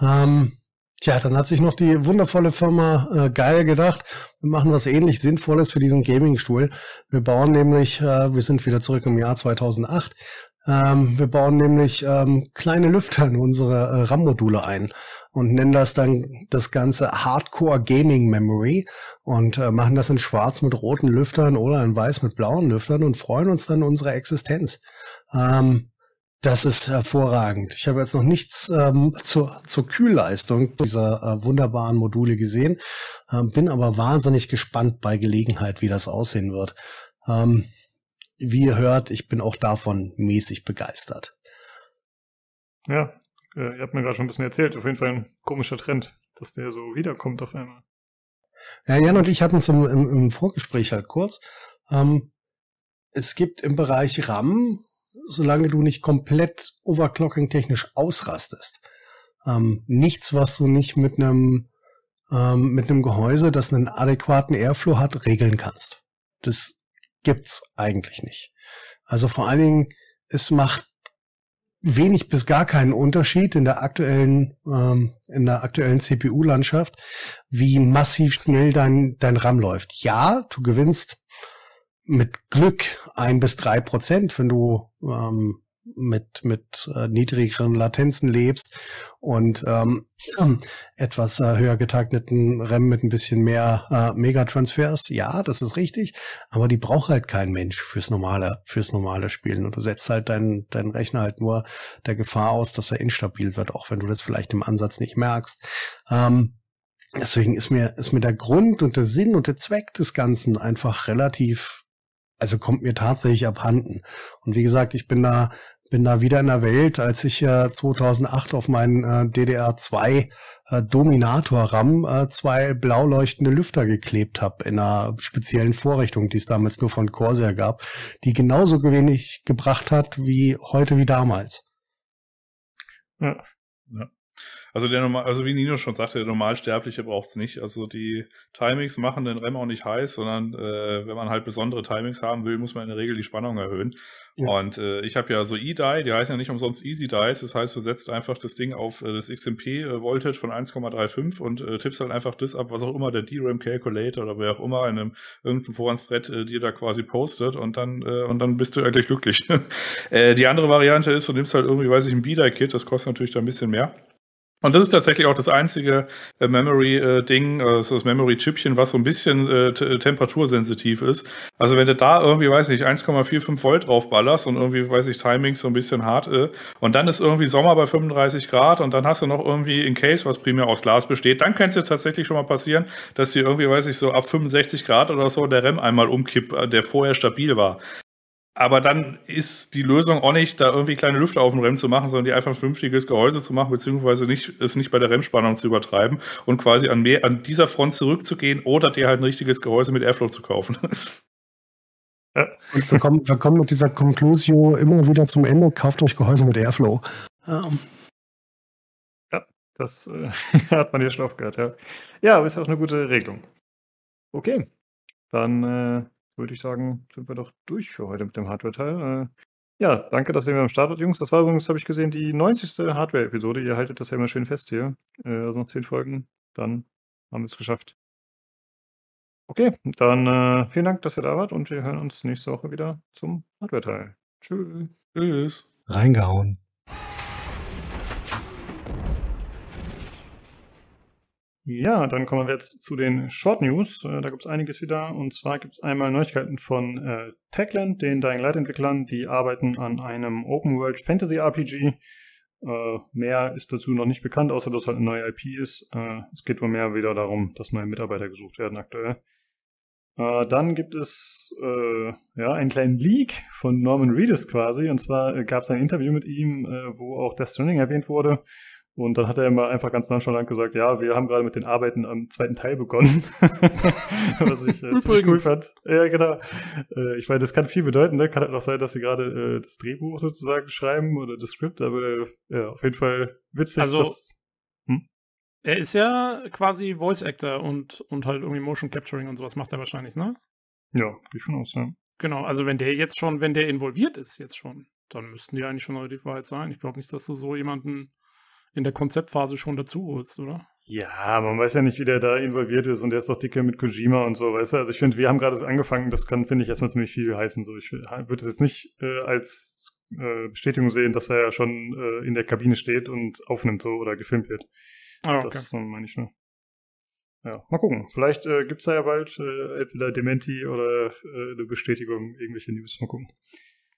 Ähm, Tja, dann hat sich noch die wundervolle Firma äh, Geil gedacht, wir machen was ähnlich Sinnvolles für diesen Gaming-Stuhl. Wir bauen nämlich, äh, wir sind wieder zurück im Jahr 2008, ähm, wir bauen nämlich ähm, kleine Lüfter in unsere äh, RAM-Module ein und nennen das dann das ganze Hardcore Gaming Memory und äh, machen das in schwarz mit roten Lüftern oder in weiß mit blauen Lüftern und freuen uns dann unserer Existenz. Ähm, das ist hervorragend. Ich habe jetzt noch nichts ähm, zur, zur Kühlleistung dieser äh, wunderbaren Module gesehen, ähm, bin aber wahnsinnig gespannt bei Gelegenheit, wie das aussehen wird. Ähm, wie ihr hört, ich bin auch davon mäßig begeistert. Ja, äh, ihr habt mir gerade schon ein bisschen erzählt, auf jeden Fall ein komischer Trend, dass der so wiederkommt auf einmal. Ja, Jan und ich hatten es im, im, im, Vorgespräch halt kurz. Ähm, es gibt im Bereich RAM solange du nicht komplett overclocking-technisch ausrastest. Ähm, nichts, was du nicht mit einem ähm, mit einem Gehäuse, das einen adäquaten Airflow hat, regeln kannst. Das gibt's eigentlich nicht. Also vor allen Dingen, es macht wenig bis gar keinen Unterschied in der aktuellen ähm, in der aktuellen CPU-Landschaft, wie massiv schnell dein dein RAM läuft. Ja, du gewinnst mit Glück ein bis drei Prozent, wenn du ähm, mit, mit äh, niedrigeren Latenzen lebst und ähm, etwas äh, höher getagneten REM mit ein bisschen mehr äh, Megatransfers. Ja, das ist richtig, aber die braucht halt kein Mensch fürs normale, fürs normale Spielen. Und du setzt halt deinen deinen Rechner halt nur der Gefahr aus, dass er instabil wird, auch wenn du das vielleicht im Ansatz nicht merkst. Ähm, deswegen ist mir, ist mir der Grund und der Sinn und der Zweck des Ganzen einfach relativ also kommt mir tatsächlich abhanden. Und wie gesagt, ich bin da, bin da wieder in der Welt, als ich äh, 2008 auf meinen äh, DDR2 äh, Dominator RAM äh, zwei blau leuchtende Lüfter geklebt habe in einer speziellen Vorrichtung, die es damals nur von Corsair gab, die genauso wenig gebracht hat wie heute wie damals. Ja. ja. Also der normal, also wie Nino schon sagte, der Normalsterbliche braucht's nicht. Also die Timings machen den Rem auch nicht heiß, sondern äh, wenn man halt besondere Timings haben will, muss man in der Regel die Spannung erhöhen. Ja. Und äh, ich habe ja so E-Die, die heißen ja nicht umsonst Easy Dice, das heißt, du setzt einfach das Ding auf äh, das XMP äh, Voltage von 1,35 und äh, tippst halt einfach das ab, was auch immer der DRAM Calculator oder wer auch immer in einem irgendeinem Forenthread äh, dir da quasi postet und dann äh, und dann bist du eigentlich glücklich. äh, die andere Variante ist, du nimmst halt irgendwie, weiß ich, ein B-Die Kit, das kostet natürlich da ein bisschen mehr. Und das ist tatsächlich auch das einzige äh, Memory-Ding, äh, äh, das Memory-Chipchen, was so ein bisschen äh, äh, temperatursensitiv ist. Also wenn du da irgendwie, weiß nicht, 1,45 Volt draufballerst und irgendwie, weiß ich, Timings so ein bisschen hart äh, und dann ist irgendwie Sommer bei 35 Grad und dann hast du noch irgendwie ein Case, was primär aus Glas besteht, dann kann es dir tatsächlich schon mal passieren, dass dir irgendwie, weiß ich, so ab 65 Grad oder so der REM einmal umkippt, der vorher stabil war. Aber dann ist die Lösung auch nicht, da irgendwie kleine Lüfter auf dem REM zu machen, sondern die einfach ein vernünftiges Gehäuse zu machen, beziehungsweise nicht, es nicht bei der REM-Spannung zu übertreiben und quasi an, mehr, an dieser Front zurückzugehen oder dir halt ein richtiges Gehäuse mit Airflow zu kaufen. Und wir kommen, wir kommen mit dieser Conclusio immer wieder zum Ende, kauft euch Gehäuse mit Airflow. Um. Ja, das äh, hat man hier schon oft gehört, ja. Ja, aber ist auch eine gute Regelung. Okay, dann äh würde ich sagen, sind wir doch durch für heute mit dem Hardware-Teil. Äh, ja, danke, dass ihr mir am Start wart, Jungs. Das war übrigens, habe ich gesehen, die 90. Hardware-Episode. Ihr haltet das ja immer schön fest hier. Äh, also noch 10 Folgen, dann haben wir es geschafft. Okay, dann äh, vielen Dank, dass ihr da wart und wir hören uns nächste Woche wieder zum Hardware-Teil. Tschüss. Tschüss. Reingehauen. Ja, dann kommen wir jetzt zu den Short News. Äh, da gibt es einiges wieder. Und zwar gibt es einmal Neuigkeiten von äh, Techland, den Dying Light Entwicklern. Die arbeiten an einem Open World Fantasy RPG. Äh, mehr ist dazu noch nicht bekannt, außer dass halt eine neue IP ist. Äh, es geht wohl mehr wieder darum, dass neue Mitarbeiter gesucht werden aktuell. Äh, dann gibt es äh, ja, einen kleinen Leak von Norman Reedus quasi. Und zwar gab es ein Interview mit ihm, wo auch Death Stranding erwähnt wurde. Und dann hat er immer einfach ganz nonchalant gesagt, ja, wir haben gerade mit den Arbeiten am zweiten Teil begonnen. Was ich äh, ziemlich cool fand. Ja, genau. Äh, ich meine, das kann viel bedeuten, ne? Kann halt auch sein, dass sie gerade äh, das Drehbuch sozusagen schreiben oder das Skript, aber äh, ja, auf jeden Fall witzig. Also, dass, hm? er ist ja quasi Voice Actor und, und halt irgendwie Motion Capturing und sowas macht er wahrscheinlich, ne? Ja, geht schon aus, ja. Genau, also wenn der jetzt schon, wenn der involviert ist, jetzt schon, dann müssten die eigentlich schon relativ weit sein. Ich glaube nicht, dass du so jemanden in der Konzeptphase schon dazu holst, oder? Ja, man weiß ja nicht, wie der da involviert ist und der ist doch dicke mit Kojima und so, weißt du? Also ich finde, wir haben gerade angefangen, das kann, finde ich, erstmal ziemlich viel heißen. So, ich würde es jetzt nicht äh, als äh, Bestätigung sehen, dass er ja schon äh, in der Kabine steht und aufnimmt so oder gefilmt wird. Ah, okay. Das äh, meine ich nur. Ja, mal gucken. Vielleicht äh, gibt es da ja bald äh, entweder Dementi oder äh, eine Bestätigung, irgendwelche News. Mal gucken.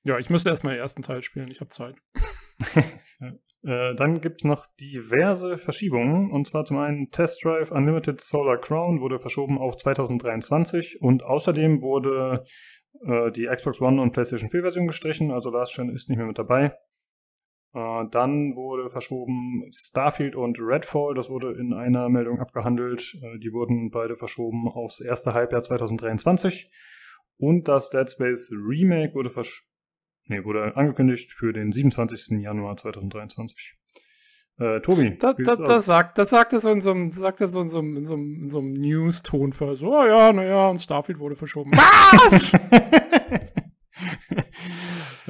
Ja, ich müsste erstmal den ersten Teil spielen, ich habe Zeit. ja. Äh, dann gibt es noch diverse Verschiebungen. Und zwar zum einen Test Drive Unlimited Solar Crown wurde verschoben auf 2023 und außerdem wurde äh, die Xbox One und PlayStation 4 Version gestrichen, also Last Gen ist nicht mehr mit dabei. Äh, dann wurde verschoben Starfield und Redfall, das wurde in einer Meldung abgehandelt. Äh, die wurden beide verschoben aufs erste Halbjahr 2023. Und das Dead Space Remake wurde verschoben nee, wurde angekündigt für den 27. Januar 2023. Äh, Tobi. Da, da, das, sagt, das sagt er so in so einem, so einem, so einem, so einem News-Ton für so, oh ja, naja, und Starfield wurde verschoben. Was?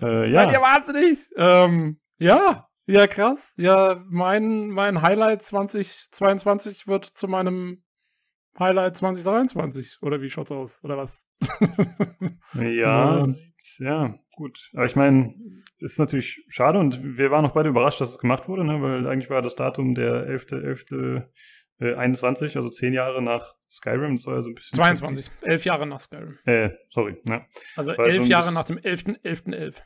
äh, ja. Seid ihr wahnsinnig? Ähm, ja, ja, krass. Ja, mein, mein Highlight 2022 wird zu meinem Highlight 2023. Oder wie schaut's aus? Oder was? ja, ja gut. Aber ich meine, ist natürlich schade und wir waren auch beide überrascht, dass es gemacht wurde, ne? weil eigentlich war das Datum der 11.11. 11. 21, also zehn Jahre nach Skyrim. Das war ja so ein bisschen 22, kritisch. elf Jahre nach Skyrim. Äh, sorry. Ne? Also war elf so Jahre nach dem 11.11.11. 11. 11.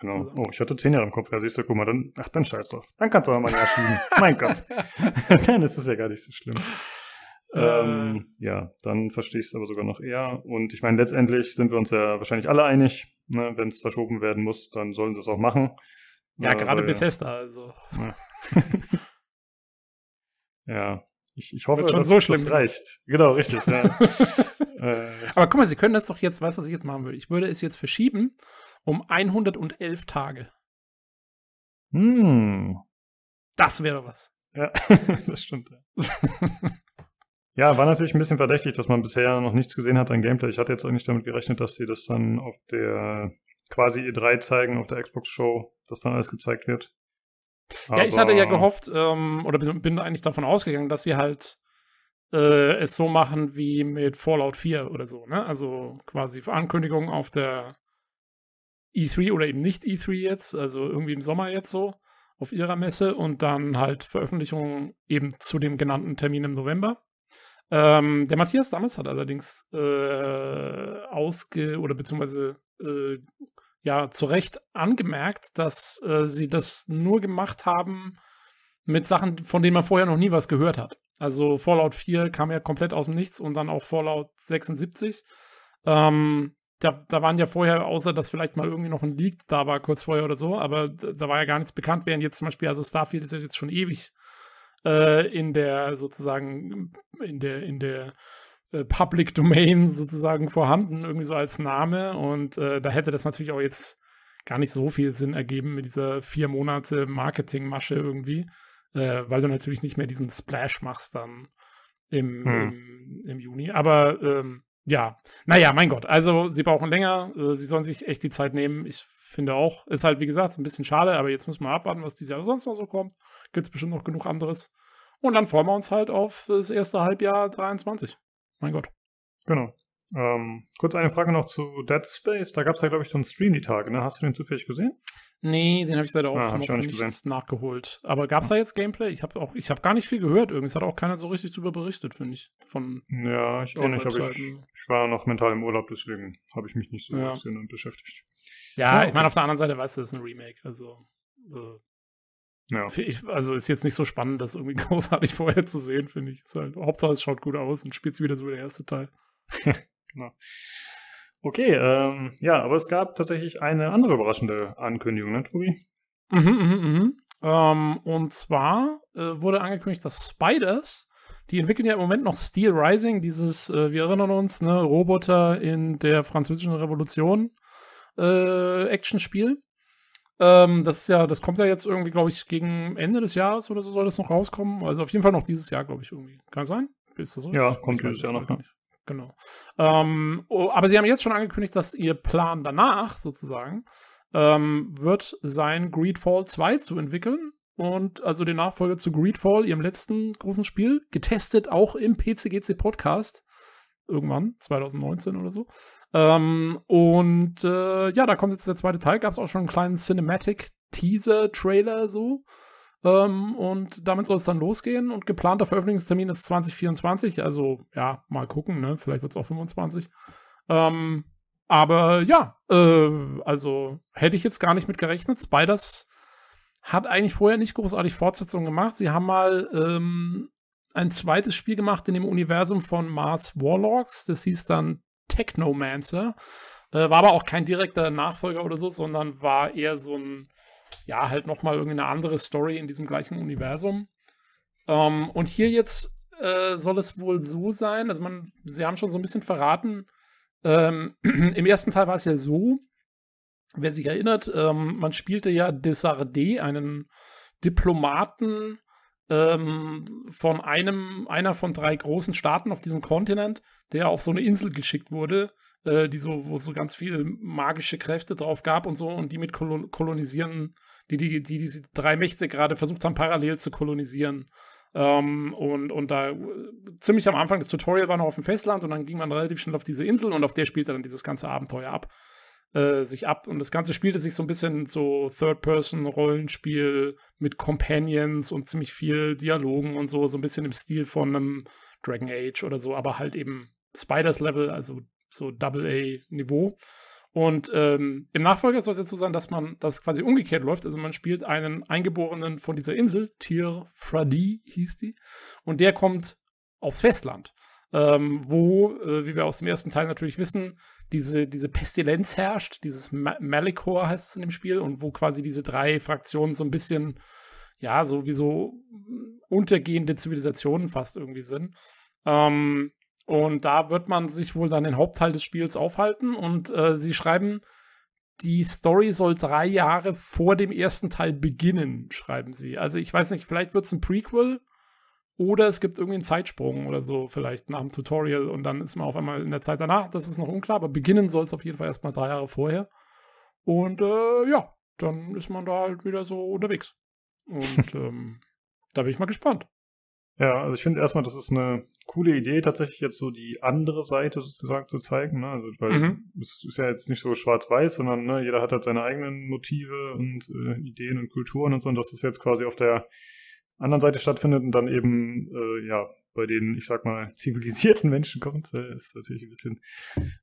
Genau. Also. Oh, ich hatte zehn Jahre im Kopf. Also siehst du, guck mal, dann, ach, dann scheiß drauf. Dann kannst du aber mal nachschieben. mein Gott. dann ist es ja gar nicht so schlimm. Äh. Ähm, ja, dann verstehe ich es aber sogar noch eher. Und ich meine, letztendlich sind wir uns ja wahrscheinlich alle einig. Ne? Wenn es verschoben werden muss, dann sollen sie es auch machen. Ja, äh, gerade weil, Bethesda, also. Ja, ja. Ich, ich hoffe, schon dass so schlimm. das reicht. Genau, richtig. Ja. äh, aber guck mal, sie können das doch jetzt, weißt du, was ich jetzt machen würde? Ich würde es jetzt verschieben um 111 Tage. Hm. Das wäre was. Ja, das stimmt. Ja. Ja, war natürlich ein bisschen verdächtig, dass man bisher noch nichts gesehen hat an Gameplay. Ich hatte jetzt eigentlich damit gerechnet, dass sie das dann auf der quasi E3 zeigen, auf der Xbox Show, dass dann alles gezeigt wird. Aber ja, ich hatte ja gehofft, ähm, oder bin eigentlich davon ausgegangen, dass sie halt äh, es so machen wie mit Fallout 4 oder so, ne? Also quasi Ankündigung auf der E3 oder eben nicht E3 jetzt, also irgendwie im Sommer jetzt so, auf ihrer Messe und dann halt Veröffentlichung eben zu dem genannten Termin im November. Ähm, der Matthias Dammes hat allerdings äh, ausge oder beziehungsweise äh, ja zu Recht angemerkt, dass äh, sie das nur gemacht haben mit Sachen, von denen man vorher noch nie was gehört hat. Also Fallout 4 kam ja komplett aus dem Nichts und dann auch Fallout 76. Ähm, da, da waren ja vorher, außer dass vielleicht mal irgendwie noch ein Leak da war, kurz vorher oder so, aber da, da war ja gar nichts bekannt, während jetzt zum Beispiel, also Starfield ist ja jetzt schon ewig äh, in der sozusagen in der in der äh, Public Domain sozusagen vorhanden, irgendwie so als Name. Und äh, da hätte das natürlich auch jetzt gar nicht so viel Sinn ergeben mit dieser vier Monate Marketingmasche irgendwie, äh, weil du natürlich nicht mehr diesen Splash machst dann im, hm. im, im, Juni. Aber ähm, ja, naja, mein Gott. Also, sie brauchen länger. Äh, sie sollen sich echt die Zeit nehmen. Ich finde auch, ist halt wie gesagt ein bisschen schade, aber jetzt müssen wir abwarten, was dieses Jahr sonst noch so kommt. Gibt es bestimmt noch genug anderes. Und dann freuen wir uns halt auf das erste Halbjahr 23. Mein Gott. Genau. Ähm, kurz eine Frage noch zu Dead Space. Da gab es ja, glaube ich, so einen Stream die Tage, ne? Hast du den zufällig gesehen? Nee, den habe ich leider auch, ah, noch ich auch nicht, nicht nachgeholt. Aber gab es da jetzt Gameplay? Ich habe auch, ich habe gar nicht viel gehört. Irgendwie hat auch keiner so richtig drüber berichtet, finde ich. Von ja, ich auch nicht, ich, ich, war noch mental im Urlaub, deswegen habe ich mich nicht so ja. und beschäftigt. Ja, ja ich meine, auf der anderen Seite weißt du, das ist ein Remake. Also, äh, ja. ich, also ist jetzt nicht so spannend, das irgendwie großartig vorher zu sehen, finde ich. Ist halt, Hauptsache, es schaut gut aus und spielt wieder so wie der erste Teil. genau. Okay, ähm, ja, aber es gab tatsächlich eine andere überraschende Ankündigung, ne, Tobi? Mhm, mhm, mhm. Ähm, und zwar äh, wurde angekündigt, dass Spiders die entwickeln ja im Moment noch Steel Rising, dieses, äh, wir erinnern uns, ne, Roboter in der französischen Revolution äh, Action-Spiel. Ähm, das ist ja, das kommt ja jetzt irgendwie, glaube ich, gegen Ende des Jahres oder so soll das noch rauskommen. Also auf jeden Fall noch dieses Jahr, glaube ich, irgendwie. Kann sein? Ist das so? Ja, kommt dieses Jahr noch. Nicht. Genau. Ähm, oh, aber sie haben jetzt schon angekündigt, dass ihr Plan danach sozusagen ähm, wird sein, Greedfall 2 zu entwickeln. Und also den Nachfolger zu Greedfall, ihrem letzten großen Spiel, getestet auch im PCGC Podcast irgendwann, 2019 oder so. Ähm, und äh, ja, da kommt jetzt der zweite Teil. Gab es auch schon einen kleinen Cinematic-Teaser-Trailer so. Ähm, und damit soll es dann losgehen. Und geplanter Veröffentlichungstermin ist 2024. Also ja, mal gucken. Ne? Vielleicht wird es auch 25. Ähm, aber ja, äh, also hätte ich jetzt gar nicht mit gerechnet. Spiders hat eigentlich vorher nicht großartig Fortsetzungen gemacht. Sie haben mal ähm, ein zweites Spiel gemacht in dem Universum von Mars Warlocks. Das hieß dann Technomancer. Äh, war aber auch kein direkter Nachfolger oder so, sondern war eher so ein, ja, halt nochmal irgendeine andere Story in diesem gleichen Universum. Ähm, und hier jetzt äh, soll es wohl so sein, also man, sie haben schon so ein bisschen verraten, ähm, im ersten Teil war es ja so, wer sich erinnert, ähm, man spielte ja Desardé, einen Diplomaten, ähm, von einem, einer von drei großen Staaten auf diesem Kontinent, der auf so eine Insel geschickt wurde, äh, die so, wo so ganz viele magische Kräfte drauf gab und so und die mit Kol kolonisieren, die, die, die diese drei Mächte gerade versucht haben, parallel zu kolonisieren. Ähm, und, und da äh, ziemlich am Anfang das Tutorial war noch auf dem Festland und dann ging man relativ schnell auf diese Insel und auf der spielte dann dieses ganze Abenteuer ab. Äh, sich ab. Und das Ganze spielte sich so ein bisschen so Third-Person-Rollenspiel mit Companions und ziemlich viel Dialogen und so, so ein bisschen im Stil von einem Dragon Age oder so, aber halt eben Spiders-Level, also so Double-A-Niveau. Und ähm, im Nachfolger soll es jetzt so sein, dass man das quasi umgekehrt läuft. Also man spielt einen Eingeborenen von dieser Insel, Tir Fradi hieß die, und der kommt aufs Festland, ähm, wo, äh, wie wir aus dem ersten Teil natürlich wissen, diese, diese Pestilenz herrscht, dieses Ma Malikor heißt es in dem Spiel, und wo quasi diese drei Fraktionen so ein bisschen, ja, sowieso mm, untergehende Zivilisationen fast irgendwie sind. Ähm, und da wird man sich wohl dann den Hauptteil des Spiels aufhalten und äh, sie schreiben, die Story soll drei Jahre vor dem ersten Teil beginnen, schreiben sie. Also ich weiß nicht, vielleicht wird es ein Prequel oder es gibt irgendwie einen Zeitsprung oder so, vielleicht nach dem Tutorial und dann ist man auf einmal in der Zeit danach. Das ist noch unklar, aber beginnen soll es auf jeden Fall erstmal drei Jahre vorher. Und äh, ja, dann ist man da halt wieder so unterwegs. Und ähm, da bin ich mal gespannt. Ja, also ich finde erstmal, das ist eine coole Idee, tatsächlich jetzt so die andere Seite sozusagen zu zeigen. Ne? Also, weil mhm. es ist ja jetzt nicht so schwarz-weiß, sondern ne, jeder hat halt seine eigenen Motive und äh, Ideen und Kulturen und so. Und das ist jetzt quasi auf der anderen Seite stattfindet und dann eben, äh, ja, bei den, ich sag mal, zivilisierten Menschen kommt, äh, ist natürlich ein bisschen,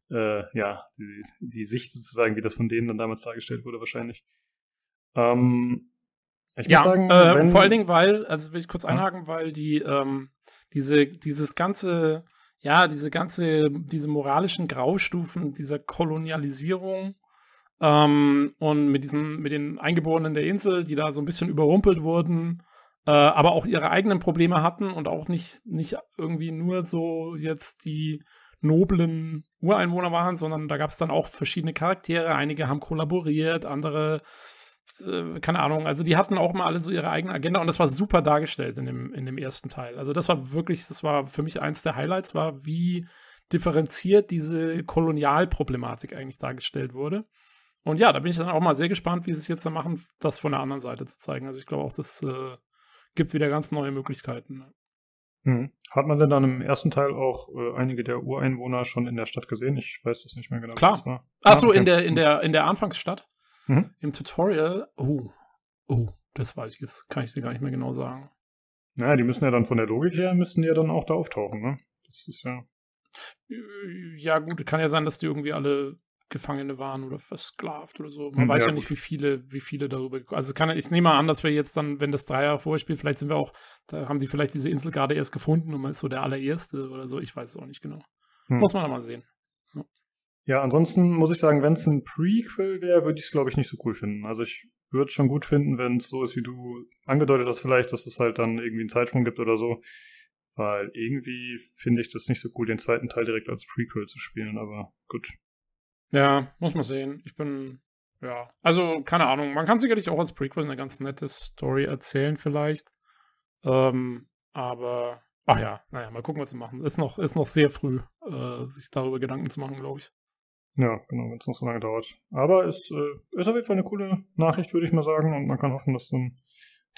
äh, ja, die, die, Sicht sozusagen, wie das von denen dann damals dargestellt wurde, wahrscheinlich. Ähm, ich ja, muss sagen, äh, wenn, vor allen Dingen, weil, also will ich kurz einhaken, weil die, ähm, diese, dieses ganze, ja, diese ganze, diese moralischen Graustufen dieser Kolonialisierung ähm, und mit diesen, mit den Eingeborenen der Insel, die da so ein bisschen überrumpelt wurden, äh, aber auch ihre eigenen Probleme hatten und auch nicht, nicht irgendwie nur so jetzt die noblen Ureinwohner waren, sondern da gab es dann auch verschiedene Charaktere. Einige haben kollaboriert, andere, äh, keine Ahnung. Also die hatten auch mal alle so ihre eigene Agenda und das war super dargestellt in dem, in dem ersten Teil. Also das war wirklich, das war für mich eins der Highlights, war wie differenziert diese Kolonialproblematik eigentlich dargestellt wurde. Und ja, da bin ich dann auch mal sehr gespannt, wie sie es jetzt da machen, das von der anderen Seite zu zeigen. Also ich glaube auch, dass äh, gibt wieder ganz neue Möglichkeiten. Hm. Hat man denn dann im ersten Teil auch äh, einige der Ureinwohner schon in der Stadt gesehen? Ich weiß das nicht mehr genau. Klar. Achso, ah, okay. in der in hm. der in der Anfangsstadt. Mhm. Im Tutorial. Oh, oh, das weiß ich jetzt. Kann ich dir gar nicht mehr genau sagen. Naja, die müssen ja dann von der Logik her müssen ja dann auch da auftauchen, ne? Das ist ja. Äh, ja gut, kann ja sein, dass die irgendwie alle Gefangene waren oder versklavt oder so. Man ja, hm, weiß ja nicht, wie viele, wie viele darüber. Also kann, ich nehme mal an, dass wir jetzt dann, wenn das drei Jahre vorher spielt, vielleicht sind wir auch, da haben die vielleicht diese Insel gerade erst gefunden und man ist so der allererste oder so. Ich weiß es auch nicht genau. Hm. Muss man da mal sehen. Ja. ja, ansonsten muss ich sagen, wenn es ein Prequel wäre, würde ich es, glaube ich, nicht so cool finden. Also ich würde es schon gut finden, wenn es so ist, wie du angedeutet hast, vielleicht, dass es halt dann irgendwie einen Zeitsprung gibt oder so. Weil irgendwie finde ich das nicht so cool, den zweiten Teil direkt als Prequel zu spielen, aber gut, ja, muss man sehen. Ich bin, ja, also keine Ahnung. Man kann sicherlich auch als Prequel eine ganz nette Story erzählen vielleicht. Ähm, aber, ach ja, naja, mal gucken, was sie machen. Ist noch, ist noch sehr früh, äh, sich darüber Gedanken zu machen, glaube ich. Ja, genau, wenn es noch so lange dauert. Aber es äh, ist auf jeden Fall eine coole Nachricht, würde ich mal sagen. Und man kann hoffen, dass dann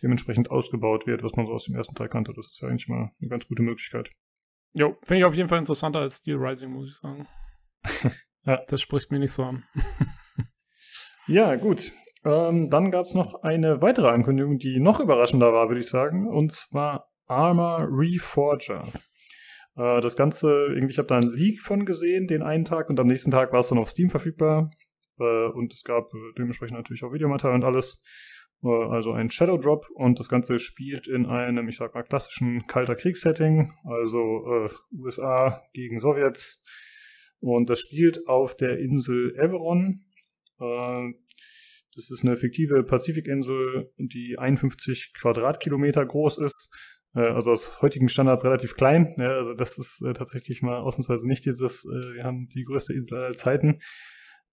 dementsprechend ausgebaut wird, was man so aus dem ersten Teil kannte. Das ist ja eigentlich mal eine ganz gute Möglichkeit. Jo, finde ich auf jeden Fall interessanter als Steel Rising, muss ich sagen. Ja, das spricht mir nicht so an. ja, gut. Ähm, dann gab es noch eine weitere Ankündigung, die noch überraschender war, würde ich sagen. Und zwar Armor Reforger. Äh, das Ganze, irgendwie, ich habe da einen Leak von gesehen, den einen Tag, und am nächsten Tag war es dann auf Steam verfügbar. Äh, und es gab äh, dementsprechend natürlich auch Videomaterial und alles. Äh, also ein Shadow Drop und das Ganze spielt in einem, ich sag mal, klassischen Kalter Kriegssetting. setting also äh, USA gegen Sowjets und das spielt auf der Insel Everon. Äh, das ist eine fiktive Pazifikinsel, die 51 Quadratkilometer groß ist. Äh, also aus heutigen Standards relativ klein. also das ist äh, tatsächlich mal ausnahmsweise nicht dieses, wir haben die größte Insel aller Zeiten.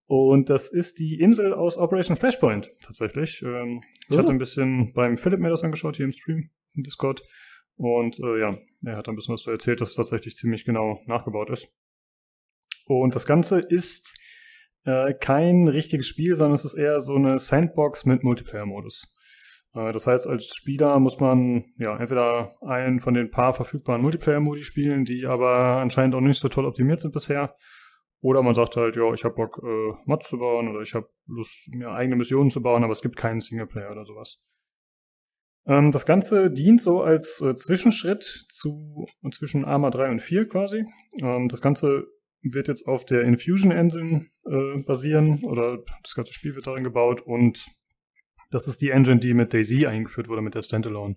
Und das ist die Insel aus Operation Flashpoint tatsächlich. Ähm, ich oh. hatte ein bisschen beim Philipp mir das angeschaut hier im Stream, im Discord. Und ja, er hat ein bisschen was so erzählt, dass es tatsächlich ziemlich genau nachgebaut ist. Und das Ganze ist äh, kein richtiges Spiel, sondern es ist eher so eine Sandbox mit Multiplayer-Modus. Äh, das heißt, als Spieler muss man ja entweder einen von den paar verfügbaren Multiplayer-Modi spielen, die aber anscheinend auch nicht so toll optimiert sind bisher. Oder man sagt halt, ja, ich habe Bock, äh, Mods zu bauen oder ich habe Lust, mir eigene Missionen zu bauen, aber es gibt keinen Singleplayer oder sowas ähm, das Ganze dient so als äh, Zwischenschritt zu, zwischen Arma 3 und 4 quasi. Ähm, das Ganze wird jetzt auf der Infusion Engine äh, basieren oder das ganze Spiel wird darin gebaut und das ist die Engine, die mit Daisy eingeführt wurde, mit der Standalone.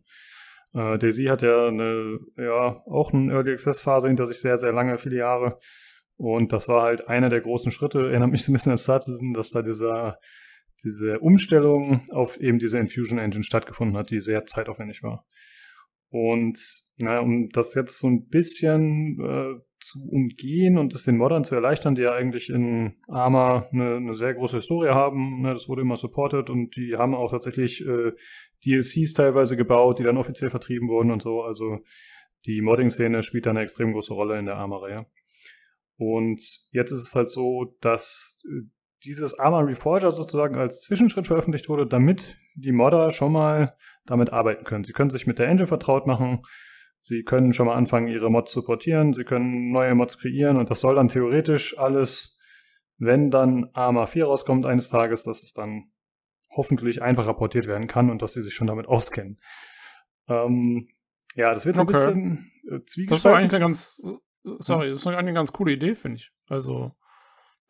Äh, Daisy hat ja, eine, ja auch eine Early Access Phase hinter sich sehr, sehr lange, viele Jahre. Und das war halt einer der großen Schritte. Erinnert mich so ein bisschen an Star Citizen, dass da dieser, diese Umstellung auf eben diese Infusion Engine stattgefunden hat, die sehr zeitaufwendig war. Und naja, um das jetzt so ein bisschen äh, zu umgehen und es den Moddern zu erleichtern, die ja eigentlich in Arma eine, eine sehr große Historie haben. Ne, das wurde immer supported und die haben auch tatsächlich äh, DLCs teilweise gebaut, die dann offiziell vertrieben wurden und so. Also die Modding-Szene spielt da eine extrem große Rolle in der Arma-Reihe. Und jetzt ist es halt so, dass äh, dieses Arma Reforger sozusagen als Zwischenschritt veröffentlicht wurde, damit die Modder schon mal damit arbeiten können. Sie können sich mit der Engine vertraut machen, Sie können schon mal anfangen, Ihre Mods zu portieren, Sie können neue Mods kreieren und das soll dann theoretisch alles, wenn dann Arma 4 rauskommt eines Tages, dass es dann hoffentlich einfacher portiert werden kann und dass Sie sich schon damit auskennen. Ähm, ja, das wird okay. ein bisschen äh, zwiegespalten. Das war eigentlich äh, das ist eigentlich eine ganz coole Idee, finde ich. Also,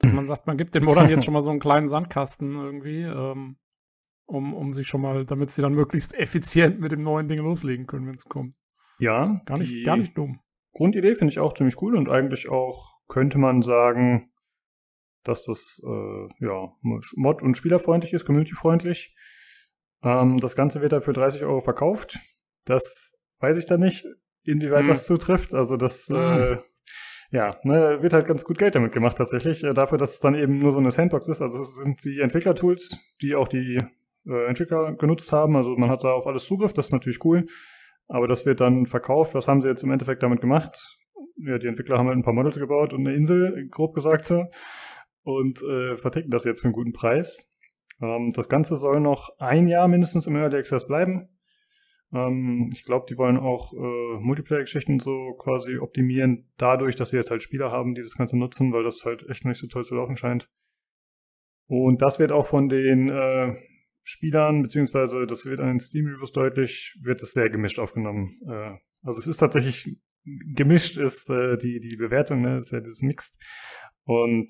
man sagt, man gibt den Modern jetzt schon mal so einen kleinen Sandkasten irgendwie, ähm, um, um sich schon mal, damit sie dann möglichst effizient mit dem neuen Ding loslegen können, wenn es kommt. Ja, gar nicht, gar nicht dumm. Grundidee finde ich auch ziemlich cool und eigentlich auch könnte man sagen, dass das äh, ja, mod- und spielerfreundlich ist, communityfreundlich. Ähm, das Ganze wird dafür 30 Euro verkauft. Das weiß ich dann nicht, inwieweit hm. das zutrifft. Also das, hm. äh, ja, ne, wird halt ganz gut Geld damit gemacht tatsächlich. Äh, dafür, dass es dann eben nur so eine Sandbox ist. Also es sind die Entwicklertools, die auch die äh, Entwickler genutzt haben. Also man hat da auf alles Zugriff, das ist natürlich cool. Aber das wird dann verkauft. Was haben sie jetzt im Endeffekt damit gemacht? Ja, die Entwickler haben halt ein paar Models gebaut und eine Insel, grob gesagt so. Und äh, verticken das jetzt für einen guten Preis. Ähm, das Ganze soll noch ein Jahr mindestens im Early Access bleiben. Ähm, ich glaube, die wollen auch äh, Multiplayer-Geschichten so quasi optimieren, dadurch, dass sie jetzt halt Spieler haben, die das Ganze nutzen, weil das halt echt noch nicht so toll zu laufen scheint. Und das wird auch von den äh, Spielern, beziehungsweise das wird an den Steam-Reviews deutlich, wird es sehr gemischt aufgenommen. Äh, also es ist tatsächlich gemischt, ist äh, die, die Bewertung, ne, ist ja dieses Mixed. Und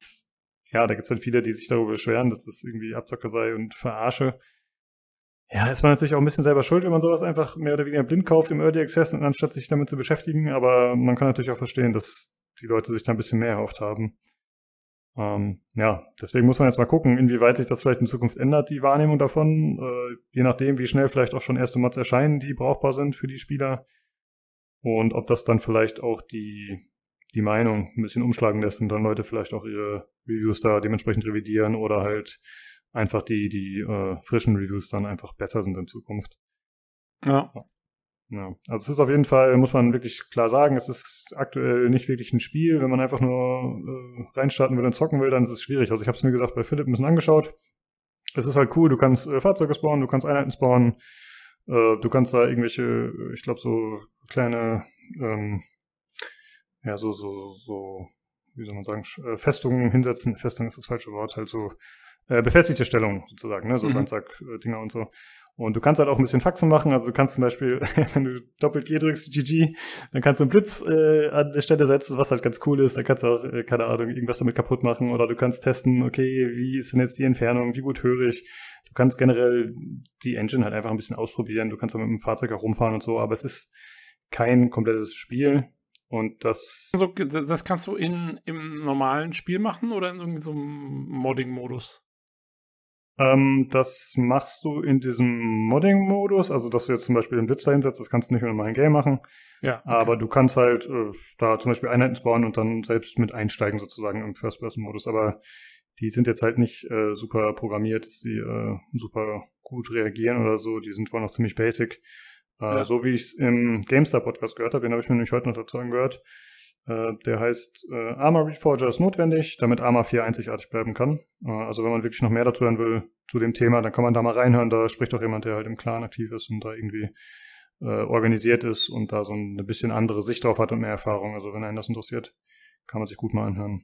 ja, da gibt es halt viele, die sich darüber beschweren, dass das irgendwie Abzocker sei und verarsche. Ja, ist man natürlich auch ein bisschen selber schuld, wenn man sowas einfach mehr oder weniger blind kauft im Early Access, anstatt sich damit zu beschäftigen. Aber man kann natürlich auch verstehen, dass die Leute sich da ein bisschen mehr erhofft haben. Ähm, ja, deswegen muss man jetzt mal gucken, inwieweit sich das vielleicht in Zukunft ändert, die Wahrnehmung davon. Äh, je nachdem, wie schnell vielleicht auch schon erste Mods erscheinen, die brauchbar sind für die Spieler. Und ob das dann vielleicht auch die, die Meinung ein bisschen umschlagen lässt und dann Leute vielleicht auch ihre Reviews da dementsprechend revidieren oder halt einfach die, die äh, frischen Reviews dann einfach besser sind in Zukunft. ja. Ja, also es ist auf jeden Fall, muss man wirklich klar sagen, es ist aktuell nicht wirklich ein Spiel. Wenn man einfach nur äh, reinstarten will und zocken will, dann ist es schwierig. Also ich habe es mir gesagt bei Philipp ein bisschen angeschaut. Es ist halt cool, du kannst äh, Fahrzeuge spawnen, du kannst Einheiten spawnen, äh, du kannst da irgendwelche, äh, ich glaube, so kleine, ähm, ja, so, so, so, wie soll man sagen, äh, Festungen hinsetzen. Festung ist das falsche Wort, halt so äh, befestigte Stellungen sozusagen, ne? so mhm. Sandsack-Dinger äh, und so. Und du kannst halt auch ein bisschen Faxen machen. Also du kannst zum Beispiel, wenn du doppelt G drückst, GG, dann kannst du einen Blitz äh, an der Stelle setzen, was halt ganz cool ist. Dann kannst du auch, äh, keine Ahnung, irgendwas damit kaputt machen. Oder du kannst testen, okay, wie ist denn jetzt die Entfernung, wie gut höre ich. Du kannst generell die Engine halt einfach ein bisschen ausprobieren. Du kannst auch mit dem Fahrzeug herumfahren und so, aber es ist kein komplettes Spiel. Und das. Also, das kannst du in, im normalen Spiel machen oder in so einem Modding-Modus? Ähm, das machst du in diesem Modding-Modus, also dass du jetzt zum Beispiel einen Blitz da hinsetzt, das kannst du nicht mit meinem Game machen. Ja. Okay. Aber du kannst halt äh, da zum Beispiel Einheiten spawnen und dann selbst mit einsteigen sozusagen im First-Person-Modus. Aber die sind jetzt halt nicht äh, super programmiert, dass die äh, super gut reagieren oder so. Die sind wohl noch ziemlich basic. Äh, ja. So wie ich es im GameStar-Podcast gehört habe, den habe ich mir nämlich heute noch dazu angehört, äh, der heißt äh, Armor Reforger ist notwendig, damit Armor 4 einzigartig bleiben kann. Äh, also wenn man wirklich noch mehr dazu hören will zu dem Thema, dann kann man da mal reinhören. Da spricht auch jemand, der halt im Clan aktiv ist und da irgendwie äh, organisiert ist und da so ein bisschen andere Sicht drauf hat und mehr Erfahrung. Also wenn einen das interessiert, kann man sich gut mal anhören.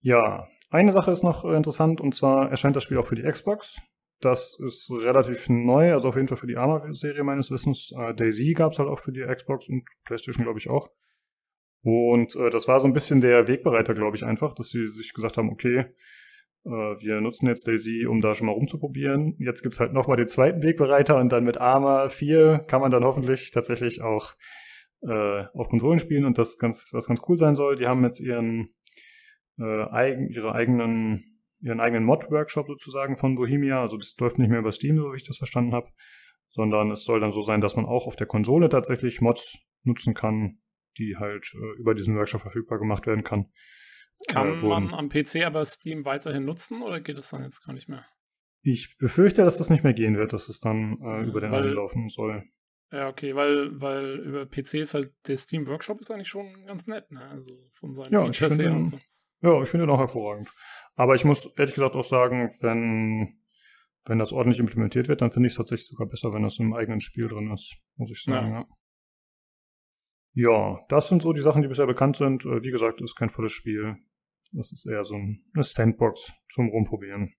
Ja, eine Sache ist noch interessant und zwar erscheint das Spiel auch für die Xbox. Das ist relativ neu, also auf jeden Fall für die Armor-Serie meines Wissens. Äh, Daisy gab es halt auch für die Xbox und PlayStation, glaube ich, auch. Und äh, das war so ein bisschen der Wegbereiter, glaube ich, einfach, dass sie sich gesagt haben, okay, äh, wir nutzen jetzt Daisy, um da schon mal rumzuprobieren. Jetzt gibt's halt nochmal den zweiten Wegbereiter und dann mit Arma 4 kann man dann hoffentlich tatsächlich auch äh, auf Konsolen spielen und das ganz, was ganz cool sein soll. Die haben jetzt ihren äh, eigen, ihre eigenen ihren eigenen Mod-Workshop sozusagen von Bohemia. Also das läuft nicht mehr über Steam, so wie ich das verstanden habe, sondern es soll dann so sein, dass man auch auf der Konsole tatsächlich Mods nutzen kann, die halt äh, über diesen Workshop verfügbar gemacht werden kann. Kann äh, man am PC aber Steam weiterhin nutzen oder geht das dann jetzt gar nicht mehr? Ich befürchte, dass das nicht mehr gehen wird, dass es dann äh, über den Handel laufen soll. Ja, okay, weil, weil über PC ist halt der Steam Workshop ist eigentlich schon ganz nett, ne? Also von seinen ja, Features her und so. Ja, ich finde den auch hervorragend. Aber ich muss ehrlich gesagt auch sagen, wenn, wenn das ordentlich implementiert wird, dann finde ich es tatsächlich sogar besser, wenn das im eigenen Spiel drin ist, muss ich sagen. Ja. ja. Ja, das sind so die Sachen, die bisher bekannt sind. Äh, wie gesagt, ist kein volles Spiel. Das ist eher so eine Sandbox zum Rumprobieren.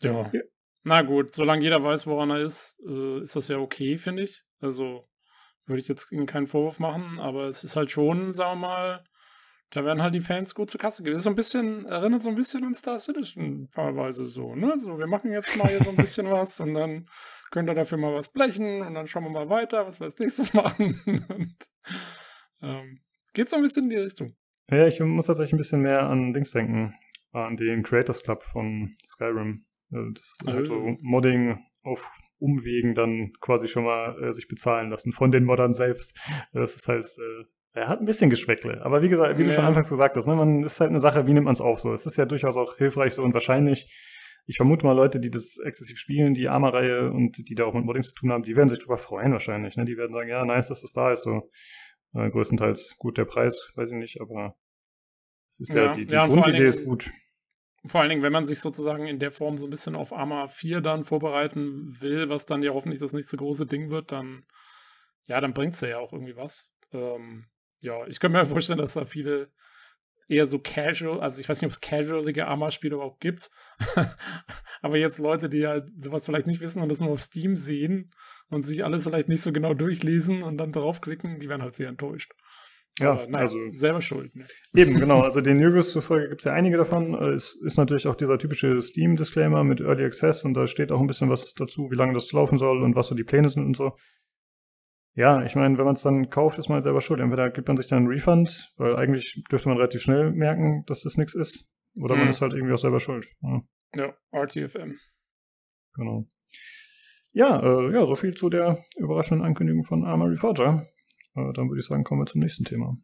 Ja. Okay. Na gut, solange jeder weiß, woran er ist, äh, ist das ja okay, finde ich. Also würde ich jetzt Ihnen keinen Vorwurf machen, aber es ist halt schon, sagen wir mal, da werden halt die Fans gut zur Kasse gehen. Das ist so ein bisschen, erinnert so ein bisschen an Star Citizen teilweise so, ne? So, wir machen jetzt mal hier so ein bisschen was und dann könnt ihr dafür mal was blechen und dann schauen wir mal weiter, was wir als nächstes machen. und, ähm, geht so ein bisschen in die Richtung. Ja, ich muss tatsächlich ein bisschen mehr an Dings denken, an den Creators Club von Skyrim. Äh, das also, also Modding auf Umwegen dann quasi schon mal äh, sich bezahlen lassen von den Moddern selbst. Das ist halt äh, er hat ein bisschen Geschmäckle. Aber wie gesagt, wie du schon anfangs gesagt hast, ne, man ist halt eine Sache, wie nimmt man es auf so. Es ist ja durchaus auch hilfreich so und wahrscheinlich ich vermute mal, Leute, die das exzessiv spielen, die Arma-Reihe und die da auch mit Modding zu tun haben, die werden sich drüber freuen wahrscheinlich. Ne? Die werden sagen, ja, nice, dass das da ist. So äh, größtenteils gut der Preis, weiß ich nicht, aber es ist ja, ja die, die ja, Grundidee Dingen, ist gut. Vor allen Dingen, wenn man sich sozusagen in der Form so ein bisschen auf Arma 4 dann vorbereiten will, was dann ja hoffentlich das nächste große Ding wird, dann ja, dann bringt es ja auch irgendwie was. Ähm, ja, ich kann mir vorstellen, dass da viele eher so casual, also ich weiß nicht, ob es casualige Arma-Spiele überhaupt gibt, aber jetzt Leute, die ja halt sowas vielleicht nicht wissen und das nur auf Steam sehen und sich alles vielleicht nicht so genau durchlesen und dann draufklicken, die werden halt sehr enttäuscht. Ja, Aber, naja, also selber schuld. Ne? Eben, genau. Also den Reviews zufolge gibt es ja einige davon. Es äh, ist natürlich auch dieser typische Steam-Disclaimer mit Early Access und da steht auch ein bisschen was dazu, wie lange das laufen soll und was so die Pläne sind und so. Ja, ich meine, wenn man es dann kauft, ist man halt selber schuld. Entweder gibt man sich dann einen Refund, weil eigentlich dürfte man relativ schnell merken, dass das nichts ist, oder mhm. man ist halt irgendwie auch selber schuld. Ja, ja RTFM. Genau. Ja, äh, ja, so zu der überraschenden Ankündigung von Armory Forger. Äh, dann würde ich sagen, kommen wir zum nächsten Thema.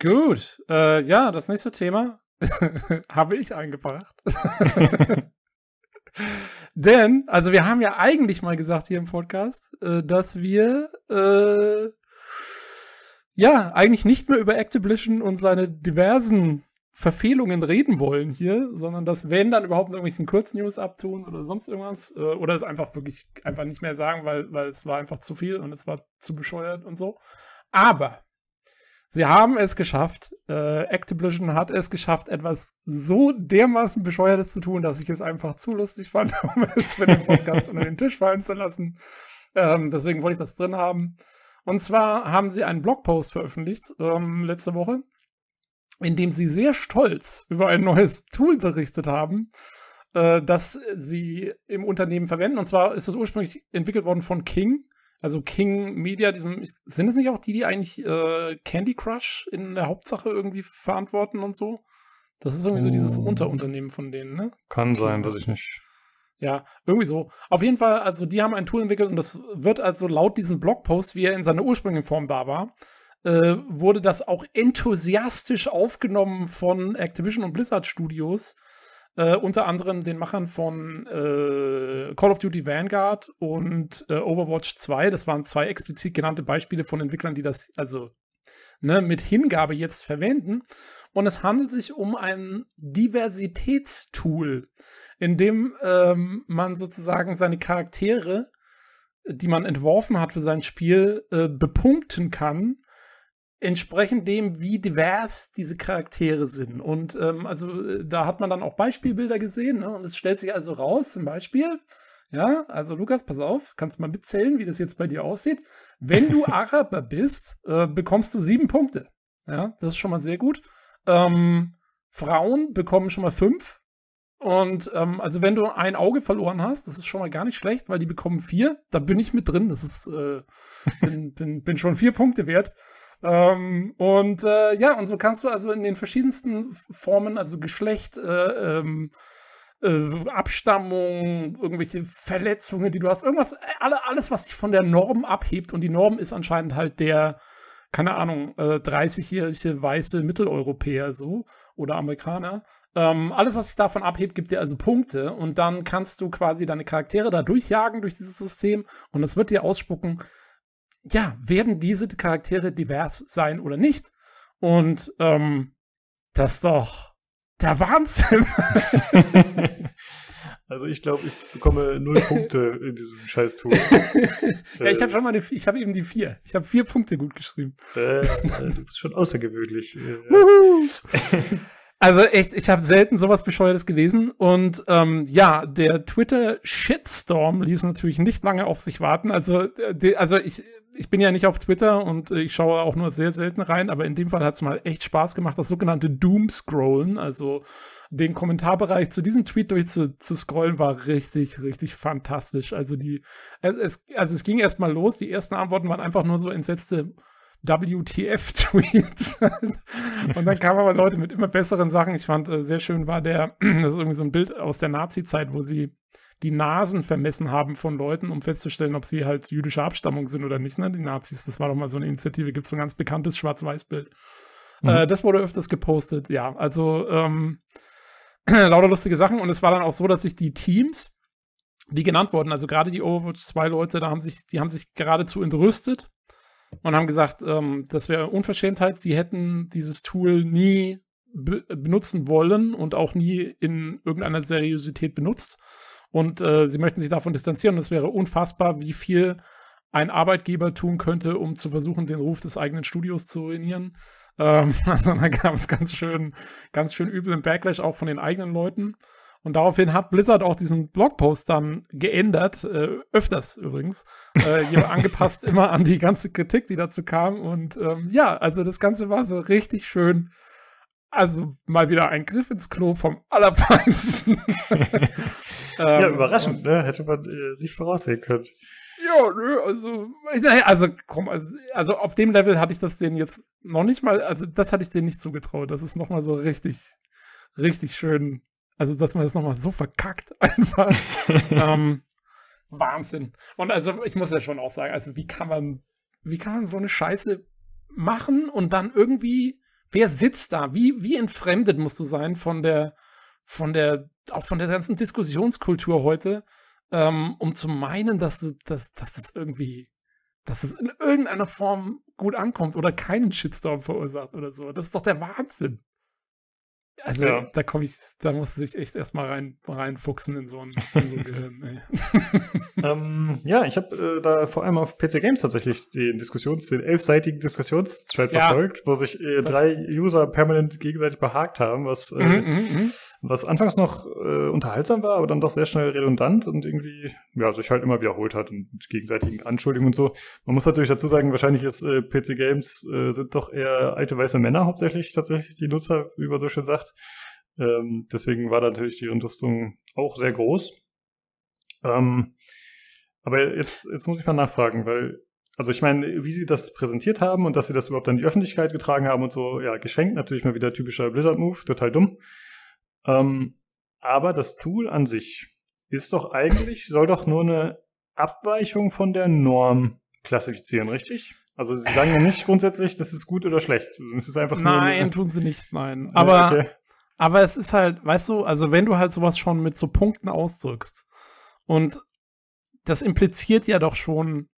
Gut, äh, ja, das nächste Thema habe ich eingebracht. Denn, also wir haben ja eigentlich mal gesagt hier im Podcast, äh, dass wir äh, ja eigentlich nicht mehr über Activision und seine diversen Verfehlungen reden wollen hier, sondern dass wenn dann überhaupt irgendwelchen Kurznews abtun oder sonst irgendwas äh, oder es einfach wirklich einfach nicht mehr sagen, weil, weil es war einfach zu viel und es war zu bescheuert und so. Aber Sie haben es geschafft. Äh, Activision hat es geschafft, etwas so dermaßen Bescheuertes zu tun, dass ich es einfach zu lustig fand, um es für den Podcast unter den Tisch fallen zu lassen. Ähm, deswegen wollte ich das drin haben. Und zwar haben sie einen Blogpost veröffentlicht ähm, letzte Woche, in dem sie sehr stolz über ein neues Tool berichtet haben, äh, das sie im Unternehmen verwenden. Und zwar ist es ursprünglich entwickelt worden von King also King Media, diesem, sind es nicht auch die, die eigentlich äh, Candy Crush in der Hauptsache irgendwie verantworten und so? Das ist irgendwie so dieses hm. Unterunternehmen von denen, ne? Kann sein, weiß ich nicht. Ja, irgendwie so. Auf jeden Fall, also die haben ein Tool entwickelt und das wird also laut diesem Blogpost, wie er in seiner ursprünglichen Form da war, äh, wurde das auch enthusiastisch aufgenommen von Activision und Blizzard Studios äh, unter anderem den Machern von äh, Call of Duty Vanguard und äh, Overwatch 2. Das waren zwei explizit genannte Beispiele von Entwicklern, die das also ne, mit Hingabe jetzt verwenden. Und es handelt sich um ein Diversitätstool, in dem ähm, man sozusagen seine Charaktere, die man entworfen hat für sein Spiel, äh, bepunkten kann entsprechend dem, wie divers diese Charaktere sind. Und ähm, also äh, da hat man dann auch Beispielbilder gesehen. Ne? Und es stellt sich also raus, zum Beispiel, ja, also Lukas, pass auf, kannst mal mitzählen, wie das jetzt bei dir aussieht. Wenn du Araber bist, äh, bekommst du sieben Punkte. Ja, das ist schon mal sehr gut. Ähm, Frauen bekommen schon mal fünf. Und ähm, also wenn du ein Auge verloren hast, das ist schon mal gar nicht schlecht, weil die bekommen vier. Da bin ich mit drin. Das ist äh, bin, bin, bin schon vier Punkte wert. Ähm, und äh, ja, und so kannst du also in den verschiedensten Formen, also Geschlecht, äh, ähm, äh, Abstammung, irgendwelche Verletzungen, die du hast, irgendwas, äh, alle, alles, was sich von der Norm abhebt. Und die Norm ist anscheinend halt der, keine Ahnung, äh, 30-jährige weiße Mitteleuropäer so oder Amerikaner. Ähm, alles, was sich davon abhebt, gibt dir also Punkte und dann kannst du quasi deine Charaktere da durchjagen durch dieses System und es wird dir ausspucken, ja, werden diese Charaktere divers sein oder nicht? Und ähm, das ist doch der Wahnsinn. Also ich glaube, ich bekomme null Punkte in diesem scheiß Tool. ja, ich äh. habe schon mal eine, ich habe eben die vier. Ich habe vier Punkte gut geschrieben. Äh, äh du bist schon außergewöhnlich. Äh. also echt, ich habe selten sowas Bescheuertes gelesen. Und ähm, ja, der Twitter-Shitstorm ließ natürlich nicht lange auf sich warten. Also, also ich, ich bin ja nicht auf Twitter und äh, ich schaue auch nur sehr selten rein, aber in dem Fall hat es mal echt Spaß gemacht, das sogenannte Doom-Scrollen, also den Kommentarbereich zu diesem Tweet durchzuscrollen, war richtig, richtig fantastisch. Also die, äh, es, also es ging erstmal los, die ersten Antworten waren einfach nur so entsetzte WTF-Tweets. und dann kamen aber Leute mit immer besseren Sachen. Ich fand, äh, sehr schön war der, das ist irgendwie so ein Bild aus der Nazi-Zeit, wo sie die Nasen vermessen haben von Leuten, um festzustellen, ob sie halt jüdischer Abstammung sind oder nicht, ne? Die Nazis. Das war doch mal so eine Initiative, gibt so ein ganz bekanntes Schwarz-Weiß-Bild. Mhm. Äh, das wurde öfters gepostet, ja. Also ähm, lauter lustige Sachen. Und es war dann auch so, dass sich die Teams, die genannt wurden, also gerade die Overwatch 2 Leute, da haben sich, die haben sich geradezu entrüstet und haben gesagt, ähm, das wäre Unverschämtheit, sie hätten dieses Tool nie benutzen wollen und auch nie in irgendeiner Seriosität benutzt und äh, sie möchten sich davon distanzieren. Und es wäre unfassbar, wie viel ein Arbeitgeber tun könnte, um zu versuchen, den Ruf des eigenen Studios zu ruinieren. Ähm, also da gab es ganz schön, ganz schön üblen Backlash auch von den eigenen Leuten. Und daraufhin hat Blizzard auch diesen Blogpost dann geändert, äh, öfters übrigens, äh, angepasst immer an die ganze Kritik, die dazu kam. Und ähm, ja, also das Ganze war so richtig schön. Also mal wieder ein Griff ins Klo vom Allerfeinsten. Ähm, ja, überraschend, ne? Hätte man äh, nicht voraussehen können. Ja, nö, also, naja, also, komm, also, also auf dem Level hatte ich das denen jetzt noch nicht mal, also das hatte ich denen nicht zugetraut. Das ist nochmal so richtig, richtig schön. Also, dass man das nochmal so verkackt einfach. ähm, Wahnsinn. Und also, ich muss ja schon auch sagen, also, wie kann man, wie kann man so eine Scheiße machen und dann irgendwie, wer sitzt da? Wie, wie entfremdet musst du sein von der, von der, auch von der ganzen Diskussionskultur heute, ähm, um zu meinen, dass du, dass, dass das irgendwie, dass es das in irgendeiner Form gut ankommt oder keinen Shitstorm verursacht oder so. Das ist doch der Wahnsinn. Also ja. da komme ich, da musste ich echt erstmal rein, reinfuchsen in so ein, in so ein Gehirn. ähm, ja, ich habe äh, da vor allem auf PC Games tatsächlich den Diskussions, den elfseitigen Diskussionsthread ja. verfolgt, wo sich äh, drei User permanent gegenseitig behakt haben, was äh, mm -mm -mm was anfangs noch äh, unterhaltsam war, aber dann doch sehr schnell redundant und irgendwie, ja, sich halt immer wiederholt hat und mit gegenseitigen Anschuldigungen und so. Man muss natürlich dazu sagen, wahrscheinlich ist äh, PC Games äh, sind doch eher alte weiße Männer hauptsächlich tatsächlich die Nutzer, wie man so schön sagt. Ähm, deswegen war da natürlich die Entrüstung auch sehr groß. Ähm, aber jetzt, jetzt muss ich mal nachfragen, weil, also ich meine, wie sie das präsentiert haben und dass sie das überhaupt an die Öffentlichkeit getragen haben und so, ja, geschenkt natürlich mal wieder typischer Blizzard-Move, total dumm. Ähm, aber das Tool an sich ist doch eigentlich, soll doch nur eine Abweichung von der Norm klassifizieren, richtig? Also sie sagen ja nicht grundsätzlich, das ist gut oder schlecht. Es ist einfach nein, eine, tun sie nicht, nein. Aber, okay. aber es ist halt, weißt du, also wenn du halt sowas schon mit so Punkten ausdrückst und das impliziert ja doch schon,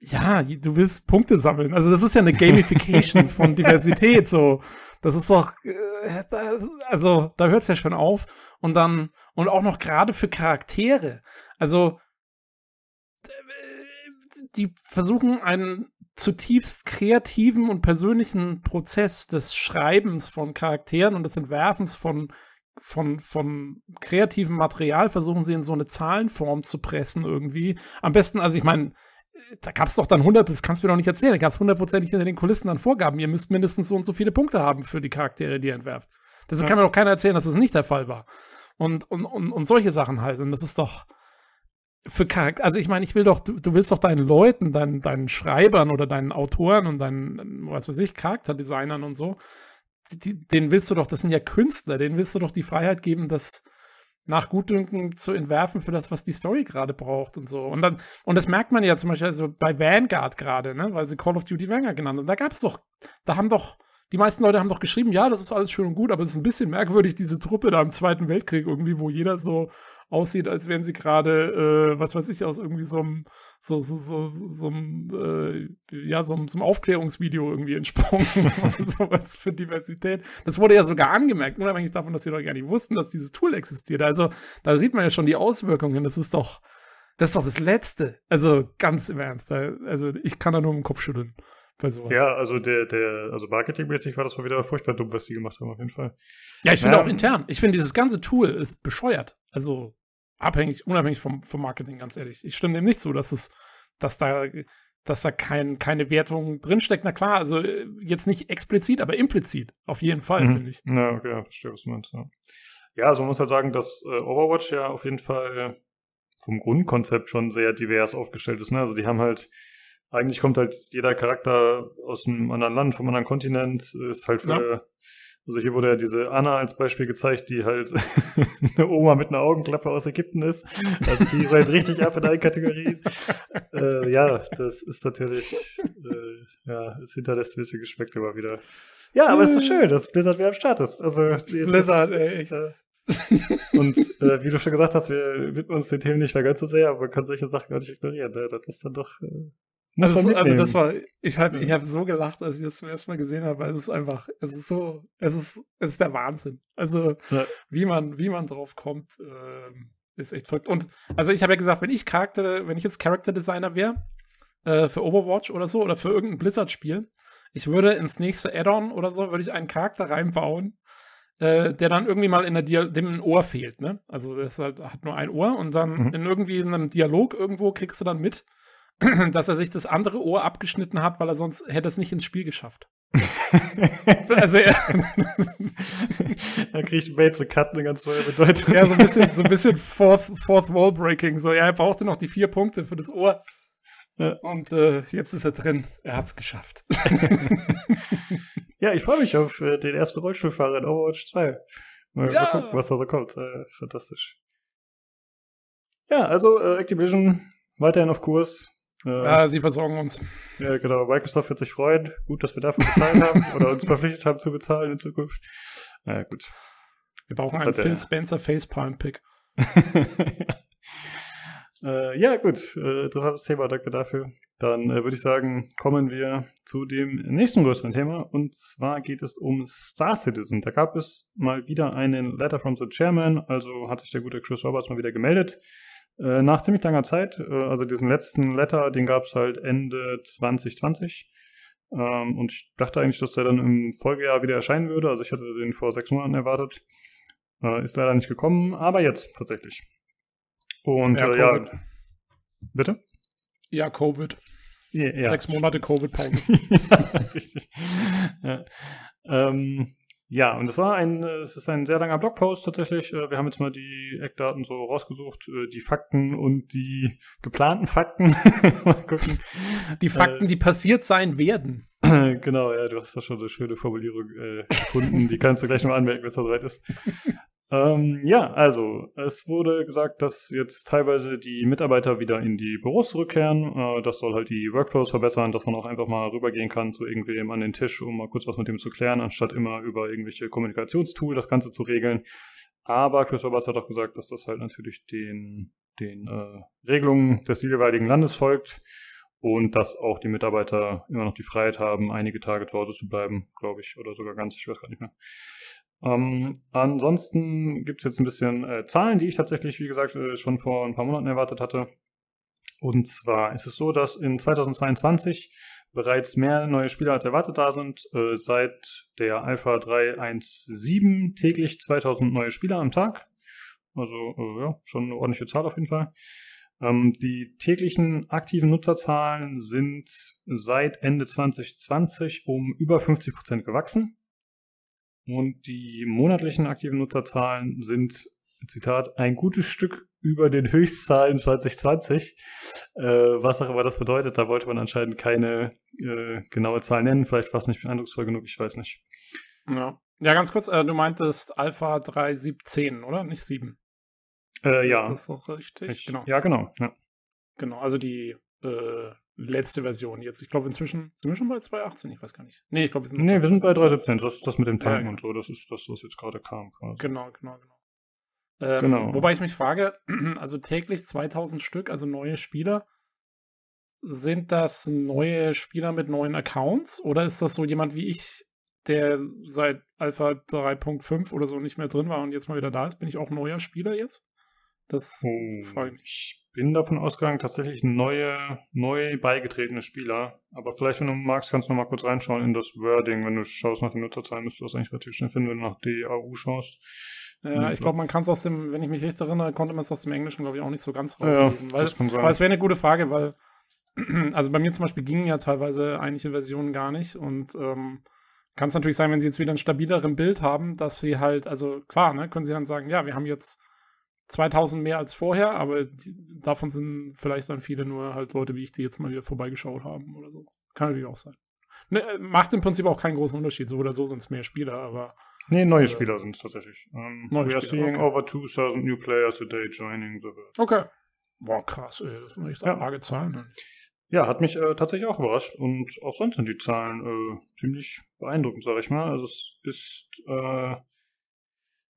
ja, du willst Punkte sammeln. Also das ist ja eine Gamification von Diversität, so. Das ist doch, äh, also da hört es ja schon auf. Und dann, und auch noch gerade für Charaktere. Also, die versuchen einen zutiefst kreativen und persönlichen Prozess des Schreibens von Charakteren und des Entwerfens von, von, von kreativem Material, versuchen sie in so eine Zahlenform zu pressen irgendwie. Am besten, also ich meine, da gab es doch dann 100, das kannst du mir doch nicht erzählen, da gab es hundertprozentig hinter den Kulissen dann Vorgaben, ihr müsst mindestens so und so viele Punkte haben für die Charaktere, die ihr entwerft. Das ja. kann mir doch keiner erzählen, dass das nicht der Fall war. Und, und, und, und solche Sachen halt. Und das ist doch für Charakter, also ich meine, ich will doch, du, du, willst doch deinen Leuten, deinen, deinen Schreibern oder deinen Autoren und deinen, was weiß ich, Charakterdesignern und so, die, denen willst du doch, das sind ja Künstler, denen willst du doch die Freiheit geben, dass nach Gutdünken zu entwerfen für das, was die Story gerade braucht und so. Und dann, und das merkt man ja zum Beispiel also bei Vanguard gerade, ne, weil sie Call of Duty Vanguard genannt haben. Da gab es doch, da haben doch, die meisten Leute haben doch geschrieben, ja, das ist alles schön und gut, aber es ist ein bisschen merkwürdig, diese Truppe da im Zweiten Weltkrieg irgendwie, wo jeder so aussieht, als wären sie gerade, äh, was weiß ich, aus irgendwie so einem so, so, so, so, äh, ja, so, so Aufklärungsvideo irgendwie entsprungen oder sowas für Diversität. Das wurde ja sogar angemerkt, unabhängig davon, dass sie doch gar nicht wussten, dass dieses Tool existiert. Also da sieht man ja schon die Auswirkungen. Das ist doch, das ist doch das Letzte. Also ganz im Ernst. Also ich kann da nur im Kopf schütteln bei sowas. Ja, also der, der, also marketingmäßig war das mal wieder furchtbar dumm, was sie gemacht haben, auf jeden Fall. Ja, ich finde ja. Ähm, auch intern. Ich finde dieses ganze Tool ist bescheuert. Also abhängig, unabhängig vom, vom Marketing, ganz ehrlich. Ich stimme dem nicht zu, dass es, dass da, dass da kein, keine Wertung drinsteckt. Na klar, also äh, jetzt nicht explizit, aber implizit. Auf jeden Fall, mhm. finde ich. Ja, okay, ja, verstehe, was du meinst. Ja. ja, also man muss halt sagen, dass äh, Overwatch ja auf jeden Fall äh, vom Grundkonzept schon sehr divers aufgestellt ist. Ne? Also die haben halt eigentlich kommt halt jeder Charakter aus einem anderen Land, vom anderen Kontinent, ist halt für, ja. Äh, also hier wurde ja diese Anna als Beispiel gezeigt, die halt eine Oma mit einer Augenklappe aus Ägypten ist. Also die ist halt richtig ab in allen Kategorien. äh, ja, das ist natürlich, äh, ja, es hinterlässt ein bisschen Geschmack immer wieder. Ja, aber es ist doch äh. schön, dass Blizzard wieder am Start ist. Also, Blizzard, das, ey, Äh, und äh, wie du schon gesagt hast, wir widmen uns den Themen nicht mehr ganz so sehr, aber man kann solche Sachen gar nicht ignorieren. Ne? Das ist dann doch, äh, muss also, also das war, ich habe ich hab so gelacht, als ich das zum ersten Mal gesehen habe, weil es ist einfach, es ist so, es ist, es ist der Wahnsinn. Also ja. wie man, wie man drauf kommt, äh, ist echt verrückt. Und also ich habe ja gesagt, wenn ich Charakter, wenn ich jetzt Character Designer wäre, äh, für Overwatch oder so oder für irgendein Blizzard-Spiel, ich würde ins nächste Add-on oder so, würde ich einen Charakter reinbauen, äh, der dann irgendwie mal in der Dia dem ein Ohr fehlt, ne? Also das halt, hat nur ein Ohr und dann mhm. in irgendwie in einem Dialog irgendwo kriegst du dann mit dass er sich das andere Ohr abgeschnitten hat, weil er sonst hätte es nicht ins Spiel geschafft. also er, er kriegt Bates eine Cut, eine ganz neue Bedeutung. Ja, so ein bisschen, so ein bisschen Fourth, fourth Wall Breaking. So, ja, er brauchte noch die vier Punkte für das Ohr. Ja. Und äh, jetzt ist er drin. Er hat's geschafft. ja, ich freue mich auf äh, den ersten Rollstuhlfahrer in Overwatch 2. Mal, ja. mal gucken, was da so kommt. Äh, fantastisch. Ja, also äh, Activision weiterhin auf Kurs. Äh, sie versorgen uns. Ja, genau. Microsoft wird sich freuen. Gut, dass wir dafür bezahlt haben oder uns verpflichtet haben zu bezahlen in Zukunft. Na naja, gut. Wir brauchen das einen Phil der... Spencer Facepalm-Pick. äh, ja, gut. Äh, interessantes Thema. Danke dafür. Dann äh, würde ich sagen, kommen wir zu dem nächsten größeren Thema. Und zwar geht es um Star Citizen. Da gab es mal wieder einen Letter from the Chairman. Also hat sich der gute Chris Roberts mal wieder gemeldet äh, nach ziemlich langer Zeit, äh, also diesen letzten Letter, den gab es halt Ende 2020. Ähm, und ich dachte eigentlich, dass der dann im Folgejahr wieder erscheinen würde. Also ich hatte den vor sechs Monaten erwartet. Äh, ist leider nicht gekommen, aber jetzt tatsächlich. Und ja, äh, ja bitte? Ja, Covid. Ja, ja. Sechs Monate Covid-Pause. ja, richtig. ja. Ähm, ja, und es war ein, äh, es ist ein sehr langer Blogpost tatsächlich. Äh, wir haben jetzt mal die Eckdaten so rausgesucht, äh, die Fakten und die geplanten Fakten. mal gucken. Die Fakten, äh, die passiert sein werden. Genau, ja, du hast da schon eine schöne Formulierung äh, gefunden. die kannst du gleich noch anmerken, wenn es soweit ist. Ähm, ja, also es wurde gesagt, dass jetzt teilweise die Mitarbeiter wieder in die Büros zurückkehren. Äh, das soll halt die Workflows verbessern, dass man auch einfach mal rübergehen kann zu irgendwem an den Tisch, um mal kurz was mit dem zu klären, anstatt immer über irgendwelche Kommunikationstool das Ganze zu regeln. Aber Chris Roberts hat auch gesagt, dass das halt natürlich den, den äh, Regelungen des jeweiligen Landes folgt und dass auch die Mitarbeiter immer noch die Freiheit haben, einige Tage zu Hause zu bleiben, glaube ich, oder sogar ganz, ich weiß gar nicht mehr. Ähm, ansonsten gibt es jetzt ein bisschen äh, Zahlen, die ich tatsächlich, wie gesagt, äh, schon vor ein paar Monaten erwartet hatte. Und zwar ist es so, dass in 2022 bereits mehr neue Spieler als erwartet da sind. Äh, seit der Alpha 317 täglich 2000 neue Spieler am Tag. Also äh, ja, schon eine ordentliche Zahl auf jeden Fall. Ähm, die täglichen aktiven Nutzerzahlen sind seit Ende 2020 um über 50% Prozent gewachsen. Und die monatlichen aktiven Nutzerzahlen sind, Zitat, ein gutes Stück über den Höchstzahlen 2020. Äh, was auch immer das bedeutet, da wollte man anscheinend keine äh, genaue Zahl nennen. Vielleicht war es nicht eindrucksvoll genug, ich weiß nicht. Ja, ja ganz kurz, äh, du meintest Alpha 3710, oder? Nicht 7. Äh, ja. Das ist doch richtig. Ich, genau. Ja, genau. Ja. Genau, also die äh, letzte Version jetzt. Ich glaube, inzwischen sind wir schon bei 2.18, ich weiß gar nicht. Nee, ich glaube, wir sind. Nee, wir sind bei 3.17. Das, das mit dem Tanken ja. und so, das ist das, was jetzt gerade kam. Quasi. Genau, genau, genau. Ähm, genau. Wobei ich mich frage, also täglich 2000 Stück, also neue Spieler, sind das neue Spieler mit neuen Accounts oder ist das so jemand wie ich, der seit Alpha 3.5 oder so nicht mehr drin war und jetzt mal wieder da ist? Bin ich auch neuer Spieler jetzt? Das hm. frage ich mich. Ich bin davon ausgegangen, tatsächlich neue, neu beigetretene Spieler. Aber vielleicht, wenn du magst, kannst du noch mal kurz reinschauen in das Wording. Wenn du schaust nach den Nutzerzahlen, müsstest du das eigentlich relativ schnell finden, wenn du nach DAU schaust. Ja, ich glaube, man kann es aus dem, wenn ich mich richtig erinnere, konnte man es aus dem Englischen, glaube ich, auch nicht so ganz rauslesen. Ja, weil, das kann sein. Aber es wäre eine gute Frage, weil, also bei mir zum Beispiel gingen ja teilweise einige Versionen gar nicht und ähm, kann es natürlich sein, wenn sie jetzt wieder ein stabileren Bild haben, dass sie halt, also klar, ne, können sie dann sagen, ja, wir haben jetzt 2000 mehr als vorher, aber die, davon sind vielleicht dann viele nur halt Leute, wie ich, die jetzt mal wieder vorbeigeschaut haben oder so. Kann natürlich auch sein. Ne, äh, macht im Prinzip auch keinen großen Unterschied. So oder so sind es mehr Spieler, aber. Nee, neue also, Spieler sind es tatsächlich. Um, ähm, neue we are Spieler, seeing okay. over 2000 new players a day joining the world. Okay. Boah, krass, ey. Das sind echt ja. arge Zahlen. Ne? Ja, hat mich äh, tatsächlich auch überrascht. Und auch sonst sind die Zahlen äh, ziemlich beeindruckend, sage ich mal. Also es ist äh,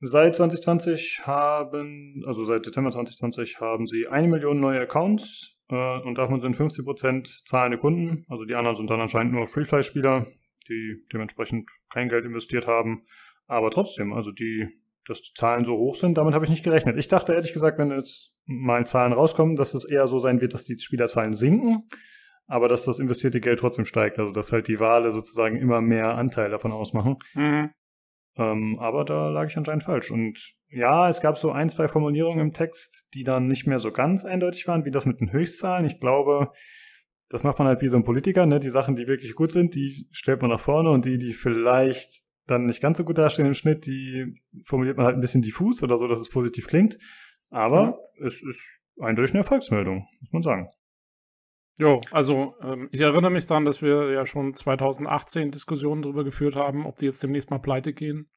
Seit 2020 haben, also seit Dezember 2020 haben sie eine Million neue Accounts äh, und davon sind 50% zahlende Kunden. Also die anderen sind dann anscheinend nur Freefly-Spieler, die dementsprechend kein Geld investiert haben. Aber trotzdem, also die, dass die Zahlen so hoch sind, damit habe ich nicht gerechnet. Ich dachte ehrlich gesagt, wenn jetzt mal Zahlen rauskommen, dass es eher so sein wird, dass die Spielerzahlen sinken, aber dass das investierte Geld trotzdem steigt. Also dass halt die Wale sozusagen immer mehr Anteil davon ausmachen. Mhm. Ähm, aber da lag ich anscheinend falsch. Und ja, es gab so ein, zwei Formulierungen im Text, die dann nicht mehr so ganz eindeutig waren, wie das mit den Höchstzahlen. Ich glaube, das macht man halt wie so ein Politiker, ne? Die Sachen, die wirklich gut sind, die stellt man nach vorne und die, die vielleicht dann nicht ganz so gut dastehen im Schnitt, die formuliert man halt ein bisschen diffus oder so, dass es positiv klingt. Aber ja. es ist eindeutig eine Erfolgsmeldung, muss man sagen. Jo, also ähm, ich erinnere mich daran, dass wir ja schon 2018 Diskussionen darüber geführt haben, ob die jetzt demnächst mal pleite gehen.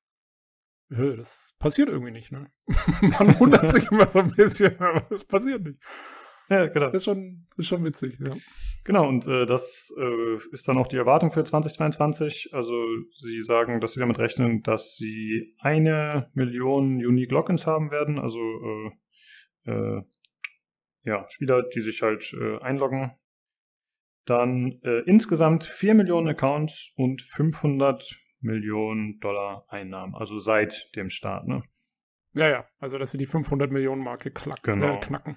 Hö, das passiert irgendwie nicht, ne? Man wundert sich immer so ein bisschen, aber es passiert nicht. Ja, genau. ist schon, ist schon witzig, ja. Genau, und äh, das äh, ist dann auch die Erwartung für 2022. Also sie sagen, dass sie damit rechnen, dass sie eine Million Unique Logins haben werden, also äh, äh, ja, Spieler, die sich halt äh, einloggen dann äh, insgesamt 4 Millionen Accounts und 500 Millionen Dollar Einnahmen, also seit dem Start, ne? Ja, ja, also dass sie die 500 Millionen Marke klack, äh, genau. äh, knacken.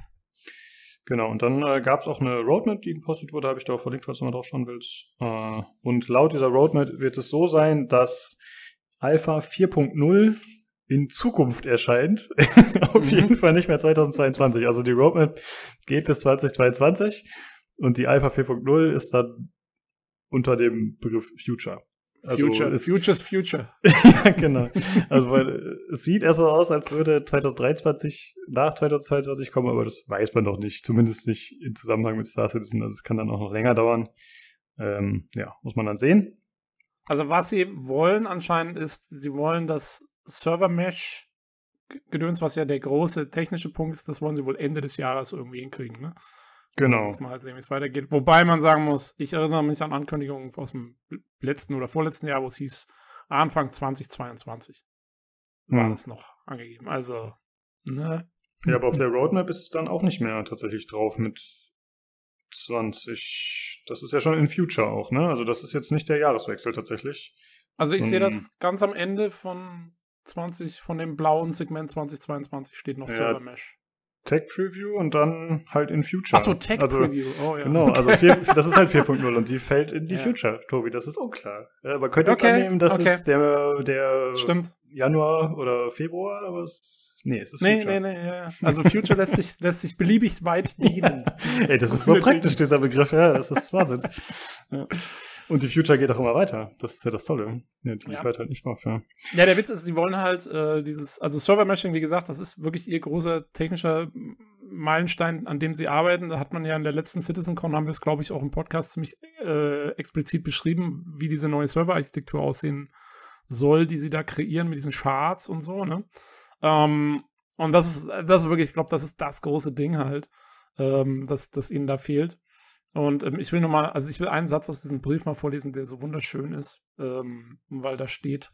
Genau, und dann äh, gab es auch eine Roadmap, die gepostet wurde, habe ich da auch verlinkt, falls du mal drauf schauen willst. Äh, und laut dieser Roadmap wird es so sein, dass Alpha 4.0 in Zukunft erscheint. Auf mhm. jeden Fall nicht mehr 2022. Also die Roadmap geht bis 2022. Und die Alpha 4.0 ist dann unter dem Begriff Future. Also Future, ist, Futures Future. ja, genau. Also weil äh, es sieht erstmal aus, als würde 2023 nach 2022 kommen, aber das weiß man doch nicht. Zumindest nicht im Zusammenhang mit Star Citizen. Also es kann dann auch noch länger dauern. Ähm, ja, muss man dann sehen. Also was sie wollen anscheinend ist, sie wollen das Server Mesh Gedöns, was ja der große technische Punkt ist, das wollen sie wohl Ende des Jahres irgendwie hinkriegen. Ne? Genau. Jetzt mal halt sehen, wie es weitergeht. Wobei man sagen muss, ich erinnere mich an Ankündigungen aus dem letzten oder vorletzten Jahr, wo es hieß, Anfang 2022 war hm. das noch angegeben. Also, ne? Ja, aber auf der Roadmap ist es dann auch nicht mehr tatsächlich drauf mit 20. Das ist ja schon in Future auch, ne? Also, das ist jetzt nicht der Jahreswechsel tatsächlich. Also, ich hm. sehe das ganz am Ende von 20, von dem blauen Segment 2022 steht noch ja, Server Mesh. Tech Preview und dann halt in Future. Achso, Tech also, Preview, oh ja. Genau, also vier, das ist halt 4.0 und die fällt in die ja. Future, Tobi, das ist unklar. Äh, aber könnt ihr okay. annehmen, dass okay. es der, der Stimmt. Januar oder Februar, aber es. Nee, es ist nee, Future. Nee, nee, ja. Also Future lässt sich, lässt sich beliebig weit dienen. Ey, das ist so praktisch, dieser Begriff, ja, das ist Wahnsinn. ja. Und die Future geht auch immer weiter. Das ist ja das Tolle. Ja, die ja. hört halt nicht auf. Ja. ja, der Witz ist, sie wollen halt äh, dieses, also Server Meshing, wie gesagt, das ist wirklich ihr großer technischer Meilenstein, an dem sie arbeiten. Da hat man ja in der letzten CitizenCon, haben wir es, glaube ich, auch im Podcast ziemlich äh, explizit beschrieben, wie diese neue Serverarchitektur aussehen soll, die sie da kreieren mit diesen Charts und so, ne? Ähm, und das ist, das ist wirklich, ich glaube, das ist das große Ding halt, ähm, dass das ihnen da fehlt. Und ähm, ich will nochmal, also ich will einen Satz aus diesem Brief mal vorlesen, der so wunderschön ist, ähm, weil da steht,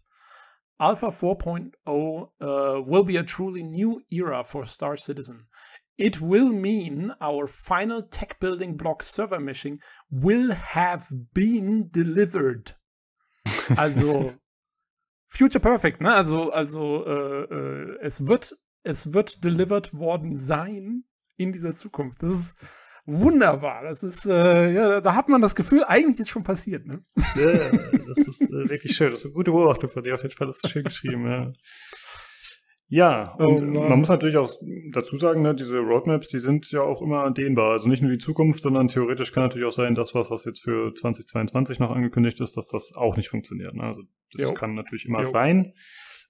Alpha 4.0 uh, äh, will be a truly new era for Star Citizen. It will mean our final tech building block server meshing will have been delivered. Also Future Perfect, ne? Also, also äh, äh, es wird, es wird delivered worden sein in dieser Zukunft. Das ist Wunderbar. Das ist, äh, ja, da hat man das Gefühl, eigentlich ist schon passiert. Ne? Ja, das ist äh, wirklich schön. Das ist eine gute Beobachtung von dir. Auf jeden Fall das ist schön geschrieben. Ja. Ja, oh, und oh, man muss natürlich halt auch dazu sagen, ne, diese Roadmaps, die sind ja auch immer dehnbar. Also nicht nur die Zukunft, sondern theoretisch kann natürlich auch sein, dass was, was jetzt für 2022 noch angekündigt ist, dass das auch nicht funktioniert. Ne? Also das jo. kann natürlich immer jo. sein.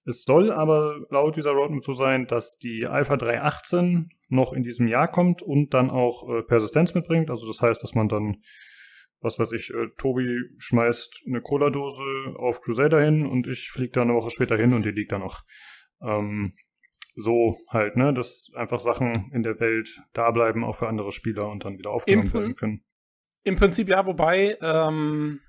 Es soll aber laut dieser Roadmap so sein, dass die Alpha 318 noch in diesem Jahr kommt und dann auch äh, Persistenz mitbringt. Also das heißt, dass man dann, was weiß ich, äh, Tobi schmeißt eine Cola-Dose auf Crusader hin und ich fliege da eine Woche später hin und die liegt da noch. Ähm, so halt, ne? Dass einfach Sachen in der Welt da bleiben, auch für andere Spieler und dann wieder aufgenommen Im werden können. Im Prinzip ja, wobei ähm,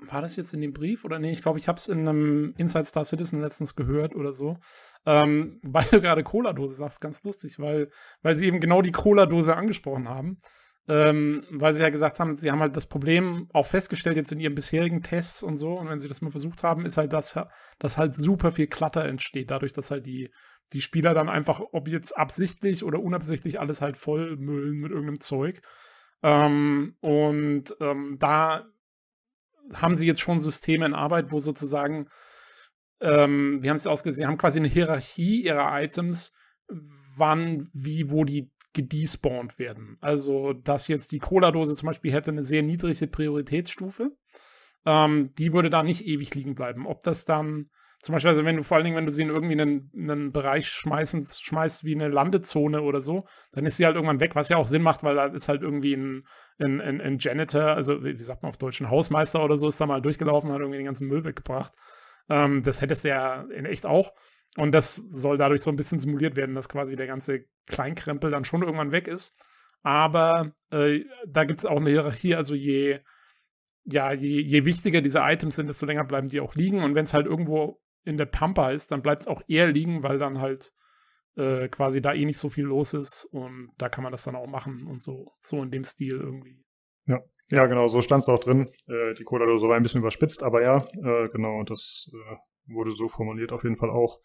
war das jetzt in dem Brief oder nee, ich glaube, ich habe es in einem Inside Star Citizen letztens gehört oder so. Ähm, weil du gerade Cola-Dose sagst, ganz lustig, weil, weil sie eben genau die Cola-Dose angesprochen haben. Ähm, weil sie ja gesagt haben, sie haben halt das Problem auch festgestellt jetzt in ihren bisherigen Tests und so. Und wenn sie das mal versucht haben, ist halt das, dass halt super viel Klatter entsteht, dadurch, dass halt die, die Spieler dann einfach, ob jetzt absichtlich oder unabsichtlich, alles halt vollmüllen mit irgendeinem Zeug. Ähm, und ähm, da haben sie jetzt schon Systeme in Arbeit, wo sozusagen, ähm, wir haben es ausgesehen, sie haben quasi eine Hierarchie ihrer Items, wann, wie, wo die gedespawnt werden. Also, dass jetzt die Cola-Dose zum Beispiel hätte eine sehr niedrige Prioritätsstufe, ähm, die würde da nicht ewig liegen bleiben. Ob das dann zum Beispiel, also wenn du vor allen Dingen, wenn du sie in irgendwie einen, einen Bereich schmeißen, schmeißt wie eine Landezone oder so, dann ist sie halt irgendwann weg, was ja auch Sinn macht, weil da ist halt irgendwie ein ein, ein, ein Janitor, also wie, sagt man auf Deutsch, ein Hausmeister oder so, ist da mal durchgelaufen, hat irgendwie den ganzen Müll weggebracht. Ähm, das hättest du ja in echt auch. Und das soll dadurch so ein bisschen simuliert werden, dass quasi der ganze Kleinkrempel dann schon irgendwann weg ist. Aber äh, da gibt es auch eine Hierarchie, also je, ja, je, je wichtiger diese Items sind, desto länger bleiben die auch liegen. Und wenn es halt irgendwo in der Pampa ist, dann bleibt es auch eher liegen, weil dann halt äh, quasi da eh nicht so viel los ist und da kann man das dann auch machen und so, so in dem Stil irgendwie. Ja, ja genau, so stand es auch drin. Äh, die Cola Dose war ein bisschen überspitzt, aber ja, äh, genau, und das äh, wurde so formuliert auf jeden Fall auch.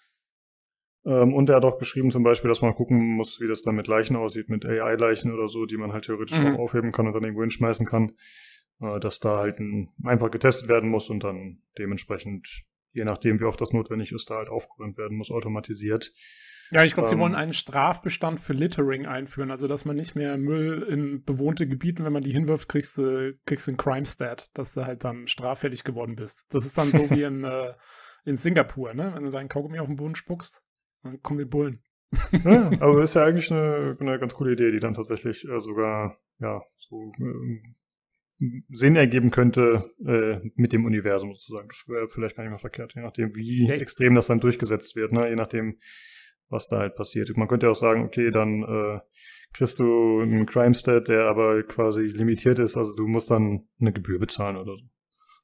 Ähm, und er hat auch geschrieben zum Beispiel, dass man gucken muss, wie das dann mit Leichen aussieht, mit AI-Leichen oder so, die man halt theoretisch mhm. auch aufheben kann und dann irgendwo hinschmeißen kann. Äh, dass da halt ein, einfach getestet werden muss und dann dementsprechend, je nachdem, wie oft das notwendig ist, da halt aufgeräumt werden muss, automatisiert. Ja, ich glaube, ähm, sie wollen ähm. einen Strafbestand für Littering einführen, also dass man nicht mehr Müll in bewohnte Gebieten, wenn man die hinwirft, kriegst du kriegst einen Crime Stat, dass du halt dann straffällig geworden bist. Das ist dann so wie in, äh, in Singapur, ne? Wenn du deinen Kaugummi auf den Boden spuckst, dann kommen die Bullen. ja, aber ist ja eigentlich eine, eine ganz coole Idee, die dann tatsächlich äh, sogar ja so ähm, Sinn ergeben könnte äh, mit dem Universum sozusagen. Das wäre vielleicht gar nicht mal verkehrt, je nachdem, wie okay. extrem das dann durchgesetzt wird, ne? je nachdem, was da halt passiert. Man könnte auch sagen, okay, dann äh, kriegst du einen Crime-Stat, der aber quasi limitiert ist, also du musst dann eine Gebühr bezahlen oder so.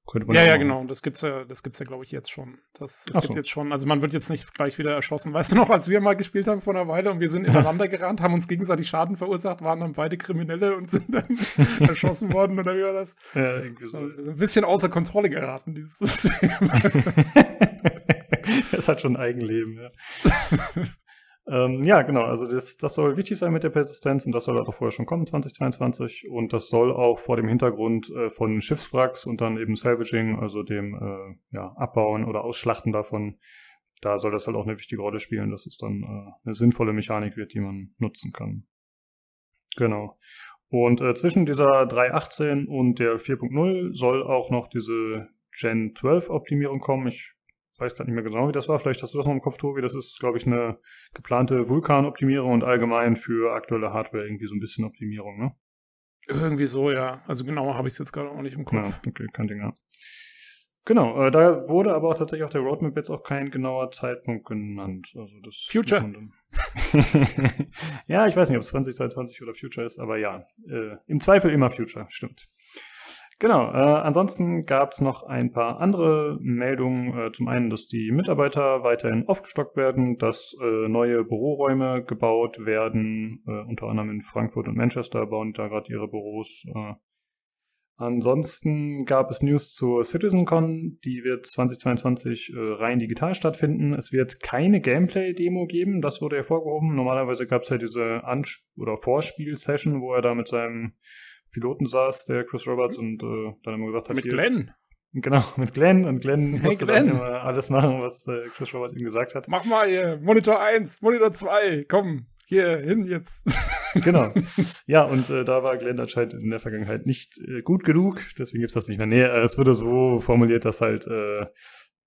Könnte man ja, ja, ja genau. Das gibt's ja, das gibt's ja, glaube ich, jetzt schon. Das, das Ach so. jetzt schon. Also man wird jetzt nicht gleich wieder erschossen. Weißt du noch, als wir mal gespielt haben vor einer Weile und wir sind ineinander gerannt, haben uns gegenseitig Schaden verursacht, waren dann beide Kriminelle und sind dann erschossen worden oder wie war das? Ja, irgendwie so. ein bisschen außer Kontrolle geraten, dieses System. das hat schon ein Eigenleben. Ja. Ähm, ja, genau. Also das, das soll wichtig sein mit der Persistenz und das soll halt auch vorher schon kommen, 2022. Und das soll auch vor dem Hintergrund äh, von Schiffswracks und dann eben Salvaging, also dem äh, ja, Abbauen oder Ausschlachten davon, da soll das halt auch eine wichtige Rolle spielen, dass es dann äh, eine sinnvolle Mechanik wird, die man nutzen kann. Genau. Und äh, zwischen dieser 3.18 und der 4.0 soll auch noch diese Gen 12 Optimierung kommen. Ich weiß gerade nicht mehr genau, wie das war. Vielleicht hast du das noch im Kopf, Tobi. Das ist, glaube ich, eine geplante Vulkan-Optimierung und allgemein für aktuelle Hardware irgendwie so ein bisschen Optimierung, ne? Irgendwie so, ja. Also genauer habe ich es jetzt gerade auch nicht im Kopf. Ja, okay, kein Ding, ja. Genau, äh, da wurde aber auch tatsächlich auf der Roadmap jetzt auch kein genauer Zeitpunkt genannt. Also das Future. ja, ich weiß nicht, ob es 2022 oder Future ist, aber ja, äh, im Zweifel immer Future, stimmt. Genau, äh, ansonsten gab es noch ein paar andere Meldungen. Äh, zum einen, dass die Mitarbeiter weiterhin aufgestockt werden, dass äh, neue Büroräume gebaut werden, äh, unter anderem in Frankfurt und Manchester bauen da gerade ihre Büros. Äh. Ansonsten gab es News zur CitizenCon, die wird 2022 äh, rein digital stattfinden. Es wird keine Gameplay-Demo geben, das wurde hervorgehoben. Normalerweise gab es ja halt diese Ansch- oder Vorspiel-Session, wo er da mit seinem Piloten saß, der Chris Roberts, und äh, dann immer gesagt hat: Mit hier, Glenn. Genau, mit Glenn. Und Glenn hey, musste Glenn. dann immer alles machen, was äh, Chris Roberts ihm gesagt hat. Mach mal hier, Monitor 1, Monitor 2, komm, hier hin jetzt. genau. Ja, und äh, da war Glenn anscheinend in der Vergangenheit nicht äh, gut genug, deswegen gibt es das nicht mehr. Nee, äh, es wurde so formuliert, dass halt äh,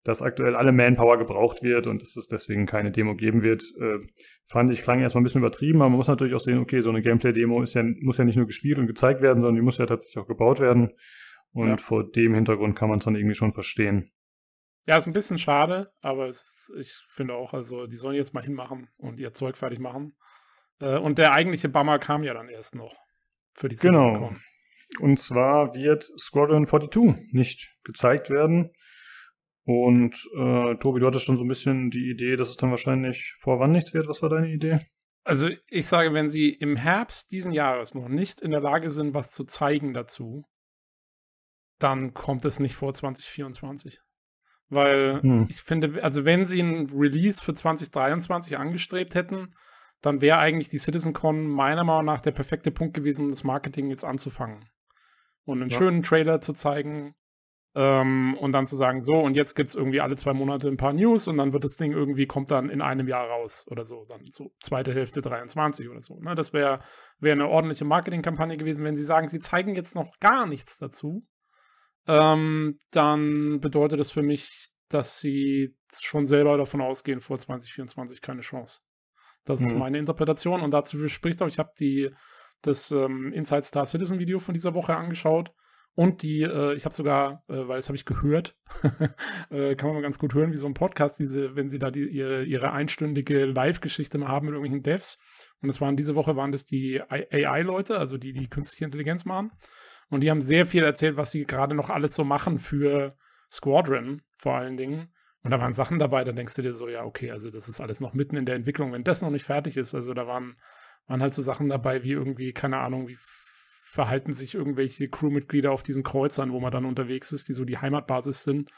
dass aktuell alle Manpower gebraucht wird und dass es deswegen keine Demo geben wird, äh, fand ich, klang erstmal ein bisschen übertrieben, aber man muss natürlich auch sehen, okay, so eine Gameplay-Demo ja, muss ja nicht nur gespielt und gezeigt werden, sondern die muss ja tatsächlich auch gebaut werden. Und ja. vor dem Hintergrund kann man es dann irgendwie schon verstehen. Ja, ist ein bisschen schade, aber ist, ich finde auch, also die sollen jetzt mal hinmachen und ihr Zeug fertig machen. Äh, und der eigentliche Bummer kam ja dann erst noch für die Genau. Und zwar wird Squadron 42 nicht gezeigt werden. Und äh, Tobi, du hattest schon so ein bisschen die Idee, dass es dann wahrscheinlich vor wann nichts wird. Was war deine Idee? Also ich sage, wenn sie im Herbst diesen Jahres noch nicht in der Lage sind, was zu zeigen dazu, dann kommt es nicht vor 2024. Weil hm. ich finde, also wenn sie ein Release für 2023 angestrebt hätten, dann wäre eigentlich die CitizenCon meiner Meinung nach der perfekte Punkt gewesen, um das Marketing jetzt anzufangen. Und einen ja. schönen Trailer zu zeigen, ähm, und dann zu sagen, so, und jetzt gibt es irgendwie alle zwei Monate ein paar News und dann wird das Ding irgendwie, kommt dann in einem Jahr raus oder so, dann so zweite Hälfte 23 oder so. Ne? Das wäre wär eine ordentliche Marketingkampagne gewesen, wenn sie sagen, sie zeigen jetzt noch gar nichts dazu, ähm, dann bedeutet das für mich, dass sie schon selber davon ausgehen, vor 2024 keine Chance. Das mhm. ist meine Interpretation und dazu spricht auch, ich habe die das ähm, Inside Star Citizen Video von dieser Woche angeschaut und die, äh, ich habe sogar, äh, weil das habe ich gehört, äh, kann man mal ganz gut hören, wie so ein Podcast, diese, wenn sie da die, ihre, ihre einstündige Live-Geschichte mal haben mit irgendwelchen Devs. Und das waren diese Woche waren das die AI-Leute, also die, die künstliche Intelligenz machen. Und die haben sehr viel erzählt, was sie gerade noch alles so machen für Squadron vor allen Dingen. Und da waren Sachen dabei, da denkst du dir so, ja, okay, also das ist alles noch mitten in der Entwicklung, wenn das noch nicht fertig ist. Also da waren, waren halt so Sachen dabei, wie irgendwie, keine Ahnung, wie verhalten sich irgendwelche Crewmitglieder auf diesen Kreuzern, wo man dann unterwegs ist, die so die Heimatbasis sind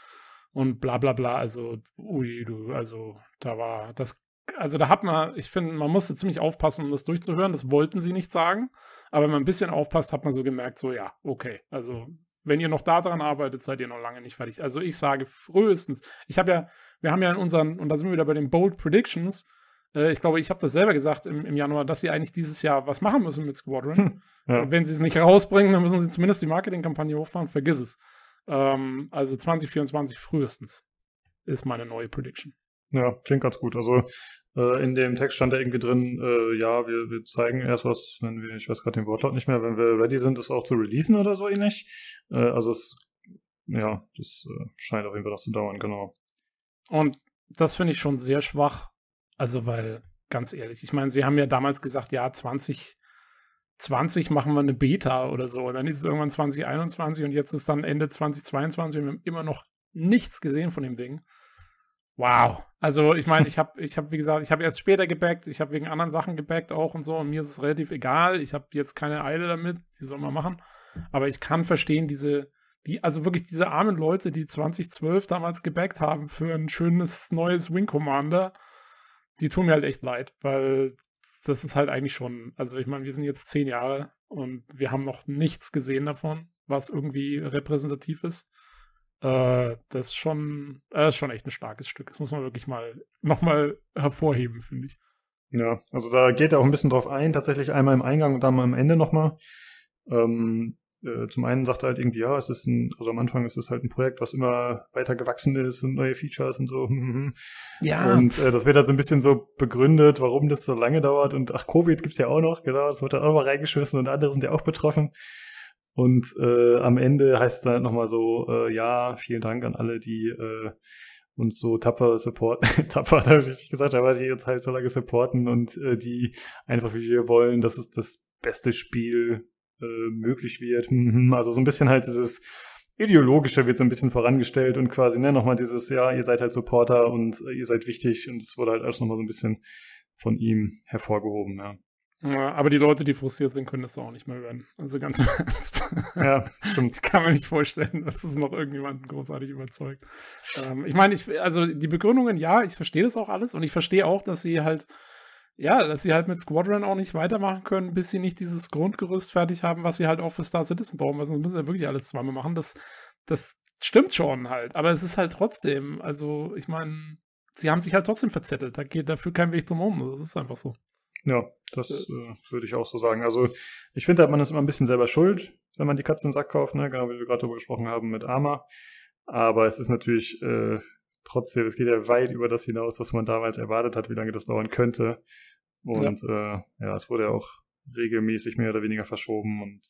und bla bla bla. Also, ui, du, also da war das, also da hat man, ich finde, man musste ziemlich aufpassen, um das durchzuhören. Das wollten sie nicht sagen, aber wenn man ein bisschen aufpasst, hat man so gemerkt, so ja, okay, also wenn ihr noch daran arbeitet, seid ihr noch lange nicht fertig. Also ich sage frühestens, ich habe ja, wir haben ja in unseren, und da sind wir wieder bei den Bold Predictions, äh, ich glaube, ich habe das selber gesagt im, im, Januar, dass sie eigentlich dieses Jahr was machen müssen mit Squadron. Hm, ja. Und wenn sie es nicht rausbringen, dann müssen sie zumindest die Marketingkampagne hochfahren. Vergiss es. Ähm, also 2024 frühestens ist meine neue Prediction. Ja, klingt ganz gut. Also äh, in dem Text stand da irgendwie drin, äh, ja, wir, wir zeigen erst was, wenn wir, ich weiß gerade den Wortlaut nicht mehr, wenn wir ready sind, es auch zu releasen oder so ähnlich. Äh, also es, ja, das äh, scheint auf jeden Fall noch zu dauern, genau. Und das finde ich schon sehr schwach, also, weil, ganz ehrlich, ich meine, sie haben ja damals gesagt, ja, 20, 20 machen wir eine Beta oder so. Und dann ist es irgendwann 2021 und jetzt ist dann Ende 2022 und wir haben immer noch nichts gesehen von dem Ding. Wow. Also ich meine, ich habe, ich habe, wie gesagt, ich habe erst später gebackt, ich habe wegen anderen Sachen gebackt auch und so und mir ist es relativ egal. Ich habe jetzt keine Eile damit, die soll man machen. Aber ich kann verstehen, diese, die, also wirklich diese armen Leute, die 2012 damals gebackt haben für ein schönes neues Wing Commander die tun mir halt echt leid, weil das ist halt eigentlich schon, also ich meine, wir sind jetzt zehn Jahre und wir haben noch nichts gesehen davon, was irgendwie repräsentativ ist. Äh, das ist schon, äh, schon echt ein starkes Stück. Das muss man wirklich mal nochmal hervorheben, finde ich. Ja, also da geht er auch ein bisschen drauf ein, tatsächlich einmal im Eingang und dann mal am Ende nochmal. Ähm, äh, zum einen sagt er halt irgendwie, ja, es ist ein, also am Anfang ist es halt ein Projekt, was immer weiter gewachsen ist und neue Features und so. Ja. Und äh, das wird da halt so ein bisschen so begründet, warum das so lange dauert und ach, Covid gibt's ja auch noch, genau, das wird dann auch mal reingeschmissen und andere sind ja auch betroffen. Und äh, am Ende heißt es dann halt nochmal so, äh, ja, vielen Dank an alle, die äh, uns so tapfer supporten, tapfer habe ich gesagt, aber die jetzt halt so lange supporten und äh, die einfach wie wir wollen, das ist das beste Spiel äh, möglich wird. Mhm. Also so ein bisschen halt dieses ideologische wird so ein bisschen vorangestellt und quasi ne, nochmal dieses, ja, ihr seid halt Supporter und äh, ihr seid wichtig und es wurde halt alles nochmal so ein bisschen von ihm hervorgehoben, ja. Ja, aber die Leute, die frustriert sind, können das auch nicht mehr werden. Also ganz im Ernst. Ja, stimmt. Ich kann mir nicht vorstellen, dass es noch irgendjemanden großartig überzeugt. Ähm, ich meine, ich, also die Begründungen, ja, ich verstehe das auch alles und ich verstehe auch, dass sie halt ja, dass sie halt mit Squadron auch nicht weitermachen können, bis sie nicht dieses Grundgerüst fertig haben, was sie halt auch für Star Citizen brauchen. Also müssen sie ja wirklich alles zweimal machen. Das, das stimmt schon halt. Aber es ist halt trotzdem, also ich meine, sie haben sich halt trotzdem verzettelt. Da geht dafür kein Weg drum um. Das ist einfach so. Ja, das äh. äh, würde ich auch so sagen. Also ich finde man ist immer ein bisschen selber schuld, wenn man die Katze im Sack kauft, ne? genau wie wir gerade darüber gesprochen haben mit Arma. Aber es ist natürlich äh, trotzdem, es geht ja weit über das hinaus, was man damals erwartet hat, wie lange das dauern könnte. Und ja, äh, ja es wurde ja auch regelmäßig mehr oder weniger verschoben und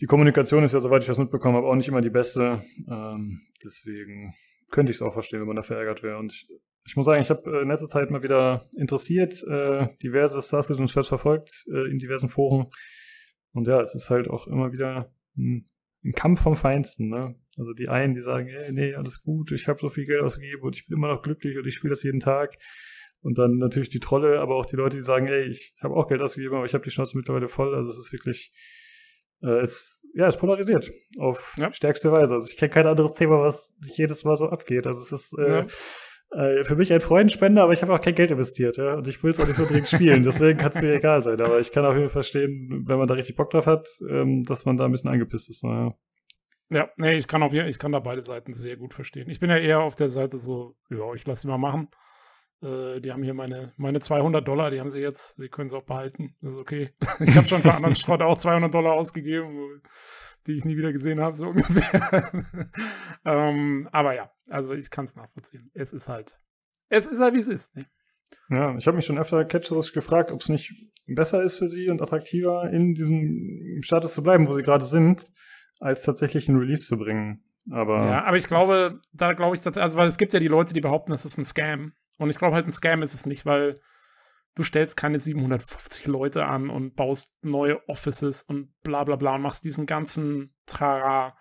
die Kommunikation ist ja, soweit ich das mitbekommen habe, auch nicht immer die beste. Ähm, deswegen könnte ich es auch verstehen, wenn man da verärgert wäre. Und ich, ich muss sagen, ich habe äh, in letzter Zeit mal wieder interessiert äh, diverse Star Citizen Threads verfolgt äh, in diversen Foren. Und ja, es ist halt auch immer wieder ein ein Kampf vom Feinsten, ne? Also die einen, die sagen, ey, nee, alles gut, ich habe so viel Geld ausgegeben und ich bin immer noch glücklich und ich spiele das jeden Tag. Und dann natürlich die Trolle, aber auch die Leute, die sagen, ey, ich habe auch Geld ausgegeben, aber ich habe die Schnauze mittlerweile voll. Also es ist wirklich, äh, es, ja, es polarisiert auf ja. stärkste Weise. Also ich kenne kein anderes Thema, was nicht jedes Mal so abgeht. Also es ist, äh, ja. Äh, für mich ein Freundenspender, aber ich habe auch kein Geld investiert. Ja? Und ich will es auch nicht so dringend spielen, deswegen kann es mir egal sein. Aber ich kann auf jeden Fall verstehen, wenn man da richtig Bock drauf hat, ähm, dass man da ein bisschen angepisst ist. Naja. Ja, nee, ich kann, auf, ich kann da beide Seiten sehr gut verstehen. Ich bin ja eher auf der Seite so, ja, ich lasse sie mal machen. Äh, die haben hier meine, meine 200 Dollar, die haben sie jetzt, die können sie auch behalten, das ist okay. ich habe schon bei anderen Schrott auch 200 Dollar ausgegeben die ich nie wieder gesehen habe, so ungefähr. ähm, aber ja, also ich kann es nachvollziehen. Es ist halt, es ist halt, wie es ist. Ne? Ja, ich habe mich schon öfter catcherisch gefragt, ob es nicht besser ist für sie und attraktiver, in diesem Status zu bleiben, wo sie gerade sind, als tatsächlich einen Release zu bringen. Aber ja, aber ich glaube, da glaube ich, also weil es gibt ja die Leute, die behaupten, es ist ein Scam. Und ich glaube halt, ein Scam ist es nicht, weil du stellst keine 750 Leute an und baust neue Offices und bla bla bla und machst diesen ganzen Trara.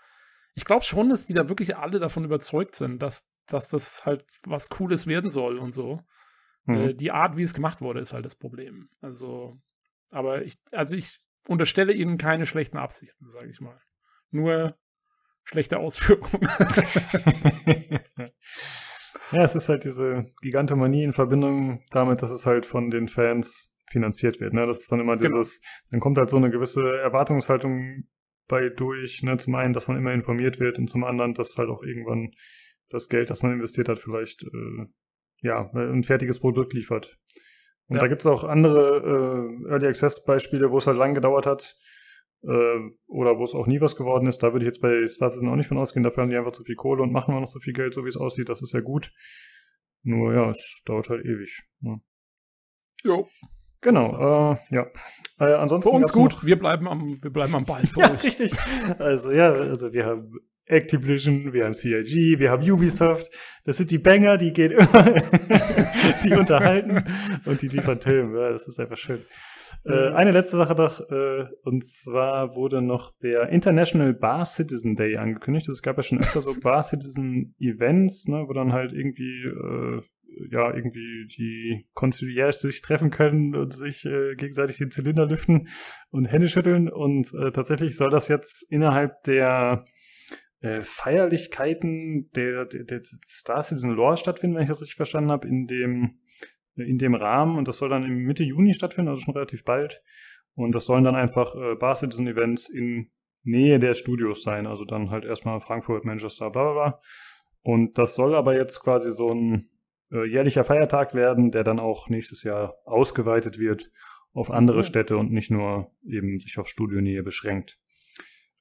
Ich glaube schon, dass die da wirklich alle davon überzeugt sind, dass, dass das halt was Cooles werden soll und so. Mhm. Äh, die Art, wie es gemacht wurde, ist halt das Problem. Also, aber ich, also ich unterstelle ihnen keine schlechten Absichten, sage ich mal. Nur schlechte Ausführungen. Ja, es ist halt diese Gigantomanie in Verbindung damit, dass es halt von den Fans finanziert wird. Ne? Das ist dann immer genau. dieses, genau. dann kommt halt so eine gewisse Erwartungshaltung bei durch. Ne? Zum einen, dass man immer informiert wird und zum anderen, dass halt auch irgendwann das Geld, das man investiert hat, vielleicht äh, ja, ein fertiges Produkt liefert. Und ja. da gibt es auch andere äh, Early Access Beispiele, wo es halt lang gedauert hat, äh, oder wo es auch nie was geworden ist. Da würde ich jetzt bei Stars auch nicht von ausgehen. Dafür haben die einfach zu viel Kohle und machen immer noch zu viel Geld, so wie es aussieht. Das ist ja gut. Nur ja, es dauert halt ewig. Ne? Jo. Genau, äh, ja. Äh, ansonsten Für uns gut, wir, bleiben am, wir bleiben am Ball. ja, richtig. Also ja, also wir haben Activision, wir haben CIG, wir haben Ubisoft. Das sind die Banger, die gehen immer, die unterhalten und die liefern Themen. Ja, das ist einfach schön. Äh, eine letzte Sache doch, äh, und zwar wurde noch der International Bar Citizen Day angekündigt. Es gab ja schon öfter so Bar Citizen Events, ne, wo dann halt irgendwie, äh, ja, irgendwie die Konziliärs sich treffen können und sich äh, gegenseitig den Zylinder lüften und Hände schütteln. Und äh, tatsächlich soll das jetzt innerhalb der äh, Feierlichkeiten der, der, der Star Citizen Lore stattfinden, wenn ich das richtig verstanden habe, in dem in dem Rahmen und das soll dann im Mitte Juni stattfinden, also schon relativ bald. Und das sollen dann einfach äh, Bar Citizen Events in Nähe der Studios sein, also dann halt erstmal Frankfurt, Manchester, bla bla bla. Und das soll aber jetzt quasi so ein äh, jährlicher Feiertag werden, der dann auch nächstes Jahr ausgeweitet wird auf andere okay. Mhm. Städte und nicht nur eben sich auf Studionähe beschränkt.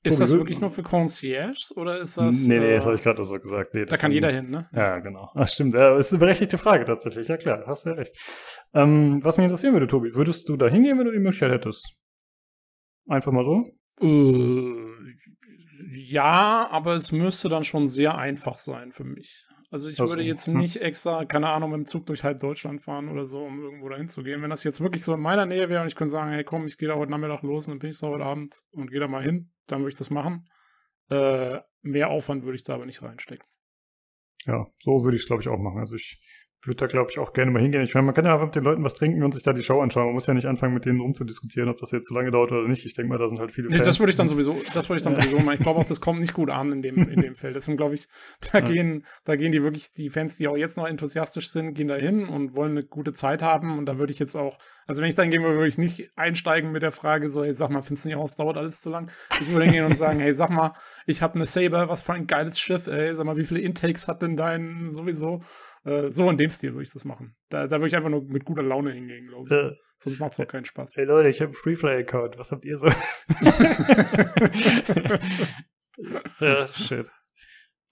Ist das wirklich nur für Concierge oder ist das. Nee, nee, das äh, habe ich gerade so gesagt. Nee, da kann jeder hin, ne? Ja, genau. Das stimmt. Das ist eine berechtigte Frage tatsächlich. Ja, klar, hast du ja recht. Ähm, was mich interessieren würde, Tobi, würdest du da hingehen, wenn du die Möglichkeit hättest? Einfach mal so? Äh, ja, aber es müsste dann schon sehr einfach sein für mich. Also ich also, würde jetzt hm. nicht extra, keine Ahnung, mit dem Zug durch halb Deutschland fahren oder so, um irgendwo dahin zu gehen. Wenn das jetzt wirklich so in meiner Nähe wäre und ich könnte sagen, hey komm, ich gehe da heute Nachmittag los und dann bin ich da heute Abend und gehe da mal hin, dann würde ich das machen. Äh, mehr Aufwand würde ich da aber nicht reinstecken. Ja, so würde ich es, glaube ich, auch machen. Also ich würde da, glaube ich, auch gerne mal hingehen. Ich meine, man kann ja einfach mit den Leuten was trinken und sich da die Show anschauen. Man muss ja nicht anfangen, mit denen rumzudiskutieren, ob das jetzt so lange dauert oder nicht. Ich denke mal, da sind halt viele nee, Fans. das würde ich dann sowieso, das würde ich dann sowieso machen. Ich glaube auch, das kommt nicht gut an in dem, in dem Feld. Das sind, glaube ich, da ja. gehen, da gehen die wirklich, die Fans, die auch jetzt noch enthusiastisch sind, gehen da hin und wollen eine gute Zeit haben. Und da würde ich jetzt auch, also wenn ich dann gehen würde, würde ich nicht einsteigen mit der Frage, so, hey, sag mal, findest du nicht aus, dauert alles zu lang? Ich würde hingehen und sagen, hey, sag mal, ich habe eine Saber, was für ein geiles Schiff, ey, sag mal, wie viele Intakes hat denn dein sowieso? Äh, so in dem Stil würde ich das machen. Da, da würde ich einfach nur mit guter Laune hingehen, glaube ich. Äh, Sonst macht es auch keinen Spaß. Hey Leute, ich habe einen Freefly-Account. Was habt ihr so? ja, shit.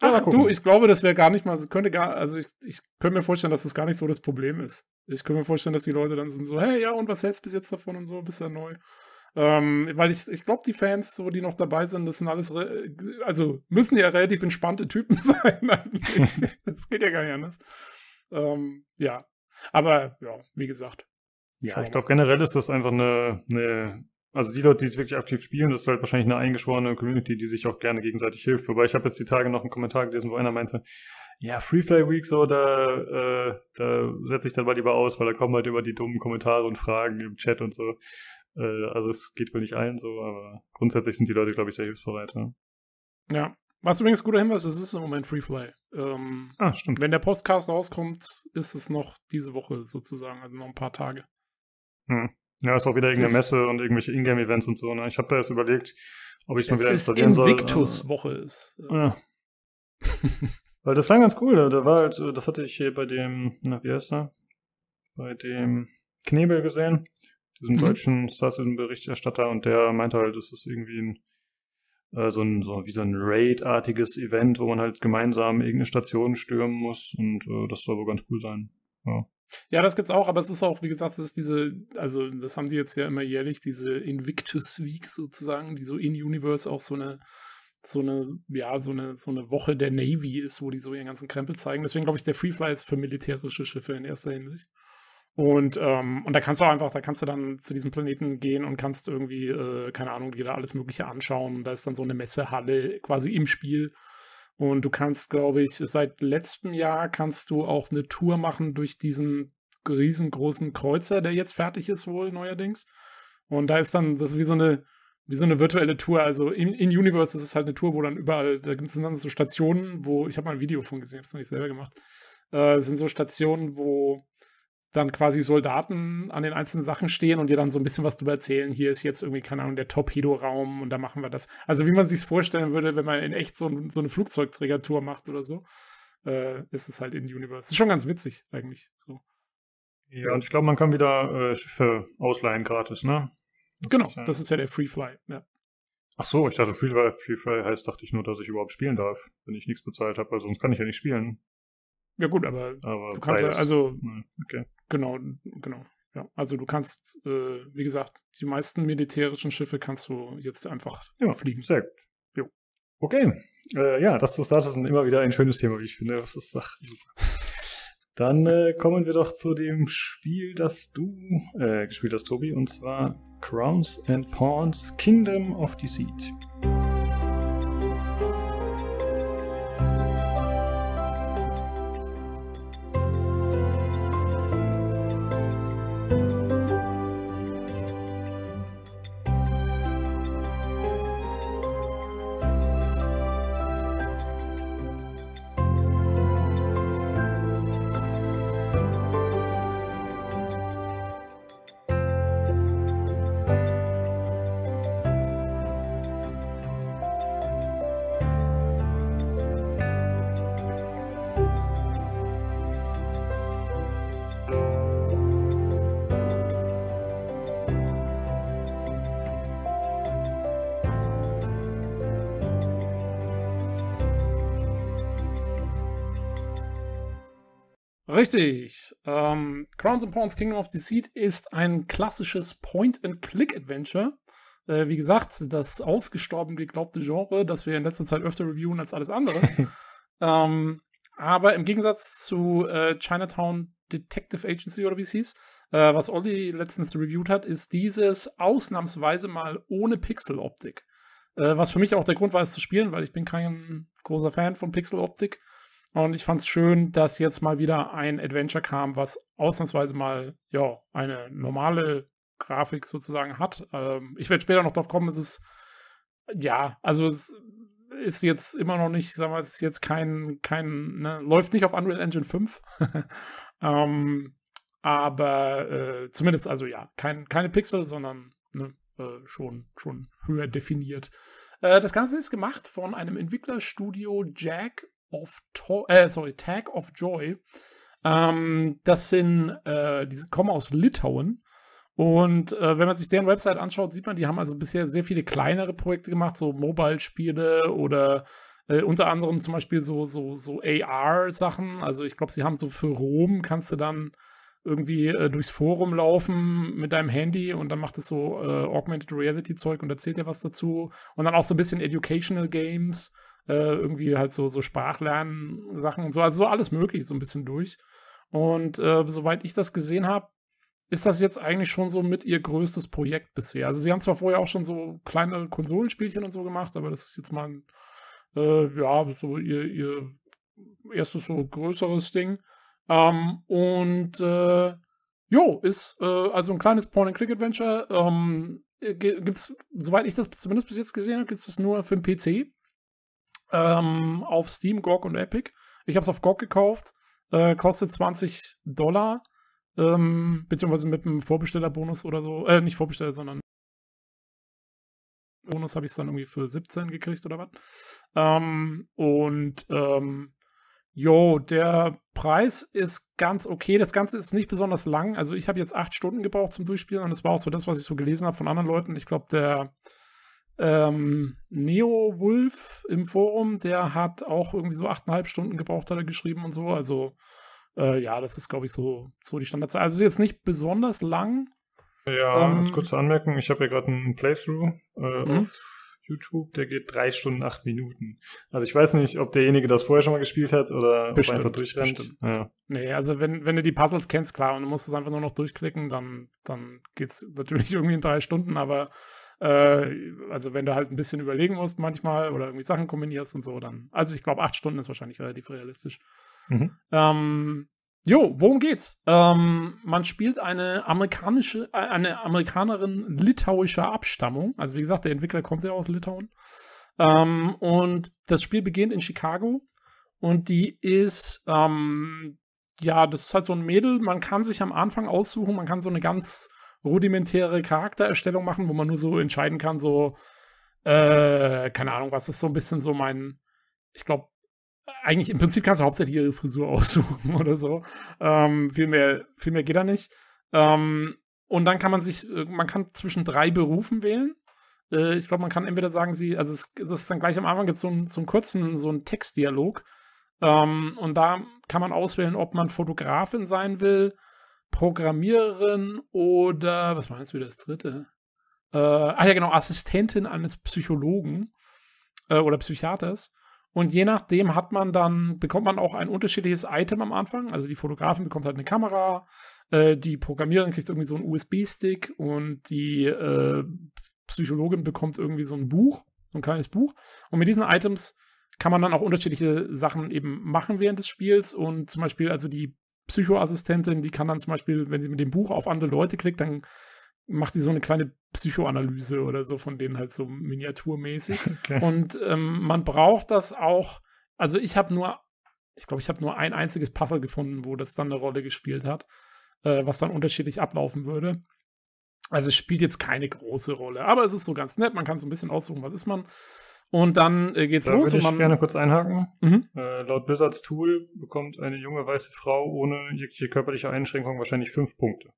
Ach, du, ich glaube, das wäre gar nicht mal, könnte gar, also ich, ich könnte mir vorstellen, dass das gar nicht so das Problem ist. Ich könnte mir vorstellen, dass die Leute dann sind so, hey, ja, und was hältst du bis jetzt davon und so, bist ja neu. Ähm, weil ich, ich glaube, die Fans, so, die noch dabei sind, das sind alles, also müssen ja relativ entspannte Typen sein. das geht ja gar nicht anders. Ähm, ja, aber ja, wie gesagt. Ja, ich glaube, generell ist das einfach eine, eine also die Leute, die es wirklich aktiv spielen, das ist halt wahrscheinlich eine eingeschworene Community, die sich auch gerne gegenseitig hilft. Wobei ich habe jetzt die Tage noch einen Kommentar gelesen, wo einer meinte, ja, Free Play Week, so, da, äh, da setze ich dann mal lieber aus, weil da kommen halt immer die dummen Kommentare und Fragen im Chat und so. Äh, also es geht wohl nicht allen so, aber grundsätzlich sind die Leute, glaube ich, sehr hilfsbereit. Ja. ja. Was übrigens guter Hinweis es ist im Moment Freefly. Ähm, ah, stimmt. Wenn der Podcast rauskommt, ist es noch diese Woche sozusagen, also noch ein paar Tage. Hm. Ja, ist auch wieder irgendeine Messe und irgendwelche Ingame-Events und so. Ne? Ich habe da jetzt überlegt, ob ich es mal wieder installieren soll. Invictus-Woche ist. Ja. Weil das war ganz cool. da war halt, äh, das hatte ich hier bei dem, na, wie heißt er? Bei dem Knebel gesehen diesen mhm. deutschen Star Citizen Berichterstatter und der meinte halt, das ist irgendwie ein äh, so ein so wie so ein Raid-artiges Event, wo man halt gemeinsam irgendeine Station stürmen muss und äh, das soll wohl ganz cool sein. Ja. Ja, das gibt's auch, aber es ist auch, wie gesagt, es ist diese, also das haben die jetzt ja immer jährlich, diese Invictus Week sozusagen, die so in Universe auch so eine, so eine, ja, so eine, so eine Woche der Navy ist, wo die so ihren ganzen Krempel zeigen. Deswegen glaube ich, der Freefly ist für militärische Schiffe in erster Hinsicht. Und, ähm, und da kannst du einfach, da kannst du dann zu diesem Planeten gehen und kannst irgendwie, äh, keine Ahnung, dir da alles Mögliche anschauen. Da ist dann so eine Messehalle quasi im Spiel. Und du kannst, glaube ich, seit letztem Jahr kannst du auch eine Tour machen durch diesen riesengroßen Kreuzer, der jetzt fertig ist wohl neuerdings. Und da ist dann, das ist wie so eine, wie so eine virtuelle Tour. Also in, in Universe ist es halt eine Tour, wo dann überall, da gibt es dann so Stationen, wo, ich habe mal ein Video von gesehen, habe es noch nicht selber gemacht. Äh, sind so Stationen, wo dann quasi Soldaten an den einzelnen Sachen stehen und dir dann so ein bisschen was drüber erzählen. Hier ist jetzt irgendwie, keine Ahnung, der Torpedoraum und da machen wir das. Also wie man sich vorstellen würde, wenn man in echt so, ein, so eine Flugzeugträgertour macht oder so, äh, ist es halt in Universe. Das Ist schon ganz witzig eigentlich. So. Ja, und ich glaube, man kann wieder äh, Schiffe ausleihen gratis, ne? Das genau, ist ja... das ist ja der Free Fly. Ja. Ach so, ich dachte, Free Fly, Free Fly heißt, dachte ich nur, dass ich überhaupt spielen darf, wenn ich nichts bezahlt habe, weil sonst kann ich ja nicht spielen. Ja gut, aber, aber du kannst beides. Also ja, also, okay. Genau, genau. Ja, also du kannst, äh, wie gesagt, die meisten militärischen Schiffe kannst du jetzt einfach ja, fliegen. Sehr gut. Jo. Okay. Äh, ja, das zu Status ist immer wieder ein schönes Thema, wie ich finde. Das ist ach, super. Dann äh, kommen wir doch zu dem Spiel, das du äh, gespielt hast, Tobi, und zwar Crowns and Pawns Kingdom of Deceit. Richtig. Ähm, Crowns and Pawns Kingdom of the Seed ist ein klassisches Point-and-Click-Adventure. Äh, wie gesagt, das ausgestorben geglaubte Genre, das wir in letzter Zeit öfter reviewen als alles andere. ähm, aber im Gegensatz zu äh, Chinatown Detective Agency oder wie es hieß, äh, was Olli letztens reviewed hat, ist dieses ausnahmsweise mal ohne Pixel-Optik. Äh, was für mich auch der Grund war, es zu spielen, weil ich bin kein großer Fan von Pixel-Optik. Und ich fand es schön, dass jetzt mal wieder ein Adventure kam, was ausnahmsweise mal ja, eine normale Grafik sozusagen hat. Ähm, ich werde später noch drauf kommen, es ist, ja, also es ist jetzt immer noch nicht, sagen wir, es ist jetzt kein, kein, ne, läuft nicht auf Unreal Engine 5. ähm, aber äh, zumindest, also ja, kein, keine Pixel, sondern ne, äh, schon, schon höher definiert. Äh, das Ganze ist gemacht von einem Entwicklerstudio Jack of to äh, sorry, Tag of Joy. Ähm, das sind, äh, die kommen aus Litauen. Und äh, wenn man sich deren Website anschaut, sieht man, die haben also bisher sehr viele kleinere Projekte gemacht, so Mobile-Spiele oder äh, unter anderem zum Beispiel so, so, so AR-Sachen. Also ich glaube, sie haben so für Rom kannst du dann irgendwie äh, durchs Forum laufen mit deinem Handy und dann macht es so äh, Augmented Reality-Zeug und erzählt dir was dazu. Und dann auch so ein bisschen Educational Games äh, irgendwie halt so, so Sprachlernen-Sachen und so, also so alles möglich so ein bisschen durch. Und äh, soweit ich das gesehen habe, ist das jetzt eigentlich schon so mit ihr größtes Projekt bisher. Also sie haben zwar vorher auch schon so kleine Konsolenspielchen und so gemacht, aber das ist jetzt mal ein, äh, ja, so ihr, ihr erstes so größeres Ding. Ähm, und äh, jo, ist äh, also ein kleines Point-and-Click-Adventure. Ähm, äh, gibt's, soweit ich das zumindest bis jetzt gesehen habe, gibt es das nur für den PC ähm, auf Steam, GOG und Epic. Ich habe es auf GOG gekauft, äh, kostet 20 Dollar, ähm, beziehungsweise mit einem Vorbestellerbonus oder so, äh, nicht Vorbesteller, sondern Bonus habe ich es dann irgendwie für 17 gekriegt oder was. Ähm, und ähm, Jo, der Preis ist ganz okay. Das Ganze ist nicht besonders lang. Also ich habe jetzt acht Stunden gebraucht zum Durchspielen und es war auch so das, was ich so gelesen habe von anderen Leuten. Ich glaube, der ähm, Neo Wolf im Forum, der hat auch irgendwie so 8,5 Stunden gebraucht, hat er geschrieben und so. Also, äh, ja, das ist, glaube ich, so, so die Standardzeit. Also, ist jetzt nicht besonders lang. Ja, ähm, als kurze Anmerkung: Ich habe ja gerade einen Playthrough äh, mhm. auf YouTube, der geht 3 Stunden 8 Minuten. Also, ich weiß nicht, ob derjenige das vorher schon mal gespielt hat oder bestimmt, ob einfach durchrennt. Ja. Nee, also, wenn, wenn du die Puzzles kennst, klar, und du musst es einfach nur noch durchklicken, dann, dann geht es natürlich irgendwie in 3 Stunden, aber äh, also wenn du halt ein bisschen überlegen musst manchmal oder irgendwie Sachen kombinierst und so, dann. Also ich glaube, acht Stunden ist wahrscheinlich relativ realistisch. Mhm. Ähm, jo, worum geht's? Ähm, man spielt eine amerikanische, äh, eine Amerikanerin litauischer Abstammung. Also wie gesagt, der Entwickler kommt ja aus Litauen. Ähm, und das Spiel beginnt in Chicago. Und die ist, ähm, ja, das ist halt so ein Mädel. Man kann sich am Anfang aussuchen, man kann so eine ganz rudimentäre Charaktererstellung machen, wo man nur so entscheiden kann, so, äh, keine Ahnung, was ist so ein bisschen so mein, ich glaube, eigentlich im Prinzip kannst du hauptsächlich ihre Frisur aussuchen oder so. Ähm, viel, mehr, viel mehr geht da nicht. Ähm, und dann kann man sich, äh, man kann zwischen drei Berufen wählen. Äh, ich glaube, man kann entweder sagen, sie, also es, das ist dann gleich am Anfang jetzt so einen so kurzen, so einen Textdialog. Ähm, und da kann man auswählen, ob man Fotografin sein will, Programmiererin oder was meinst du das dritte? Äh, ach ja, genau, Assistentin eines Psychologen äh, oder Psychiaters. Und je nachdem hat man dann, bekommt man auch ein unterschiedliches Item am Anfang. Also die Fotografin bekommt halt eine Kamera, äh, die Programmiererin kriegt irgendwie so einen USB-Stick und die äh, Psychologin bekommt irgendwie so ein Buch, so ein kleines Buch. Und mit diesen Items kann man dann auch unterschiedliche Sachen eben machen während des Spiels. Und zum Beispiel, also die Psychoassistentin, die kann dann zum Beispiel, wenn sie mit dem Buch auf andere Leute klickt, dann macht die so eine kleine Psychoanalyse oder so von denen halt so miniaturmäßig. Okay. Und ähm, man braucht das auch. Also ich habe nur, ich glaube, ich habe nur ein einziges Puzzle gefunden, wo das dann eine Rolle gespielt hat, äh, was dann unterschiedlich ablaufen würde. Also es spielt jetzt keine große Rolle, aber es ist so ganz nett. Man kann so ein bisschen aussuchen, was ist man. Und dann äh, geht's da los. Würde ich man... gerne kurz einhaken. Mhm. Äh, laut Blizzards Tool bekommt eine junge weiße Frau ohne jegliche körperliche Einschränkung wahrscheinlich fünf Punkte.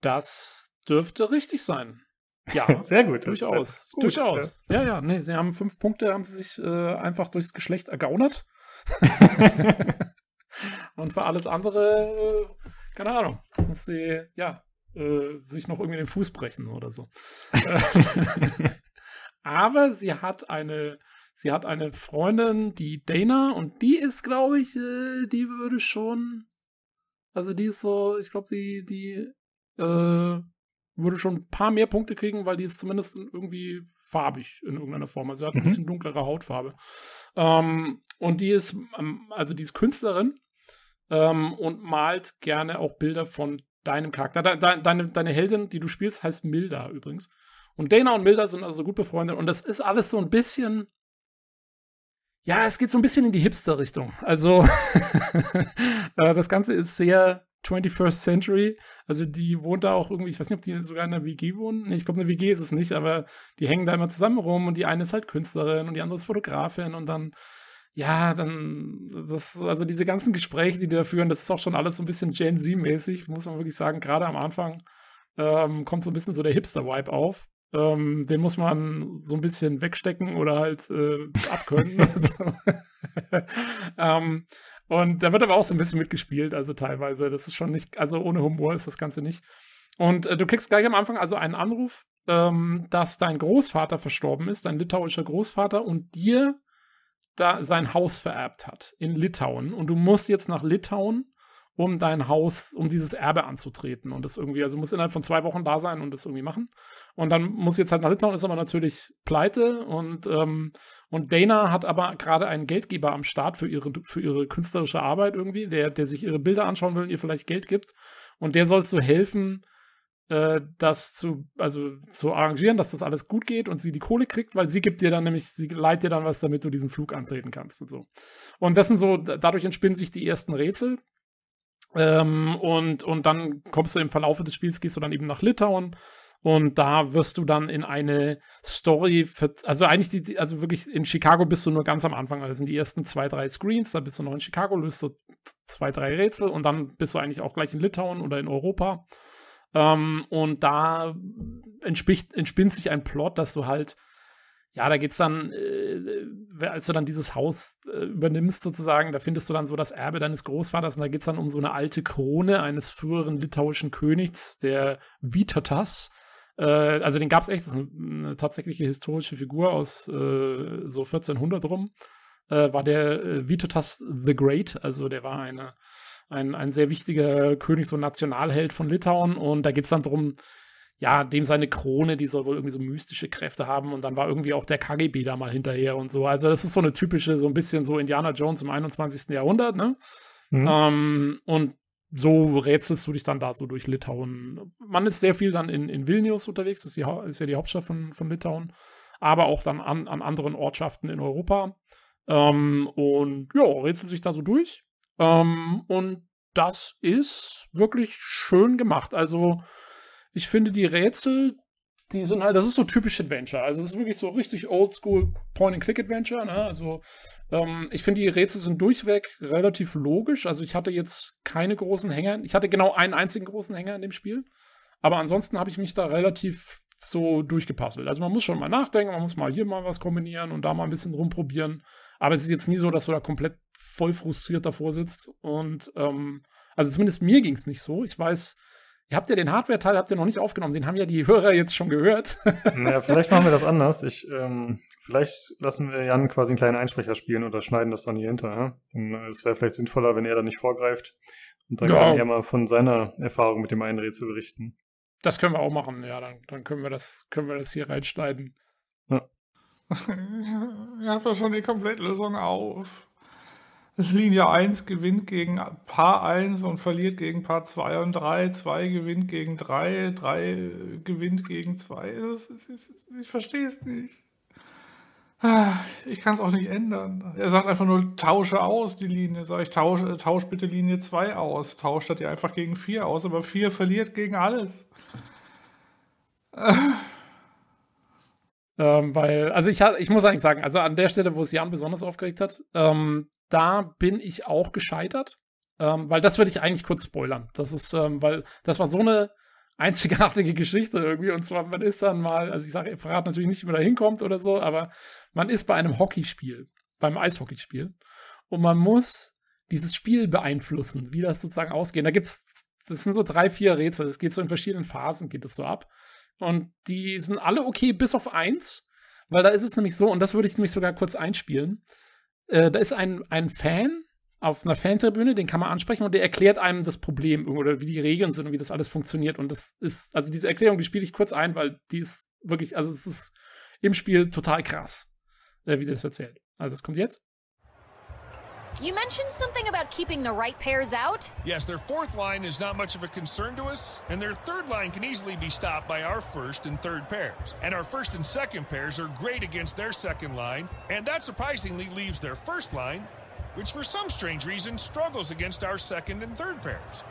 Das dürfte richtig sein. Ja, sehr gut. Durchaus. Gut, durchaus. Ja. ja, ja, nee, sie haben fünf Punkte, haben sie sich äh, einfach durchs Geschlecht ergaunert. Und für alles andere, äh, keine Ahnung, dass sie, ja, äh, sich noch irgendwie den Fuß brechen oder so. Aber sie hat eine, sie hat eine Freundin, die Dana, und die ist, glaube ich, äh, die würde schon, also die ist so, ich glaube, die, die äh, würde schon ein paar mehr Punkte kriegen, weil die ist zumindest irgendwie farbig in irgendeiner Form. Also sie hat mhm. ein bisschen dunklere Hautfarbe. Ähm, und die ist, ähm, also die ist Künstlerin ähm, und malt gerne auch Bilder von deinem Charakter. De, de, deine, deine Heldin, die du spielst, heißt Milda übrigens. Und Dana und Milda sind also gut befreundet und das ist alles so ein bisschen. Ja, es geht so ein bisschen in die Hipster-Richtung. Also, äh, das Ganze ist sehr 21st Century. Also, die wohnt da auch irgendwie, ich weiß nicht, ob die sogar in einer WG wohnen. Nee, ich glaube, eine WG ist es nicht, aber die hängen da immer zusammen rum und die eine ist halt Künstlerin und die andere ist Fotografin und dann ja, dann, das, also diese ganzen Gespräche, die, die da führen, das ist auch schon alles so ein bisschen Gen Z-mäßig, muss man wirklich sagen. Gerade am Anfang ähm, kommt so ein bisschen so der Hipster-Vibe auf. Ähm, den muss man so ein bisschen wegstecken oder halt äh, abkönnen. also, ähm, und da wird aber auch so ein bisschen mitgespielt, also teilweise. Das ist schon nicht, also ohne Humor ist das Ganze nicht. Und äh, du kriegst gleich am Anfang also einen Anruf, ähm, dass dein Großvater verstorben ist, dein litauischer Großvater, und dir da sein Haus vererbt hat in Litauen. Und du musst jetzt nach Litauen um dein Haus, um dieses Erbe anzutreten und das irgendwie, also muss innerhalb von zwei Wochen da sein und das irgendwie machen. Und dann muss jetzt halt nach Litauen, ist aber natürlich pleite und, ähm, und Dana hat aber gerade einen Geldgeber am Start für ihre, für ihre künstlerische Arbeit irgendwie, der, der sich ihre Bilder anschauen will und ihr vielleicht Geld gibt. Und der sollst du helfen, äh, das zu, also zu arrangieren, dass das alles gut geht und sie die Kohle kriegt, weil sie gibt dir dann nämlich, sie leiht dir dann was, damit du diesen Flug antreten kannst und so. Und das sind so, dadurch entspinnen sich die ersten Rätsel. Ähm, und, und dann kommst du im Verlauf des Spiels, gehst du dann eben nach Litauen und da wirst du dann in eine Story, für, also eigentlich, die, also wirklich in Chicago bist du nur ganz am Anfang, also sind die ersten zwei, drei Screens, da bist du noch in Chicago, löst du zwei, drei Rätsel und dann bist du eigentlich auch gleich in Litauen oder in Europa. Ähm, und da entspicht, entspinnt sich ein Plot, dass du halt ja, da geht's dann, äh, äh, als du dann dieses Haus äh, übernimmst sozusagen, da findest du dann so das Erbe deines Großvaters und da geht's dann um so eine alte Krone eines früheren litauischen Königs, der Vitatas. Äh, also den gab's echt, das ist eine, tatsächliche historische Figur aus äh, so 1400 rum, äh, war der Vitatas the Great, also der war eine, ein, ein sehr wichtiger König, so Nationalheld von Litauen und da geht's dann darum, ja, dem seine Krone, die soll wohl irgendwie so mystische Kräfte haben und dann war irgendwie auch der KGB da mal hinterher und so. Also das ist so eine typische, so ein bisschen so Indiana Jones im 21. Jahrhundert, ne? Mhm. Ähm, und so rätselst du dich dann da so durch Litauen. Man ist sehr viel dann in, in Vilnius unterwegs, das ist, die, ist ja die Hauptstadt von, von Litauen, aber auch dann an, an anderen Ortschaften in Europa. Ähm, und ja, rätselt sich da so durch. Ähm, und das ist wirklich schön gemacht. Also ich finde die Rätsel, die sind halt, das ist so typisch Adventure. Also es ist wirklich so richtig oldschool Point-and-Click-Adventure. Ne? Also ähm, ich finde die Rätsel sind durchweg relativ logisch. Also ich hatte jetzt keine großen Hänger. Ich hatte genau einen einzigen großen Hänger in dem Spiel. Aber ansonsten habe ich mich da relativ so durchgepasselt. Also man muss schon mal nachdenken, man muss mal hier mal was kombinieren und da mal ein bisschen rumprobieren. Aber es ist jetzt nie so, dass du da komplett voll frustriert davor sitzt. Und ähm, also zumindest mir ging es nicht so. Ich weiß, Ihr habt ja den Hardware-Teil, habt ihr noch nicht aufgenommen, den haben ja die Hörer jetzt schon gehört. naja, vielleicht machen wir das anders. Ich, ähm, vielleicht lassen wir Jan quasi einen kleinen Einsprecher spielen oder schneiden das dann hier hinter. Ja? Äh, es wäre vielleicht sinnvoller, wenn er da nicht vorgreift. Und dann ja. kann er mal von seiner Erfahrung mit dem einen Rätsel berichten. Das können wir auch machen, ja, dann, dann können wir das, können wir das hier reinschneiden. Ja. Ihr habt doch schon die Komplettlösung auf. Linie 1 gewinnt gegen Paar 1 und verliert gegen Paar 2 und 3. 2 gewinnt gegen 3, 3 gewinnt gegen 2. Ich verstehe es nicht. Ich kann es auch nicht ändern. Er sagt einfach nur, tausche aus die Linie. Sag ich, tausch, tausch bitte Linie 2 aus. Tauscht er die einfach gegen 4 aus, aber 4 verliert gegen alles. Ähm, weil, also ich, ich muss eigentlich sagen, also an der Stelle, wo es Jan besonders aufgeregt hat, ähm, da bin ich auch gescheitert. Ähm, weil das würde ich eigentlich kurz spoilern. Das ist, ähm, weil das war so eine einzigartige Geschichte irgendwie. Und zwar, man ist dann mal, also ich sage, ich verrate natürlich nicht, wie man da hinkommt oder so, aber man ist bei einem Hockeyspiel, beim Eishockeyspiel. Und man muss dieses Spiel beeinflussen, wie das sozusagen ausgeht. Da gibt es, das sind so drei, vier Rätsel. Es geht so in verschiedenen Phasen, geht das so ab. Und die sind alle okay, bis auf eins. Weil da ist es nämlich so, und das würde ich nämlich sogar kurz einspielen. Äh, da ist ein, ein Fan auf einer Fantribüne, den kann man ansprechen und der erklärt einem das Problem oder wie die Regeln sind und wie das alles funktioniert. Und das ist, also diese Erklärung, die spiele ich kurz ein, weil die ist wirklich, also es ist im Spiel total krass, äh, wie das erzählt. Also das kommt jetzt. You mentioned something about keeping the right pairs out? Yes, their fourth line is not much of a concern to us, and their third line can easily be stopped by our first and third pairs. And our first and second pairs are great against their second line, and that surprisingly leaves their first line, which for some strange reason struggles against our second and third pairs.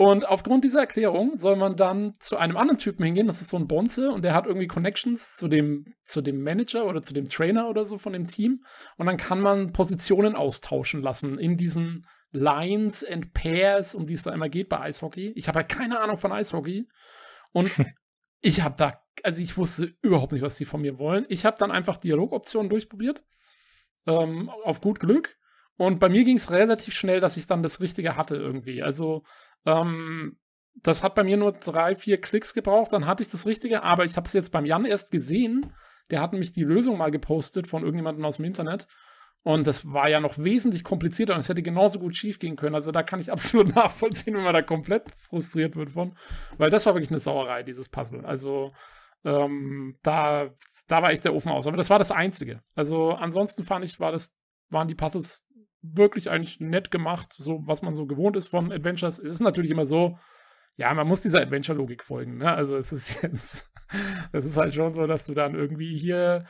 Und aufgrund dieser Erklärung soll man dann zu einem anderen Typen hingehen, das ist so ein Bonze, und der hat irgendwie Connections zu dem, zu dem Manager oder zu dem Trainer oder so von dem Team. Und dann kann man Positionen austauschen lassen in diesen Lines and Pairs, um die es da immer geht bei Eishockey. Ich habe halt keine Ahnung von Eishockey. Und ich habe da, also ich wusste überhaupt nicht, was die von mir wollen. Ich habe dann einfach Dialogoptionen durchprobiert. Ähm, auf gut Glück. Und bei mir ging es relativ schnell, dass ich dann das Richtige hatte irgendwie. Also ähm, das hat bei mir nur drei, vier Klicks gebraucht, dann hatte ich das Richtige, aber ich habe es jetzt beim Jan erst gesehen. Der hat nämlich die Lösung mal gepostet von irgendjemandem aus dem Internet. Und das war ja noch wesentlich komplizierter und es hätte genauso gut schief gehen können. Also da kann ich absolut nachvollziehen, wenn man da komplett frustriert wird von. Weil das war wirklich eine Sauerei, dieses Puzzle. Also ähm, da, da war echt der Ofen aus. Aber das war das Einzige. Also ansonsten fand ich, war das, waren die Puzzles wirklich eigentlich nett gemacht, so was man so gewohnt ist von Adventures. Es ist natürlich immer so, ja, man muss dieser Adventure-Logik folgen. Ne? Also es ist jetzt, es ist halt schon so, dass du dann irgendwie hier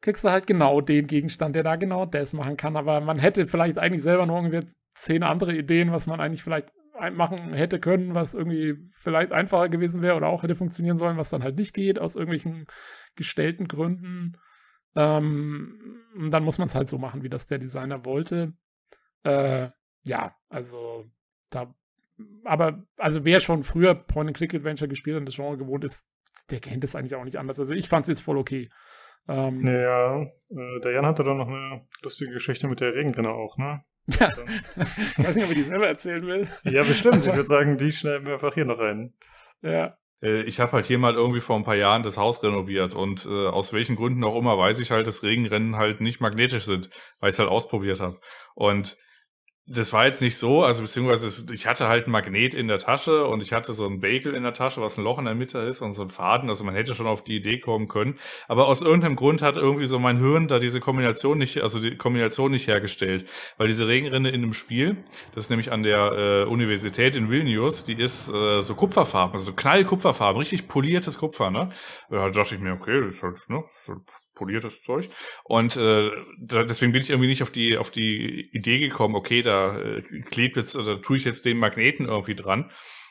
kriegst du halt genau den Gegenstand, der da genau das machen kann. Aber man hätte vielleicht eigentlich selber noch irgendwie zehn andere Ideen, was man eigentlich vielleicht machen hätte können, was irgendwie vielleicht einfacher gewesen wäre oder auch hätte funktionieren sollen, was dann halt nicht geht, aus irgendwelchen gestellten Gründen. Ähm, dann muss man es halt so machen, wie das der Designer wollte. Äh, ja, also da, aber also wer schon früher Point-and-Click-Adventure gespielt und das Genre gewohnt ist, der kennt es eigentlich auch nicht anders. Also ich fand es jetzt voll okay. Ähm, ja, äh, der Jan hatte da noch eine lustige Geschichte mit der Regenrinne auch, ne? Ja. ich weiß nicht, ob ich die selber erzählen will. Ja, bestimmt. ich würde sagen, die schneiden wir einfach hier noch rein. Ja. Äh, ich habe halt hier mal irgendwie vor ein paar Jahren das Haus renoviert und äh, aus welchen Gründen auch immer weiß ich halt, dass Regenrennen halt nicht magnetisch sind, weil ich es halt ausprobiert habe. Und das war jetzt nicht so, also beziehungsweise ich hatte halt ein Magnet in der Tasche und ich hatte so ein Bagel in der Tasche, was ein Loch in der Mitte ist und so ein Faden, also man hätte schon auf die Idee kommen können, aber aus irgendeinem Grund hat irgendwie so mein Hirn da diese Kombination nicht, also die Kombination nicht hergestellt, weil diese Regenrinne in dem Spiel, das ist nämlich an der äh, Universität in Vilnius, die ist äh, so Kupferfarben, also Knallkupferfarben, richtig poliertes Kupfer, ne? Da dachte ich mir, okay, das ist halt, ne, das ist halt poliertes Zeug. Und äh, da, deswegen bin ich irgendwie nicht auf die, auf die Idee gekommen, okay, da äh, klebt jetzt, da tue ich jetzt den Magneten irgendwie dran.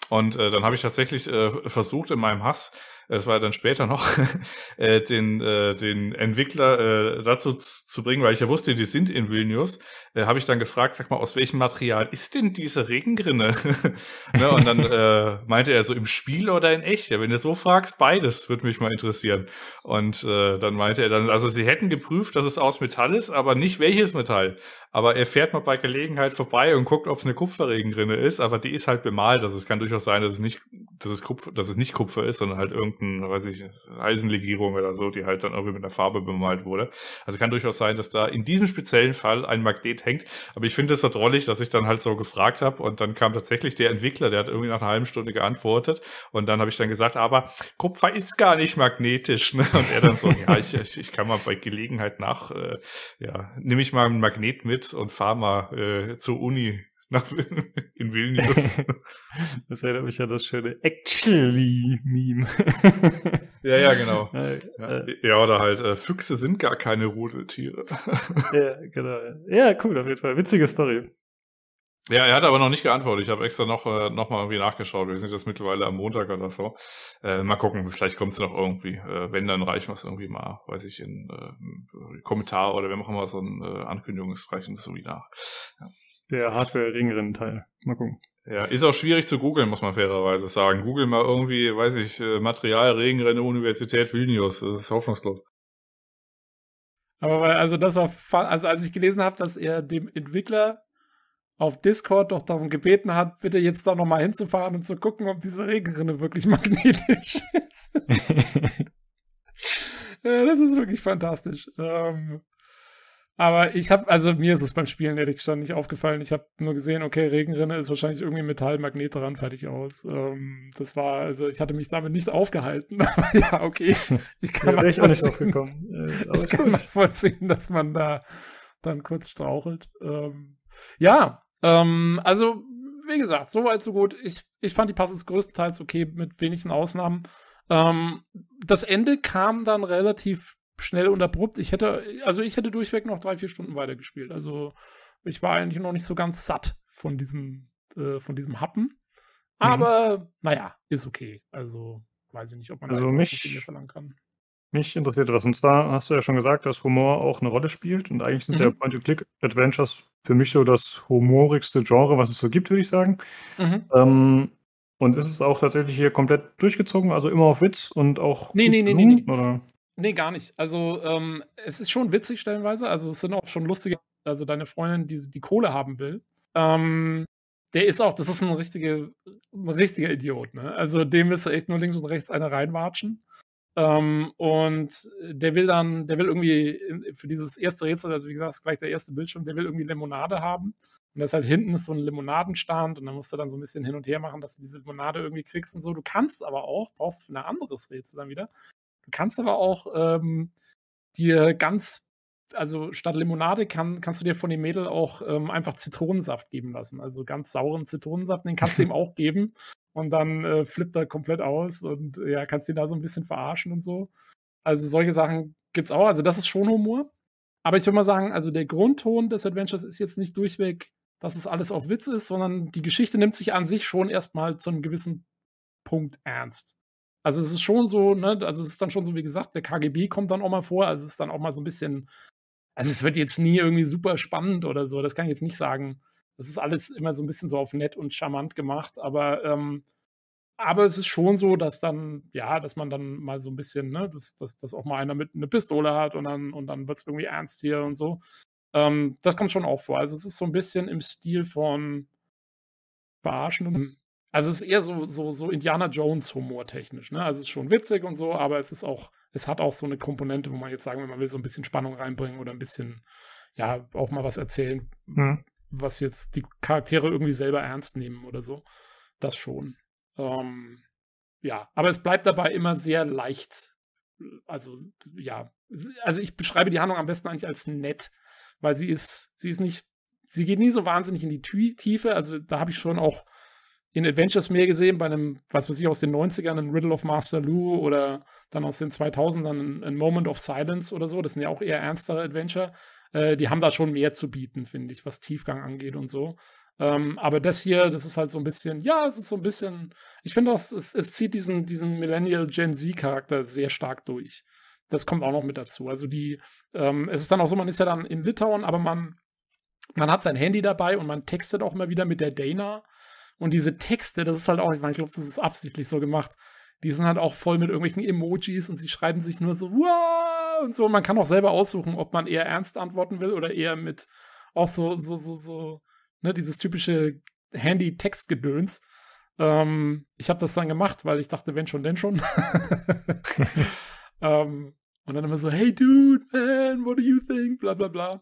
Und äh, dann habe ich tatsächlich äh, versucht, in meinem Hass das war dann später noch, äh, den, äh, den Entwickler äh, dazu zu bringen, weil ich ja wusste, die sind in Vilnius, äh, habe ich dann gefragt, sag mal, aus welchem Material ist denn diese Regengrinne? ne, und dann äh, meinte er so, im Spiel oder in echt? Ja, wenn du so fragst, beides würde mich mal interessieren. Und äh, dann meinte er dann, also sie hätten geprüft, dass es aus Metall ist, aber nicht welches Metall aber er fährt mal bei Gelegenheit vorbei und guckt, ob es eine Kupferregenrinne ist, aber die ist halt bemalt. Also es kann durchaus sein, dass es nicht, dass es Kupfer, dass es nicht Kupfer ist, sondern halt irgendein, weiß ich, Eisenlegierung oder so, die halt dann irgendwie mit einer Farbe bemalt wurde. Also kann durchaus sein, dass da in diesem speziellen Fall ein Magnet hängt. Aber ich finde es so drollig, dass ich dann halt so gefragt habe und dann kam tatsächlich der Entwickler, der hat irgendwie nach einer halben Stunde geantwortet und dann habe ich dann gesagt, aber Kupfer ist gar nicht magnetisch. Ne? Und er dann so, ja, ich, ich, ich kann mal bei Gelegenheit nach, äh, ja, nehme ich mal einen Magnet mit Med und Pharma äh, zur Uni nach, in Vilnius. das erinnert mich an das schöne Actually-Meme. ja, ja, genau. Äh, äh, ja, oder halt, äh, Füchse sind gar keine Rudeltiere. ja, genau. Ja, cool, auf jeden Fall. Witzige Story. Ja, er hat aber noch nicht geantwortet. Ich habe extra noch, äh, noch mal irgendwie nachgeschaut. Wir sind jetzt mittlerweile am Montag oder so. Äh, mal gucken, vielleicht kommt es noch irgendwie. Äh, wenn, dann reichen wir es irgendwie mal, weiß ich, in äh, Kommentar oder wir machen mal so ein äh, Ankündigungsreichen so wie nach. Ja. Der Hardware-Ringrennen-Teil. Mal gucken. Ja, ist auch schwierig zu googeln, muss man fairerweise sagen. Google mal irgendwie, weiß ich, äh, Material, Regenrenne, Universität Vilnius. Das ist hoffnungslos. Aber weil, also das war, also als ich gelesen habe, dass er dem Entwickler auf Discord doch darum gebeten hat, bitte jetzt da nochmal hinzufahren und zu gucken, ob diese Regenrinne wirklich magnetisch ist. ja, das ist wirklich fantastisch. Ähm, aber ich habe, also mir ist es beim Spielen ehrlich gesagt nicht aufgefallen. Ich habe nur gesehen, okay, Regenrinne ist wahrscheinlich irgendwie Metallmagnet dran, fertig aus. Ähm, das war, also ich hatte mich damit nicht aufgehalten. Aber ja, okay. Ich kann ja, ich auch nicht aufgekommen. Äh, ich kann gut. nachvollziehen, dass man da dann kurz strauchelt. Ähm, ja, ähm, also wie gesagt, so weit, so gut. Ich, ich fand die Passes größtenteils okay, mit wenigsten Ausnahmen. Ähm, das Ende kam dann relativ schnell und abrupt. Ich hätte, also ich hätte durchweg noch drei, vier Stunden weitergespielt. Also ich war eigentlich noch nicht so ganz satt von diesem, äh, von diesem Happen. Mhm. Aber mhm. naja, ist okay. Also weiß ich nicht, ob man also da mich, so verlangen kann mich interessiert was. Und zwar hast du ja schon gesagt, dass Humor auch eine Rolle spielt. Und eigentlich sind mhm. ja Point-and-Click-Adventures für mich so das humorigste Genre, was es so gibt, würde ich sagen. Mhm. Ähm, und ist es auch tatsächlich hier komplett durchgezogen, also immer auf Witz und auch. Nee, nee, nee, nee, nee. Oder? Nee, gar nicht. Also ähm, es ist schon witzig stellenweise. Also es sind auch schon lustige, also deine Freundin, die die Kohle haben will. Ähm, der ist auch, das ist ein, richtige, ein richtiger Idiot, ne? Also dem willst du echt nur links und rechts eine reinwatschen. Ähm, und der will dann, der will irgendwie für dieses erste Rätsel, also wie gesagt, gleich der erste Bildschirm, der will irgendwie Limonade haben. Und das ist halt hinten ist so ein Limonadenstand und dann musst du dann so ein bisschen hin und her machen, dass du diese Limonade irgendwie kriegst und so. Du kannst aber auch, brauchst für ein anderes Rätsel dann wieder, du kannst aber auch ähm, dir ganz, also statt Limonade kann, kannst du dir von dem Mädel auch ähm, einfach Zitronensaft geben lassen. Also ganz sauren Zitronensaft, den kannst du ihm auch geben. Und dann äh, flippt er komplett aus und ja, kannst ihn da so ein bisschen verarschen und so. Also solche Sachen gibt's auch. Also das ist schon Humor. Aber ich würde mal sagen, also der Grundton des Adventures ist jetzt nicht durchweg, dass es alles auch Witz ist, sondern die Geschichte nimmt sich an sich schon erstmal zu einem gewissen Punkt ernst. Also es ist schon so, ne, also es ist dann schon so, wie gesagt, der KGB kommt dann auch mal vor, also es ist dann auch mal so ein bisschen, also es wird jetzt nie irgendwie super spannend oder so, das kann ich jetzt nicht sagen. Das ist alles immer so ein bisschen so auf nett und charmant gemacht, aber, ähm, aber es ist schon so, dass dann, ja, dass man dann mal so ein bisschen, ne, dass, dass, dass auch mal einer mit eine Pistole hat und dann, und dann wird es irgendwie ernst hier und so. Ähm, das kommt schon auch vor. Also es ist so ein bisschen im Stil von Verarschen also es ist eher so, so, so Indiana Jones Humor technisch. Ne? Also es ist schon witzig und so, aber es ist auch, es hat auch so eine Komponente, wo man jetzt sagen, wenn man will, so ein bisschen Spannung reinbringen oder ein bisschen, ja, auch mal was erzählen, mhm was jetzt die Charaktere irgendwie selber ernst nehmen oder so. Das schon. Ähm, ja, aber es bleibt dabei immer sehr leicht. Also, ja. Also, ich beschreibe die Handlung am besten eigentlich als nett, weil sie ist, sie ist nicht, sie geht nie so wahnsinnig in die Tü Tiefe. Also, da habe ich schon auch in Adventures mehr gesehen, bei einem, was weiß ich, aus den 90ern, ein Riddle of Master Lou oder dann aus den 2000ern ein, ein Moment of Silence oder so. Das sind ja auch eher ernstere Adventure. Äh, die haben da schon mehr zu bieten, finde ich, was Tiefgang angeht und so. Ähm, aber das hier, das ist halt so ein bisschen, ja, es ist so ein bisschen, ich finde, es, es zieht diesen, diesen Millennial Gen Z-Charakter sehr stark durch. Das kommt auch noch mit dazu. Also die, ähm, es ist dann auch so, man ist ja dann in Litauen, aber man, man hat sein Handy dabei und man textet auch immer wieder mit der Dana. Und diese Texte, das ist halt auch, ich meine, ich glaube, das ist absichtlich so gemacht. Die sind halt auch voll mit irgendwelchen Emojis und sie schreiben sich nur so, Wah! und so. Man kann auch selber aussuchen, ob man eher ernst antworten will oder eher mit auch so, so, so, so, ne, dieses typische Handy-Textgedöns. Ähm, ich habe das dann gemacht, weil ich dachte, wenn schon, denn schon. ähm, und dann immer so, hey dude, man, what do you think? Bla bla bla.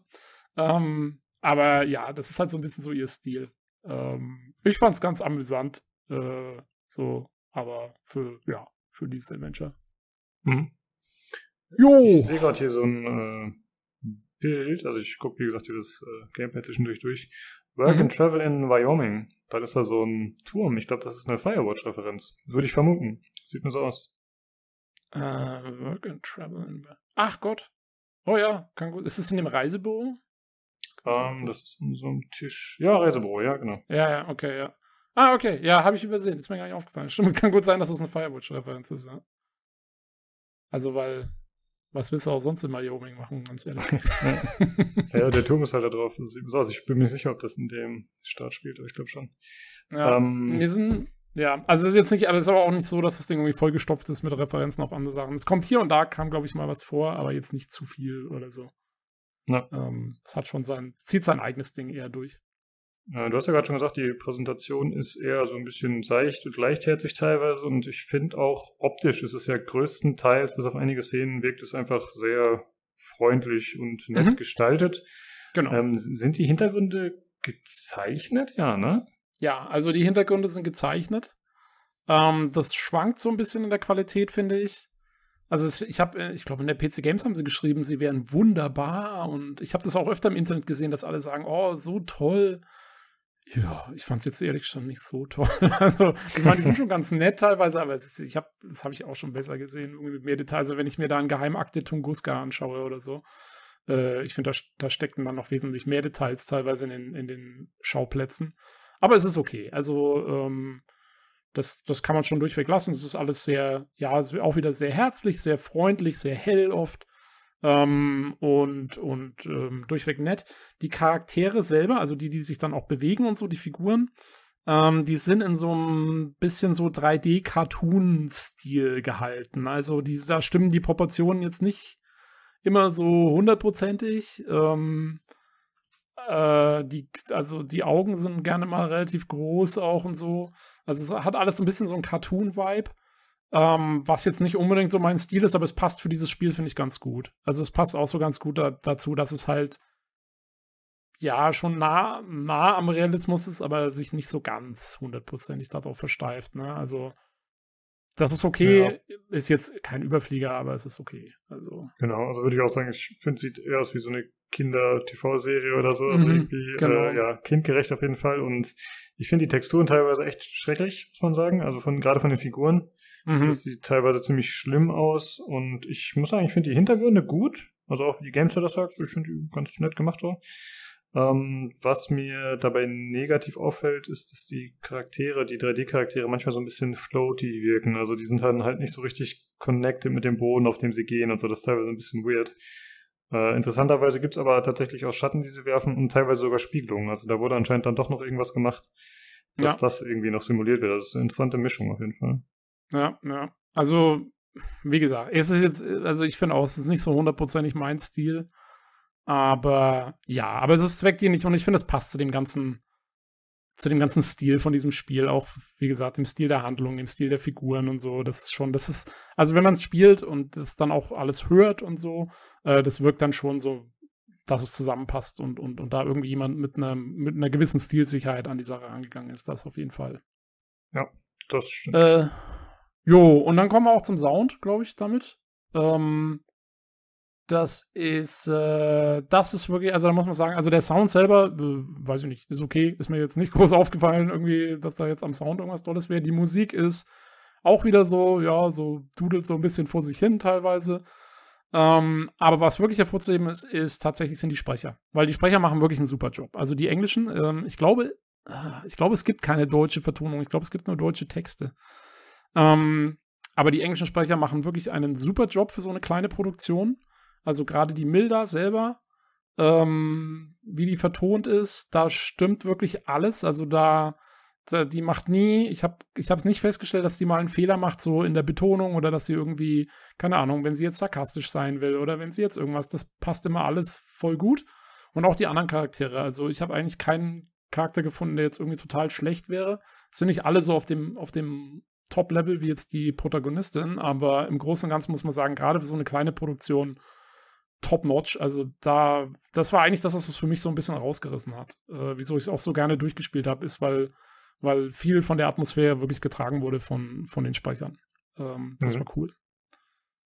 Ähm, aber ja, das ist halt so ein bisschen so ihr Stil. Ähm, ich fand's ganz amüsant. Äh, so, aber für, ja, für dieses Adventure. Mhm. Jo. Ich sehe gerade hier so ein äh, Bild, also ich gucke, wie gesagt, hier das äh, Gamepad zwischendurch durch. Work mhm. and Travel in Wyoming. Da ist da so ein Turm. Ich glaube, das ist eine Firewatch-Referenz. Würde ich vermuten. Sieht nur so aus. Äh, work and Travel in Ach Gott. Oh ja, kann gut. Ist es in dem Reisebüro? Um, ähm, das ist in so einem Tisch. Ja, Reisebüro, ja, genau. Ja, ja, okay, ja. Ah, okay, ja, habe ich übersehen. Ist mir gar nicht aufgefallen. Stimmt, kann gut sein, dass das eine Firewatch-Referenz ist, ja. Also, weil was willst du auch sonst in Wyoming machen, ganz ehrlich. ja. der Turm ist halt da drauf. Also ich bin mir nicht sicher, ob das in dem Start spielt, aber ich glaube schon. Ja, ähm, wir sind, ja, also ist jetzt nicht, aber es ist aber auch nicht so, dass das Ding irgendwie vollgestopft ist mit Referenzen auf andere Sachen. Es kommt hier und da, kam, glaube ich, mal was vor, aber jetzt nicht zu viel oder so. Ja. Ähm, es hat schon sein, zieht sein eigenes Ding eher durch. Äh, du hast ja gerade schon gesagt, die Präsentation ist eher so ein bisschen seicht und leichtherzig teilweise und ich finde auch optisch ist es ja größtenteils, bis auf einige Szenen, wirkt es einfach sehr freundlich und nett mhm. gestaltet. Genau. Ähm, sind die Hintergründe gezeichnet? Ja, ne? Ja, also die Hintergründe sind gezeichnet. Ähm, das schwankt so ein bisschen in der Qualität, finde ich. Also ich habe, äh, ich glaube, in der PC Games haben sie geschrieben, sie wären wunderbar und ich habe das auch öfter im Internet gesehen, dass alle sagen, oh, so toll. Ja, ich fand es jetzt ehrlich schon nicht so toll. Also, ich meine, die sind schon ganz nett teilweise, aber ist, ich hab, das habe ich auch schon besser gesehen. Irgendwie mit mehr Details, also wenn ich mir da einen Geheimakte Tunguska anschaue oder so. Äh, ich finde, da, da steckten dann noch wesentlich mehr Details teilweise in den, in den Schauplätzen. Aber es ist okay. Also, ähm, das, das kann man schon durchweg lassen. Es ist alles sehr, ja, auch wieder sehr herzlich, sehr freundlich, sehr hell oft ähm, und, und ähm, durchweg nett. Die Charaktere selber, also die, die sich dann auch bewegen und so, die Figuren, ähm, die sind in so einem bisschen so 3D-Cartoon-Stil gehalten. Also die, da stimmen die Proportionen jetzt nicht immer so hundertprozentig. Ähm, äh, die, also die Augen sind gerne mal relativ groß auch und so. Also es hat alles so ein bisschen so ein Cartoon-Vibe. Ähm, was jetzt nicht unbedingt so mein Stil ist, aber es passt für dieses Spiel, finde ich, ganz gut. Also es passt auch so ganz gut da, dazu, dass es halt ja schon nah, nah am Realismus ist, aber sich nicht so ganz hundertprozentig darauf versteift. Ne? Also das ist okay, ja. ist jetzt kein Überflieger, aber es ist okay. Also. Genau, also würde ich auch sagen, ich finde, es sieht eher aus wie so eine Kinder-TV-Serie oder so. Also mhm, irgendwie, äh, genau. äh, ja, kindgerecht auf jeden Fall. Und ich finde die Texturen teilweise echt schrecklich, muss man sagen. Also von, gerade von den Figuren. Mhm. Das sieht teilweise ziemlich schlimm aus und ich muss sagen, ich finde die Hintergründe gut. Also auch wie die Gamester das sagt, ich finde die ganz nett gemacht so. Ähm, was mir dabei negativ auffällt, ist, dass die Charaktere, die 3D-Charaktere manchmal so ein bisschen floaty wirken. Also die sind dann halt nicht so richtig connected mit dem Boden, auf dem sie gehen und so. Das ist teilweise ein bisschen weird. Äh, interessanterweise gibt es aber tatsächlich auch Schatten, die sie werfen und teilweise sogar Spiegelungen. Also da wurde anscheinend dann doch noch irgendwas gemacht, dass ja. das irgendwie noch simuliert wird. Also das ist eine interessante Mischung auf jeden Fall. Ja, ja. Also, wie gesagt, es ist jetzt, äh, also ich finde auch, es ist nicht so hundertprozentig mein Stil. Aber ja, aber es ist zweckdienlich und ich finde, es passt zu dem ganzen, zu dem ganzen Stil von diesem Spiel, auch wie gesagt, dem Stil der Handlung, dem Stil der Figuren und so. Das ist schon, das ist, also wenn man es spielt und es dann auch alles hört und so, äh, das wirkt dann schon so, dass es zusammenpasst und, und, und da irgendwie jemand mit einer, mit einer gewissen Stilsicherheit an die Sache angegangen ist. Das auf jeden Fall. Ja, das stimmt. Äh, Jo, und dann kommen wir auch zum Sound, glaube ich, damit. Ähm, das ist, äh, das ist wirklich, also da muss man sagen, also der Sound selber, äh, weiß ich nicht, ist okay, ist mir jetzt nicht groß aufgefallen, irgendwie, dass da jetzt am Sound irgendwas Tolles wäre. Die Musik ist auch wieder so, ja, so dudelt so ein bisschen vor sich hin teilweise. Ähm, aber was wirklich hervorzuheben ist, ist tatsächlich sind die Sprecher. Weil die Sprecher machen wirklich einen super Job. Also die Englischen, ähm, ich glaube, ah, ich glaube, es gibt keine deutsche Vertonung. Ich glaube, es gibt nur deutsche Texte. Ähm, aber die englischen Sprecher machen wirklich einen super Job für so eine kleine Produktion. Also gerade die Milda selber, ähm, wie die vertont ist, da stimmt wirklich alles. Also da, da die macht nie, ich habe ich es nicht festgestellt, dass die mal einen Fehler macht, so in der Betonung oder dass sie irgendwie, keine Ahnung, wenn sie jetzt sarkastisch sein will oder wenn sie jetzt irgendwas, das passt immer alles voll gut. Und auch die anderen Charaktere. Also ich habe eigentlich keinen Charakter gefunden, der jetzt irgendwie total schlecht wäre. Es sind nicht alle so auf dem, auf dem Top-Level wie jetzt die Protagonistin, aber im Großen und Ganzen muss man sagen, gerade für so eine kleine Produktion top-notch. Also da, das war eigentlich das, was es für mich so ein bisschen rausgerissen hat. Äh, wieso ich es auch so gerne durchgespielt habe, ist, weil, weil viel von der Atmosphäre wirklich getragen wurde von, von den Speichern. Ähm, das mhm. war cool.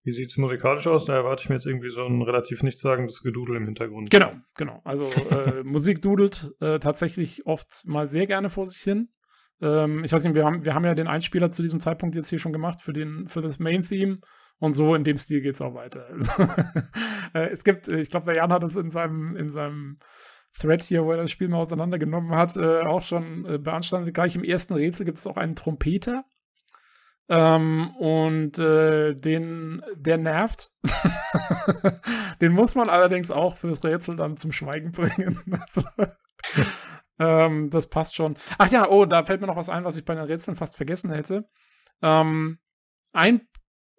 Wie sieht es musikalisch aus? Da erwarte ich mir jetzt irgendwie so ein relativ nichtssagendes Gedudel im Hintergrund. Genau, genau. Also äh, Musik dudelt äh, tatsächlich oft mal sehr gerne vor sich hin. Ähm, ich weiß nicht, wir haben, wir haben ja den Einspieler zu diesem Zeitpunkt jetzt hier schon gemacht für, den, für das Main-Theme. Und so in dem Stil geht es auch weiter. Also, äh, es gibt, äh, ich glaube, der Jan hat es in seinem, in seinem Thread hier, wo er das Spiel mal auseinandergenommen hat, äh, auch schon äh, beanstandet. Gleich im ersten Rätsel gibt es auch einen Trompeter. Ähm, und äh, den, der nervt. den muss man allerdings auch fürs Rätsel dann zum Schweigen bringen. Also, ähm, das passt schon. Ach ja, oh, da fällt mir noch was ein, was ich bei den Rätseln fast vergessen hätte. Ähm, ein,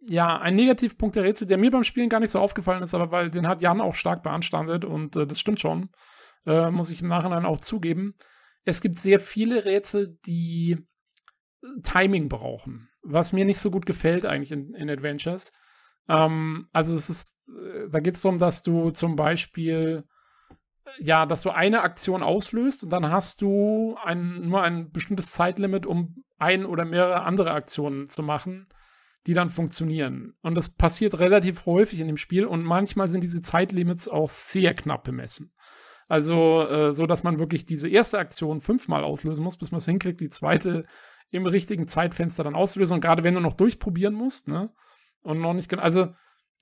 ja, ein Negativpunkt der Rätsel, der mir beim Spielen gar nicht so aufgefallen ist, aber weil den hat Jan auch stark beanstandet und äh, das stimmt schon, äh, muss ich im Nachhinein auch zugeben. Es gibt sehr viele Rätsel, die äh, Timing brauchen, was mir nicht so gut gefällt eigentlich in, in Adventures. Ähm, also es ist, äh, da geht es darum, dass du zum Beispiel ja, dass du eine Aktion auslöst und dann hast du ein, nur ein bestimmtes Zeitlimit, um ein oder mehrere andere Aktionen zu machen, die dann funktionieren. Und das passiert relativ häufig in dem Spiel und manchmal sind diese Zeitlimits auch sehr knapp bemessen. Also äh, so, dass man wirklich diese erste Aktion fünfmal auslösen muss, bis man es hinkriegt, die zweite im richtigen Zeitfenster dann auszulösen. Und gerade wenn du noch durchprobieren musst, ne? Und noch nicht genau. Also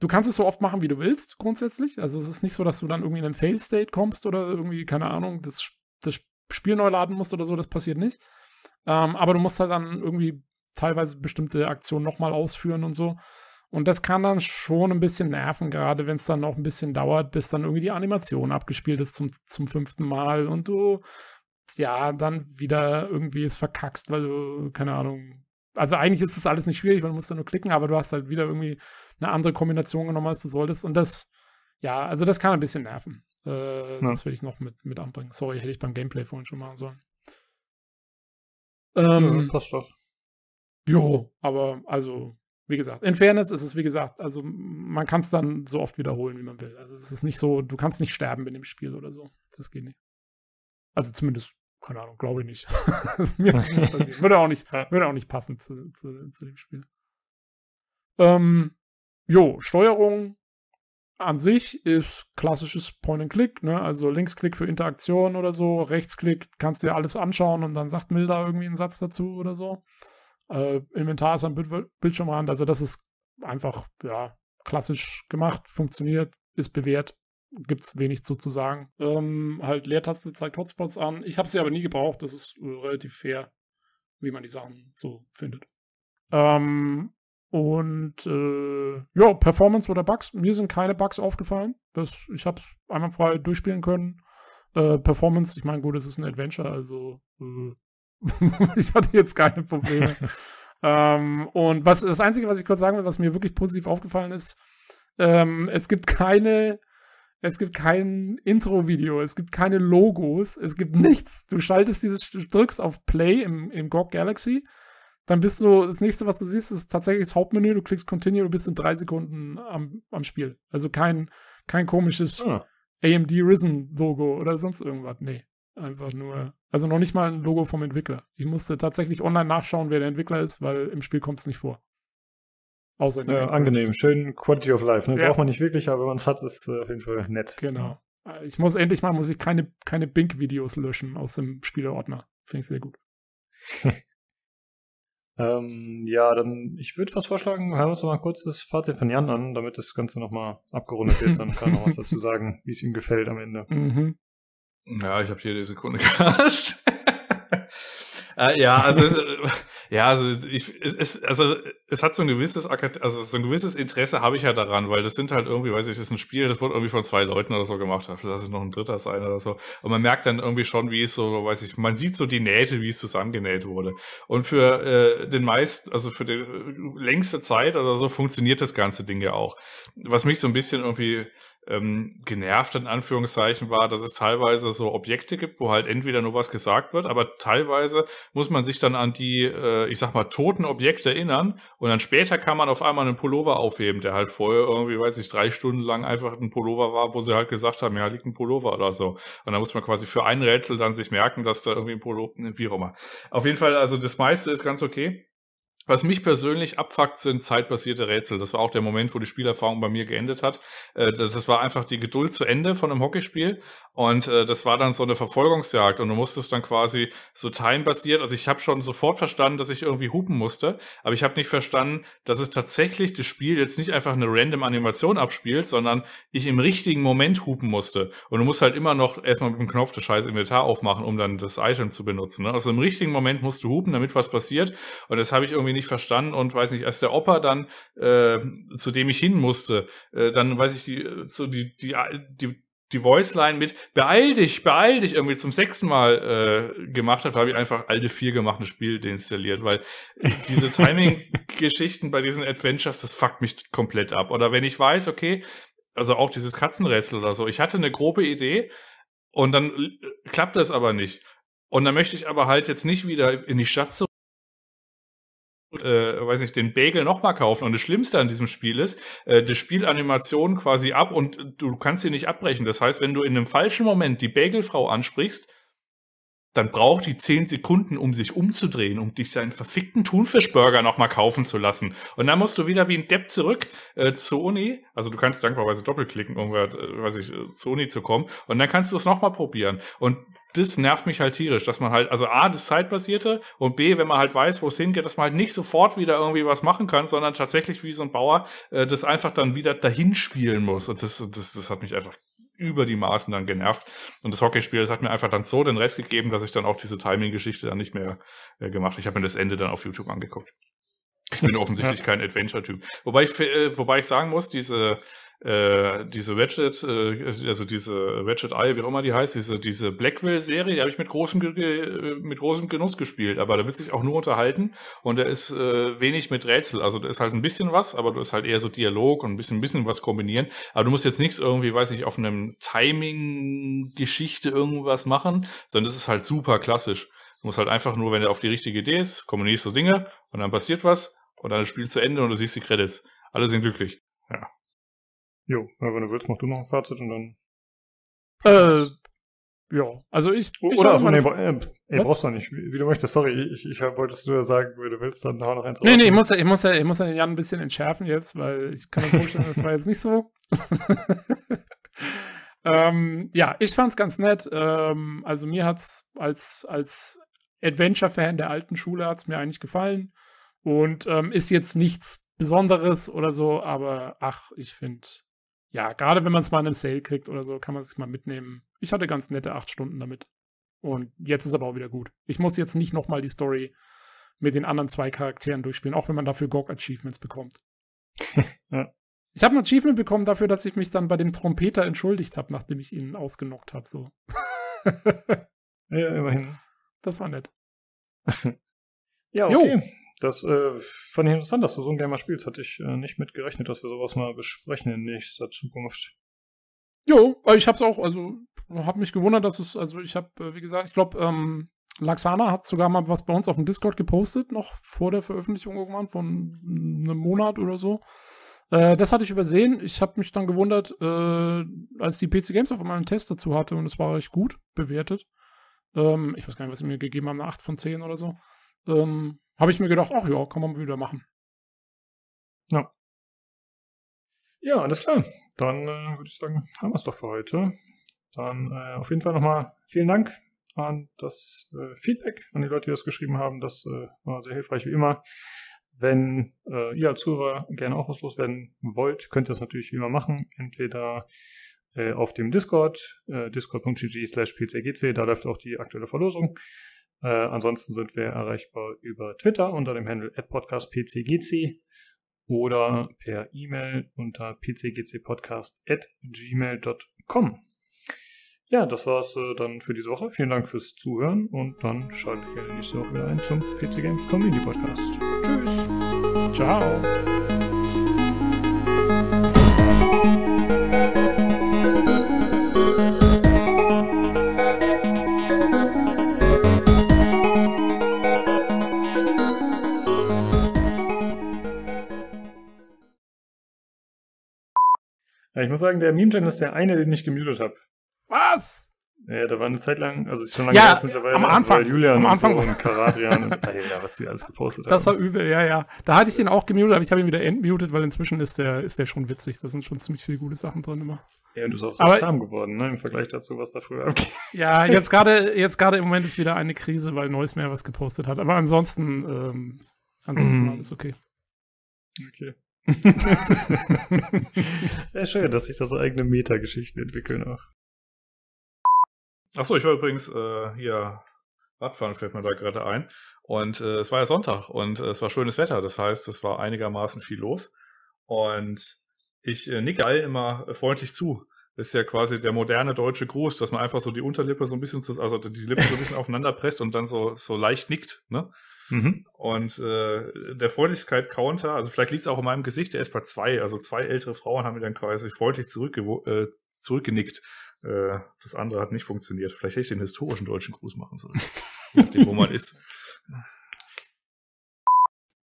du kannst es so oft machen, wie du willst, grundsätzlich. Also es ist nicht so, dass du dann irgendwie in einen Fail-State kommst oder irgendwie, keine Ahnung, das, das Spiel neu laden musst oder so, das passiert nicht. Ähm, aber du musst halt dann irgendwie teilweise bestimmte Aktionen nochmal ausführen und so. Und das kann dann schon ein bisschen nerven, gerade wenn es dann noch ein bisschen dauert, bis dann irgendwie die Animation abgespielt ist zum, zum fünften Mal und du ja dann wieder irgendwie es verkackst, weil du, keine Ahnung. Also eigentlich ist das alles nicht schwierig, weil du musst dann nur klicken, aber du hast halt wieder irgendwie eine andere Kombination genommen als du solltest. Und das, ja, also das kann ein bisschen nerven. Äh, ja. Das will ich noch mit, mit anbringen. Sorry, hätte ich beim Gameplay vorhin schon machen sollen. Ähm, ja, passt doch. Jo, aber also, wie gesagt, in Fairness ist es, wie gesagt, also man kann es dann so oft wiederholen, wie man will. Also es ist nicht so, du kannst nicht sterben in dem Spiel oder so. Das geht nicht. Also zumindest, keine Ahnung, glaube ich nicht. das mir nicht passiert. Würde auch nicht, würde auch nicht passen zu, zu, zu dem Spiel. Ähm, Jo, Steuerung an sich ist klassisches Point-and-Click, ne? also Linksklick für Interaktion oder so, Rechtsklick kannst du dir alles anschauen und dann sagt Milda irgendwie einen Satz dazu oder so. Äh, Inventar ist am Bild Bildschirmrand, also das ist einfach ja, klassisch gemacht, funktioniert, ist bewährt, gibt's wenig zu, zu sagen. Ähm, halt Leertaste zeigt Hotspots an. Ich habe sie aber nie gebraucht, das ist relativ fair, wie man die Sachen so findet. Ähm, und äh, ja, Performance oder Bugs. Mir sind keine Bugs aufgefallen. Das, ich habe es einmal frei durchspielen können. Äh, Performance, ich meine, gut, es ist ein Adventure, also äh, ich hatte jetzt keine Probleme. ähm, und was das Einzige, was ich kurz sagen will, was mir wirklich positiv aufgefallen ist, ähm, es gibt keine, es gibt kein Intro-Video, es gibt keine Logos, es gibt nichts. Du schaltest dieses, drückst auf Play im, im GOG Galaxy dann bist du, das nächste, was du siehst, ist tatsächlich das Hauptmenü, du klickst Continue, und bist in drei Sekunden am, am Spiel. Also kein, kein komisches ah. AMD Risen-Logo oder sonst irgendwas. Nee. Einfach nur, also noch nicht mal ein Logo vom Entwickler. Ich musste tatsächlich online nachschauen, wer der Entwickler ist, weil im Spiel kommt es nicht vor. Außer in ja, angenehm, schön Quality of Life. Ne? Ja. Braucht man nicht wirklich, aber wenn man es hat, ist äh, auf jeden Fall nett. Genau. Ich muss endlich mal, muss ich keine, keine Bink-Videos löschen aus dem Spieleordner. Finde ich sehr gut. Ähm, ja, dann, ich würde fast vorschlagen, hören wir uns noch mal kurz das Fazit von Jan an, damit das Ganze nochmal abgerundet wird. Dann kann er noch was dazu sagen, wie es ihm gefällt am Ende. Mhm. Ja, ich habe jede Sekunde gehasst. äh, ja, also Ja, also ich, es, es, also es hat so ein gewisses, also so ein gewisses Interesse habe ich ja daran, weil das sind halt irgendwie, weiß ich, das ist ein Spiel, das wurde irgendwie von zwei Leuten oder so gemacht, vielleicht lass es noch ein dritter sein oder so. Und man merkt dann irgendwie schon, wie es so, weiß ich, man sieht so die Nähte, wie es zusammengenäht wurde. Und für äh, den meist, also für die äh, längste Zeit oder so funktioniert das ganze Ding ja auch. Was mich so ein bisschen irgendwie ähm, genervt in Anführungszeichen war, dass es teilweise so Objekte gibt, wo halt entweder nur was gesagt wird, aber teilweise muss man sich dann an die, äh, ich sag mal, toten Objekte erinnern und dann später kann man auf einmal einen Pullover aufheben, der halt vorher irgendwie, weiß ich, drei Stunden lang einfach ein Pullover war, wo sie halt gesagt haben, ja, liegt ein Pullover oder so. Und dann muss man quasi für ein Rätsel dann sich merken, dass da irgendwie ein Pullover, wie auch immer. Auf jeden Fall, also das meiste ist ganz okay. Was mich persönlich abfuckt, sind zeitbasierte Rätsel. Das war auch der Moment, wo die Spielerfahrung bei mir geendet hat. Äh, das war einfach die Geduld zu Ende von einem Hockeyspiel und äh, das war dann so eine Verfolgungsjagd und du musstest dann quasi so time also ich habe schon sofort verstanden, dass ich irgendwie hupen musste, aber ich habe nicht verstanden, dass es tatsächlich das Spiel jetzt nicht einfach eine random Animation abspielt, sondern ich im richtigen Moment hupen musste. Und du musst halt immer noch erstmal mit dem Knopf das scheiß Inventar aufmachen, um dann das Item zu benutzen. Ne? Also im richtigen Moment musst du hupen, damit was passiert und das habe ich irgendwie irgendwie nicht verstanden und weiß nicht, als der Opa dann, äh, zu dem ich hin musste, äh, dann weiß ich, die, äh, so die, die, die, die Voiceline mit beeil dich, beeil dich irgendwie zum sechsten Mal äh, gemacht hat, habe ich einfach alte vier gemacht ein Spiel deinstalliert, weil diese Timing-Geschichten bei diesen Adventures, das fuckt mich komplett ab. Oder wenn ich weiß, okay, also auch dieses Katzenrätsel oder so, ich hatte eine grobe Idee und dann äh, klappt das aber nicht. Und dann möchte ich aber halt jetzt nicht wieder in die Stadt zurück äh, weiß nicht, den Bagel nochmal kaufen. Und das Schlimmste an diesem Spiel ist, äh, das Spielanimation quasi ab und du kannst sie nicht abbrechen. Das heißt, wenn du in einem falschen Moment die Bagelfrau ansprichst, dann braucht die zehn Sekunden, um sich umzudrehen, um dich seinen verfickten Thunfischburger nochmal kaufen zu lassen. Und dann musst du wieder wie ein Depp zurück äh, Sony, also du kannst dankbarweise doppelklicken, um äh, weiß ich, Sony zu kommen. Und dann kannst du es nochmal probieren. Und das nervt mich halt tierisch, dass man halt, also A, das Zeitbasierte und B, wenn man halt weiß, wo es hingeht, dass man halt nicht sofort wieder irgendwie was machen kann, sondern tatsächlich wie so ein Bauer äh, das einfach dann wieder dahin spielen muss. Und das, das, das hat mich einfach über die Maßen dann genervt. Und das Hockeyspiel, das hat mir einfach dann so den Rest gegeben, dass ich dann auch diese Timing-Geschichte dann nicht mehr äh, gemacht habe. Ich habe mir das Ende dann auf YouTube angeguckt. Ich bin offensichtlich kein Adventure-Typ. Wobei ich, äh, wobei ich sagen muss, diese äh, diese Ratchet, äh, also diese Ratchet Eye, wie auch immer die heißt, diese, diese Blackwell-Serie, die habe ich mit großem, äh, mit großem Genuss gespielt, aber da wird sich auch nur unterhalten und da ist äh, wenig mit Rätsel. Also da ist halt ein bisschen was, aber du ist halt eher so Dialog und ein bisschen, ein bisschen was kombinieren. Aber du musst jetzt nichts irgendwie, weiß nicht, auf einem Timing-Geschichte irgendwas machen, sondern das ist halt super klassisch. Du musst halt einfach nur, wenn du auf die richtige Idee ist, kombinierst du Dinge und dann passiert was und dann ist das Spiel zu Ende und du siehst die Credits. Alle sind glücklich. Ja. Jo, wenn du willst, mach du noch ein Fazit und dann. Äh, ja, also ich. ich Oder, also, nee, äh, ey, brauchst du nicht, wie, wie, du möchtest. Sorry, ich, ich wollte es nur sagen, wenn du willst, dann hau noch eins raus. Nee, nee, ich muss, ja, ich, muss ich muss ja Jan ein bisschen entschärfen jetzt, weil ich kann mir vorstellen, das war jetzt nicht so. ähm, ja, ich fand's ganz nett. Ähm, also mir hat's als, als Adventure-Fan der alten Schule hat's mir eigentlich gefallen. Und ähm, ist jetzt nichts Besonderes oder so, aber ach, ich finde, ja, gerade wenn man es mal in einem Sale kriegt oder so, kann man es mal mitnehmen. Ich hatte ganz nette acht Stunden damit. Und jetzt ist aber auch wieder gut. Ich muss jetzt nicht nochmal die Story mit den anderen zwei Charakteren durchspielen, auch wenn man dafür GOG-Achievements bekommt. ja. Ich habe ein Achievement bekommen dafür, dass ich mich dann bei dem Trompeter entschuldigt habe, nachdem ich ihn ausgenockt habe. So. ja, immerhin. Das war nett. ja, okay. Jo das äh, fand ich interessant, dass du so ein Gamer spielst. Hatte ich äh, nicht mitgerechnet, dass wir sowas mal besprechen in nächster Zukunft. Jo, äh, ich hab's auch, also hab mich gewundert, dass es, also ich hab, äh, wie gesagt, ich glaube, ähm, Laxana hat sogar mal was bei uns auf dem Discord gepostet, noch vor der Veröffentlichung irgendwann, von einem Monat oder so. Äh, das hatte ich übersehen. Ich habe mich dann gewundert, äh, als die PC Games auf einmal einen Test dazu hatte und es war recht gut bewertet. Ähm, ich weiß gar nicht, was sie mir gegeben haben, eine 8 von 10 oder so ähm, habe ich mir gedacht, ach ja, kann man wieder machen. Ja. Ja, alles klar. Dann äh, würde ich sagen, haben wir es doch für heute. Dann äh, auf jeden Fall nochmal vielen Dank an das äh, Feedback, an die Leute, die das geschrieben haben. Das äh, war sehr hilfreich wie immer. Wenn äh, ihr als Zuhörer gerne auch was loswerden wollt, könnt ihr das natürlich wie immer machen. Entweder äh, auf dem Discord, discord.gg slash pcgc, da läuft auch die aktuelle Verlosung. Äh, ansonsten sind wir erreichbar über Twitter unter dem Handel @podcastpcgc oder per E-Mail unter pcgcpodcast@gmail.com. Ja, das war's äh, dann für diese Woche. Vielen Dank fürs Zuhören und dann schalte ich nächste Woche wieder ein zum PC Games Community Podcast. Tschüss. Ciao. Ja, ich muss sagen, der Meme-Channel ist der eine, den ich gemutet habe. Was? Ja, da war eine Zeit lang, also ist schon lange ja, mittlerweile, am Anfang, Julian am Anfang. und, so und Karatian und Alter, ah, was die alles gepostet haben. Das war übel, ja, ja. Da hatte ich ihn auch gemutet, aber ich habe ihn wieder entmutet, weil inzwischen ist der, ist der schon witzig. Da sind schon ziemlich viele gute Sachen drin immer. Ja, und du bist auch recht arm geworden, ne, im Vergleich dazu, was da früher abging. Ja, jetzt gerade jetzt gerade im Moment ist wieder eine Krise, weil Neues mehr was gepostet hat. Aber ansonsten, ähm, ansonsten mhm. alles okay. Okay. ja, schön, dass sich da so eigene Metageschichten entwickeln auch. Achso, ich war übrigens äh, hier Radfahren, fällt mir da gerade ein. Und äh, es war ja Sonntag und äh, es war schönes Wetter. Das heißt, es war einigermaßen viel los. Und ich äh, nicke all immer freundlich zu. Das ist ja quasi der moderne deutsche Gruß, dass man einfach so die Unterlippe so ein bisschen, also die Lippen so ein bisschen aufeinander presst und dann so, so leicht nickt. Ne? Mhm. Und äh, der Freundlichkeit-Counter, also vielleicht liegt es auch in meinem Gesicht, der ist bei zwei. Also zwei ältere Frauen haben mir dann quasi freundlich äh, zurückgenickt. Äh, das andere hat nicht funktioniert. Vielleicht hätte ich den historischen deutschen Gruß machen sollen. nachdem, wo man ist.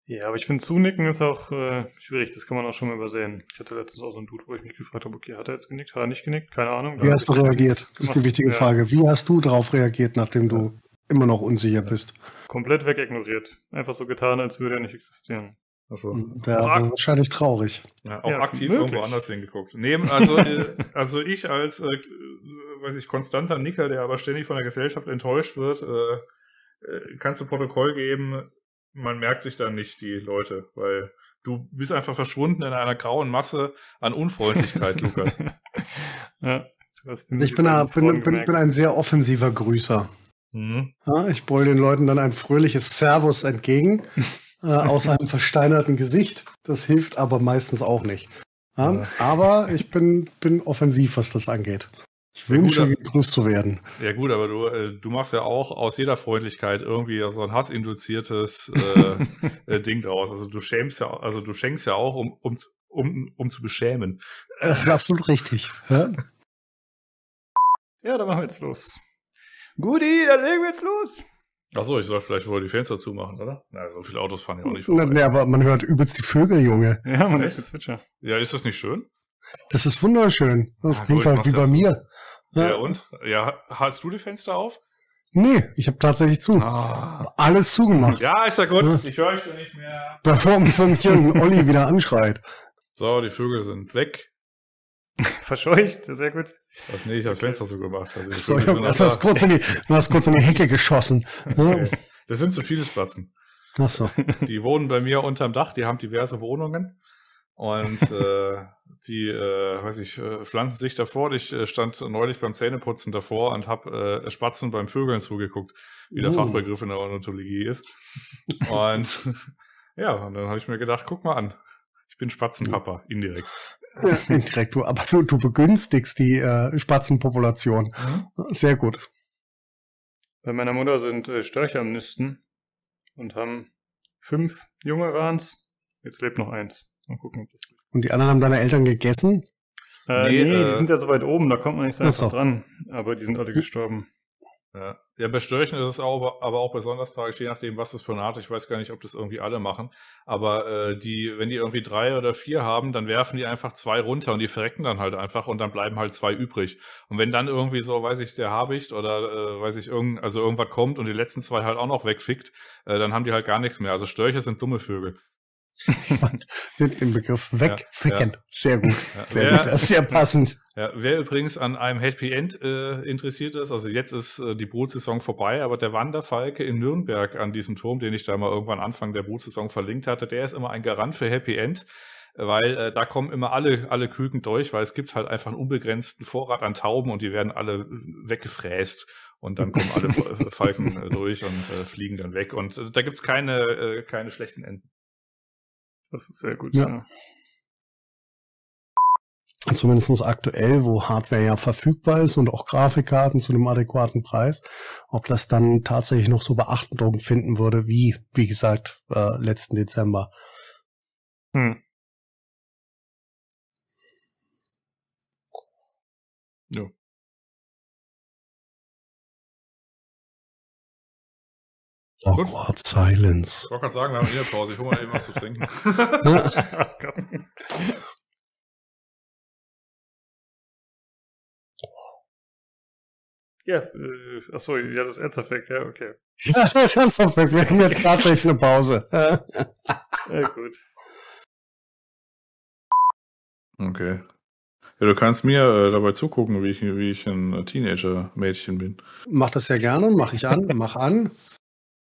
Ja, aber ich finde, zunicken ist auch äh, schwierig. Das kann man auch schon mal übersehen. Ich hatte letztens auch so einen Dude, wo ich mich gefragt habe, okay, hat er jetzt genickt, hat er nicht genickt? Keine Ahnung. Wie hast du reagiert? Das ist die wichtige ja. Frage. Wie hast du darauf reagiert, nachdem du ja. immer noch unsicher ja. bist? komplett wegignoriert. Einfach so getan, als würde er nicht existieren. Also, hm, Wäre wahrscheinlich traurig. Ja, auch ja, aktiv möglich. irgendwo anders hingeguckt. Nee, also, äh, also ich als, äh, weiß ich, konstanter Nicker, der aber ständig von der Gesellschaft enttäuscht wird, äh, äh kannst du Protokoll geben, man merkt sich dann nicht die Leute, weil du bist einfach verschwunden in einer grauen Masse an Unfreundlichkeit, Lukas. ja, ich bin, bin, bin, bin ein sehr offensiver Grüßer. Mhm. Ja, ich brülle den Leuten dann ein fröhliches Servus entgegen, äh, aus einem versteinerten Gesicht. Das hilft aber meistens auch nicht. Ja, ja. Aber ich bin, bin offensiv, was das angeht. Ich wünsche ja, gegrüßt zu werden. Ja gut, aber du, äh, du machst ja auch aus jeder Freundlichkeit irgendwie so ein hassinduziertes äh, äh, Ding draus. Also du schämst ja, also du schenkst ja auch, um, um, um, um zu beschämen. Das ist absolut richtig. Ja, dann machen wir jetzt los. Guti, dann legen wir jetzt los. Achso, ich soll vielleicht wohl die Fenster zumachen, oder? Na, so viele Autos fahren ja auch nicht vorbei. Na, aber man hört übelst die Vögel, Junge. Ja, man hört Gezwitscher. Ja, ist das nicht schön? Das ist wunderschön. Das Ach, klingt halt wie bei mir. Ja, ja, und? Ja, hast du die Fenster auf? Nee, ich habe tatsächlich zu. Ah. Alles zugemacht. Ja, ist ja gut. Ja. Ich höre euch nicht mehr. Bevor mich Olli wieder anschreit. So, die Vögel sind weg. Verscheucht, sehr gut. Was nee, ich habe okay. Fenster so gemacht. Also ich so, ich hab, du, hast kurz in die, du hast kurz in die Hecke geschossen. Okay. Das sind zu viele Spatzen. Ach so. Die wohnen bei mir unterm Dach, die haben diverse Wohnungen. Und äh, die, äh, weiß ich, äh, pflanzen sich davor. Ich äh, stand neulich beim Zähneputzen davor und habe äh, Spatzen beim Vögeln zugeguckt, wie der uh. Fachbegriff in der Ornithologie ist. Und ja, und dann habe ich mir gedacht, guck mal an, ich bin Spatzenpapa, indirekt. Indirekt, du, aber du, du begünstigst die äh, Spatzenpopulation. Mhm. Sehr gut. Bei meiner Mutter sind äh, Störche am Nisten und haben fünf junge Rans. Jetzt lebt noch eins. Mal gucken. Und die anderen haben deine Eltern gegessen? Äh, nee, nee äh, die sind ja so weit oben, da kommt man nicht so einfach dran. Aber die sind alle hm. gestorben. Ja. Ja, bei Störchen ist es auch, aber auch besonders tragisch, je nachdem, was das für eine Art, ich weiß gar nicht, ob das irgendwie alle machen, aber äh, die, wenn die irgendwie drei oder vier haben, dann werfen die einfach zwei runter und die verrecken dann halt einfach und dann bleiben halt zwei übrig. Und wenn dann irgendwie so, weiß ich, der Habicht oder äh, weiß ich, irgend, also irgendwas kommt und die letzten zwei halt auch noch wegfickt, äh, dann haben die halt gar nichts mehr. Also Störche sind dumme Vögel. Ich fand den Begriff wegficken. Ja, ja. Sehr gut. Sehr wer, gut. Das ist sehr passend. wer übrigens an einem Happy End äh, interessiert ist, also jetzt ist äh, die Brutsaison vorbei, aber der Wanderfalke in Nürnberg an diesem Turm, den ich da mal irgendwann Anfang der Brutsaison verlinkt hatte, der ist immer ein Garant für Happy End. Weil äh, da kommen immer alle, alle Küken durch, weil es gibt halt einfach einen unbegrenzten Vorrat an Tauben und die werden alle äh, weggefräst und dann kommen alle Falken äh, durch und äh, fliegen dann weg. Und da gibt's keine, keine schlechten Enden. Das ist sehr gut. Ja. ja. Zumindest aktuell, wo Hardware ja verfügbar ist und auch Grafikkarten zu einem adäquaten Preis, ob das dann tatsächlich noch so Beachtung finden würde, wie, wie gesagt, äh, letzten Dezember. Hm. Ja. Awkward Silence. Ich wollte gerade sagen, wir haben eine Pause. Ich hole mal eben was zu trinken. ja, äh, achso, ja, das ernsthaft ja, okay. das ist ernsthaft Wir haben jetzt tatsächlich eine Pause. ja, gut. Okay. Ja, du kannst mir äh, dabei zugucken, wie ich, wie ich ein Teenager-Mädchen bin. Mach das ja gerne, mach ich an, mach an.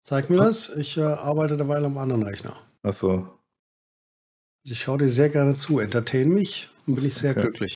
Zeig mir das. Ich äh, arbeite derweil am anderen Rechner. Ach so. Also ich schaue dir sehr gerne zu. Entertain mich und bin ich sehr okay. glücklich.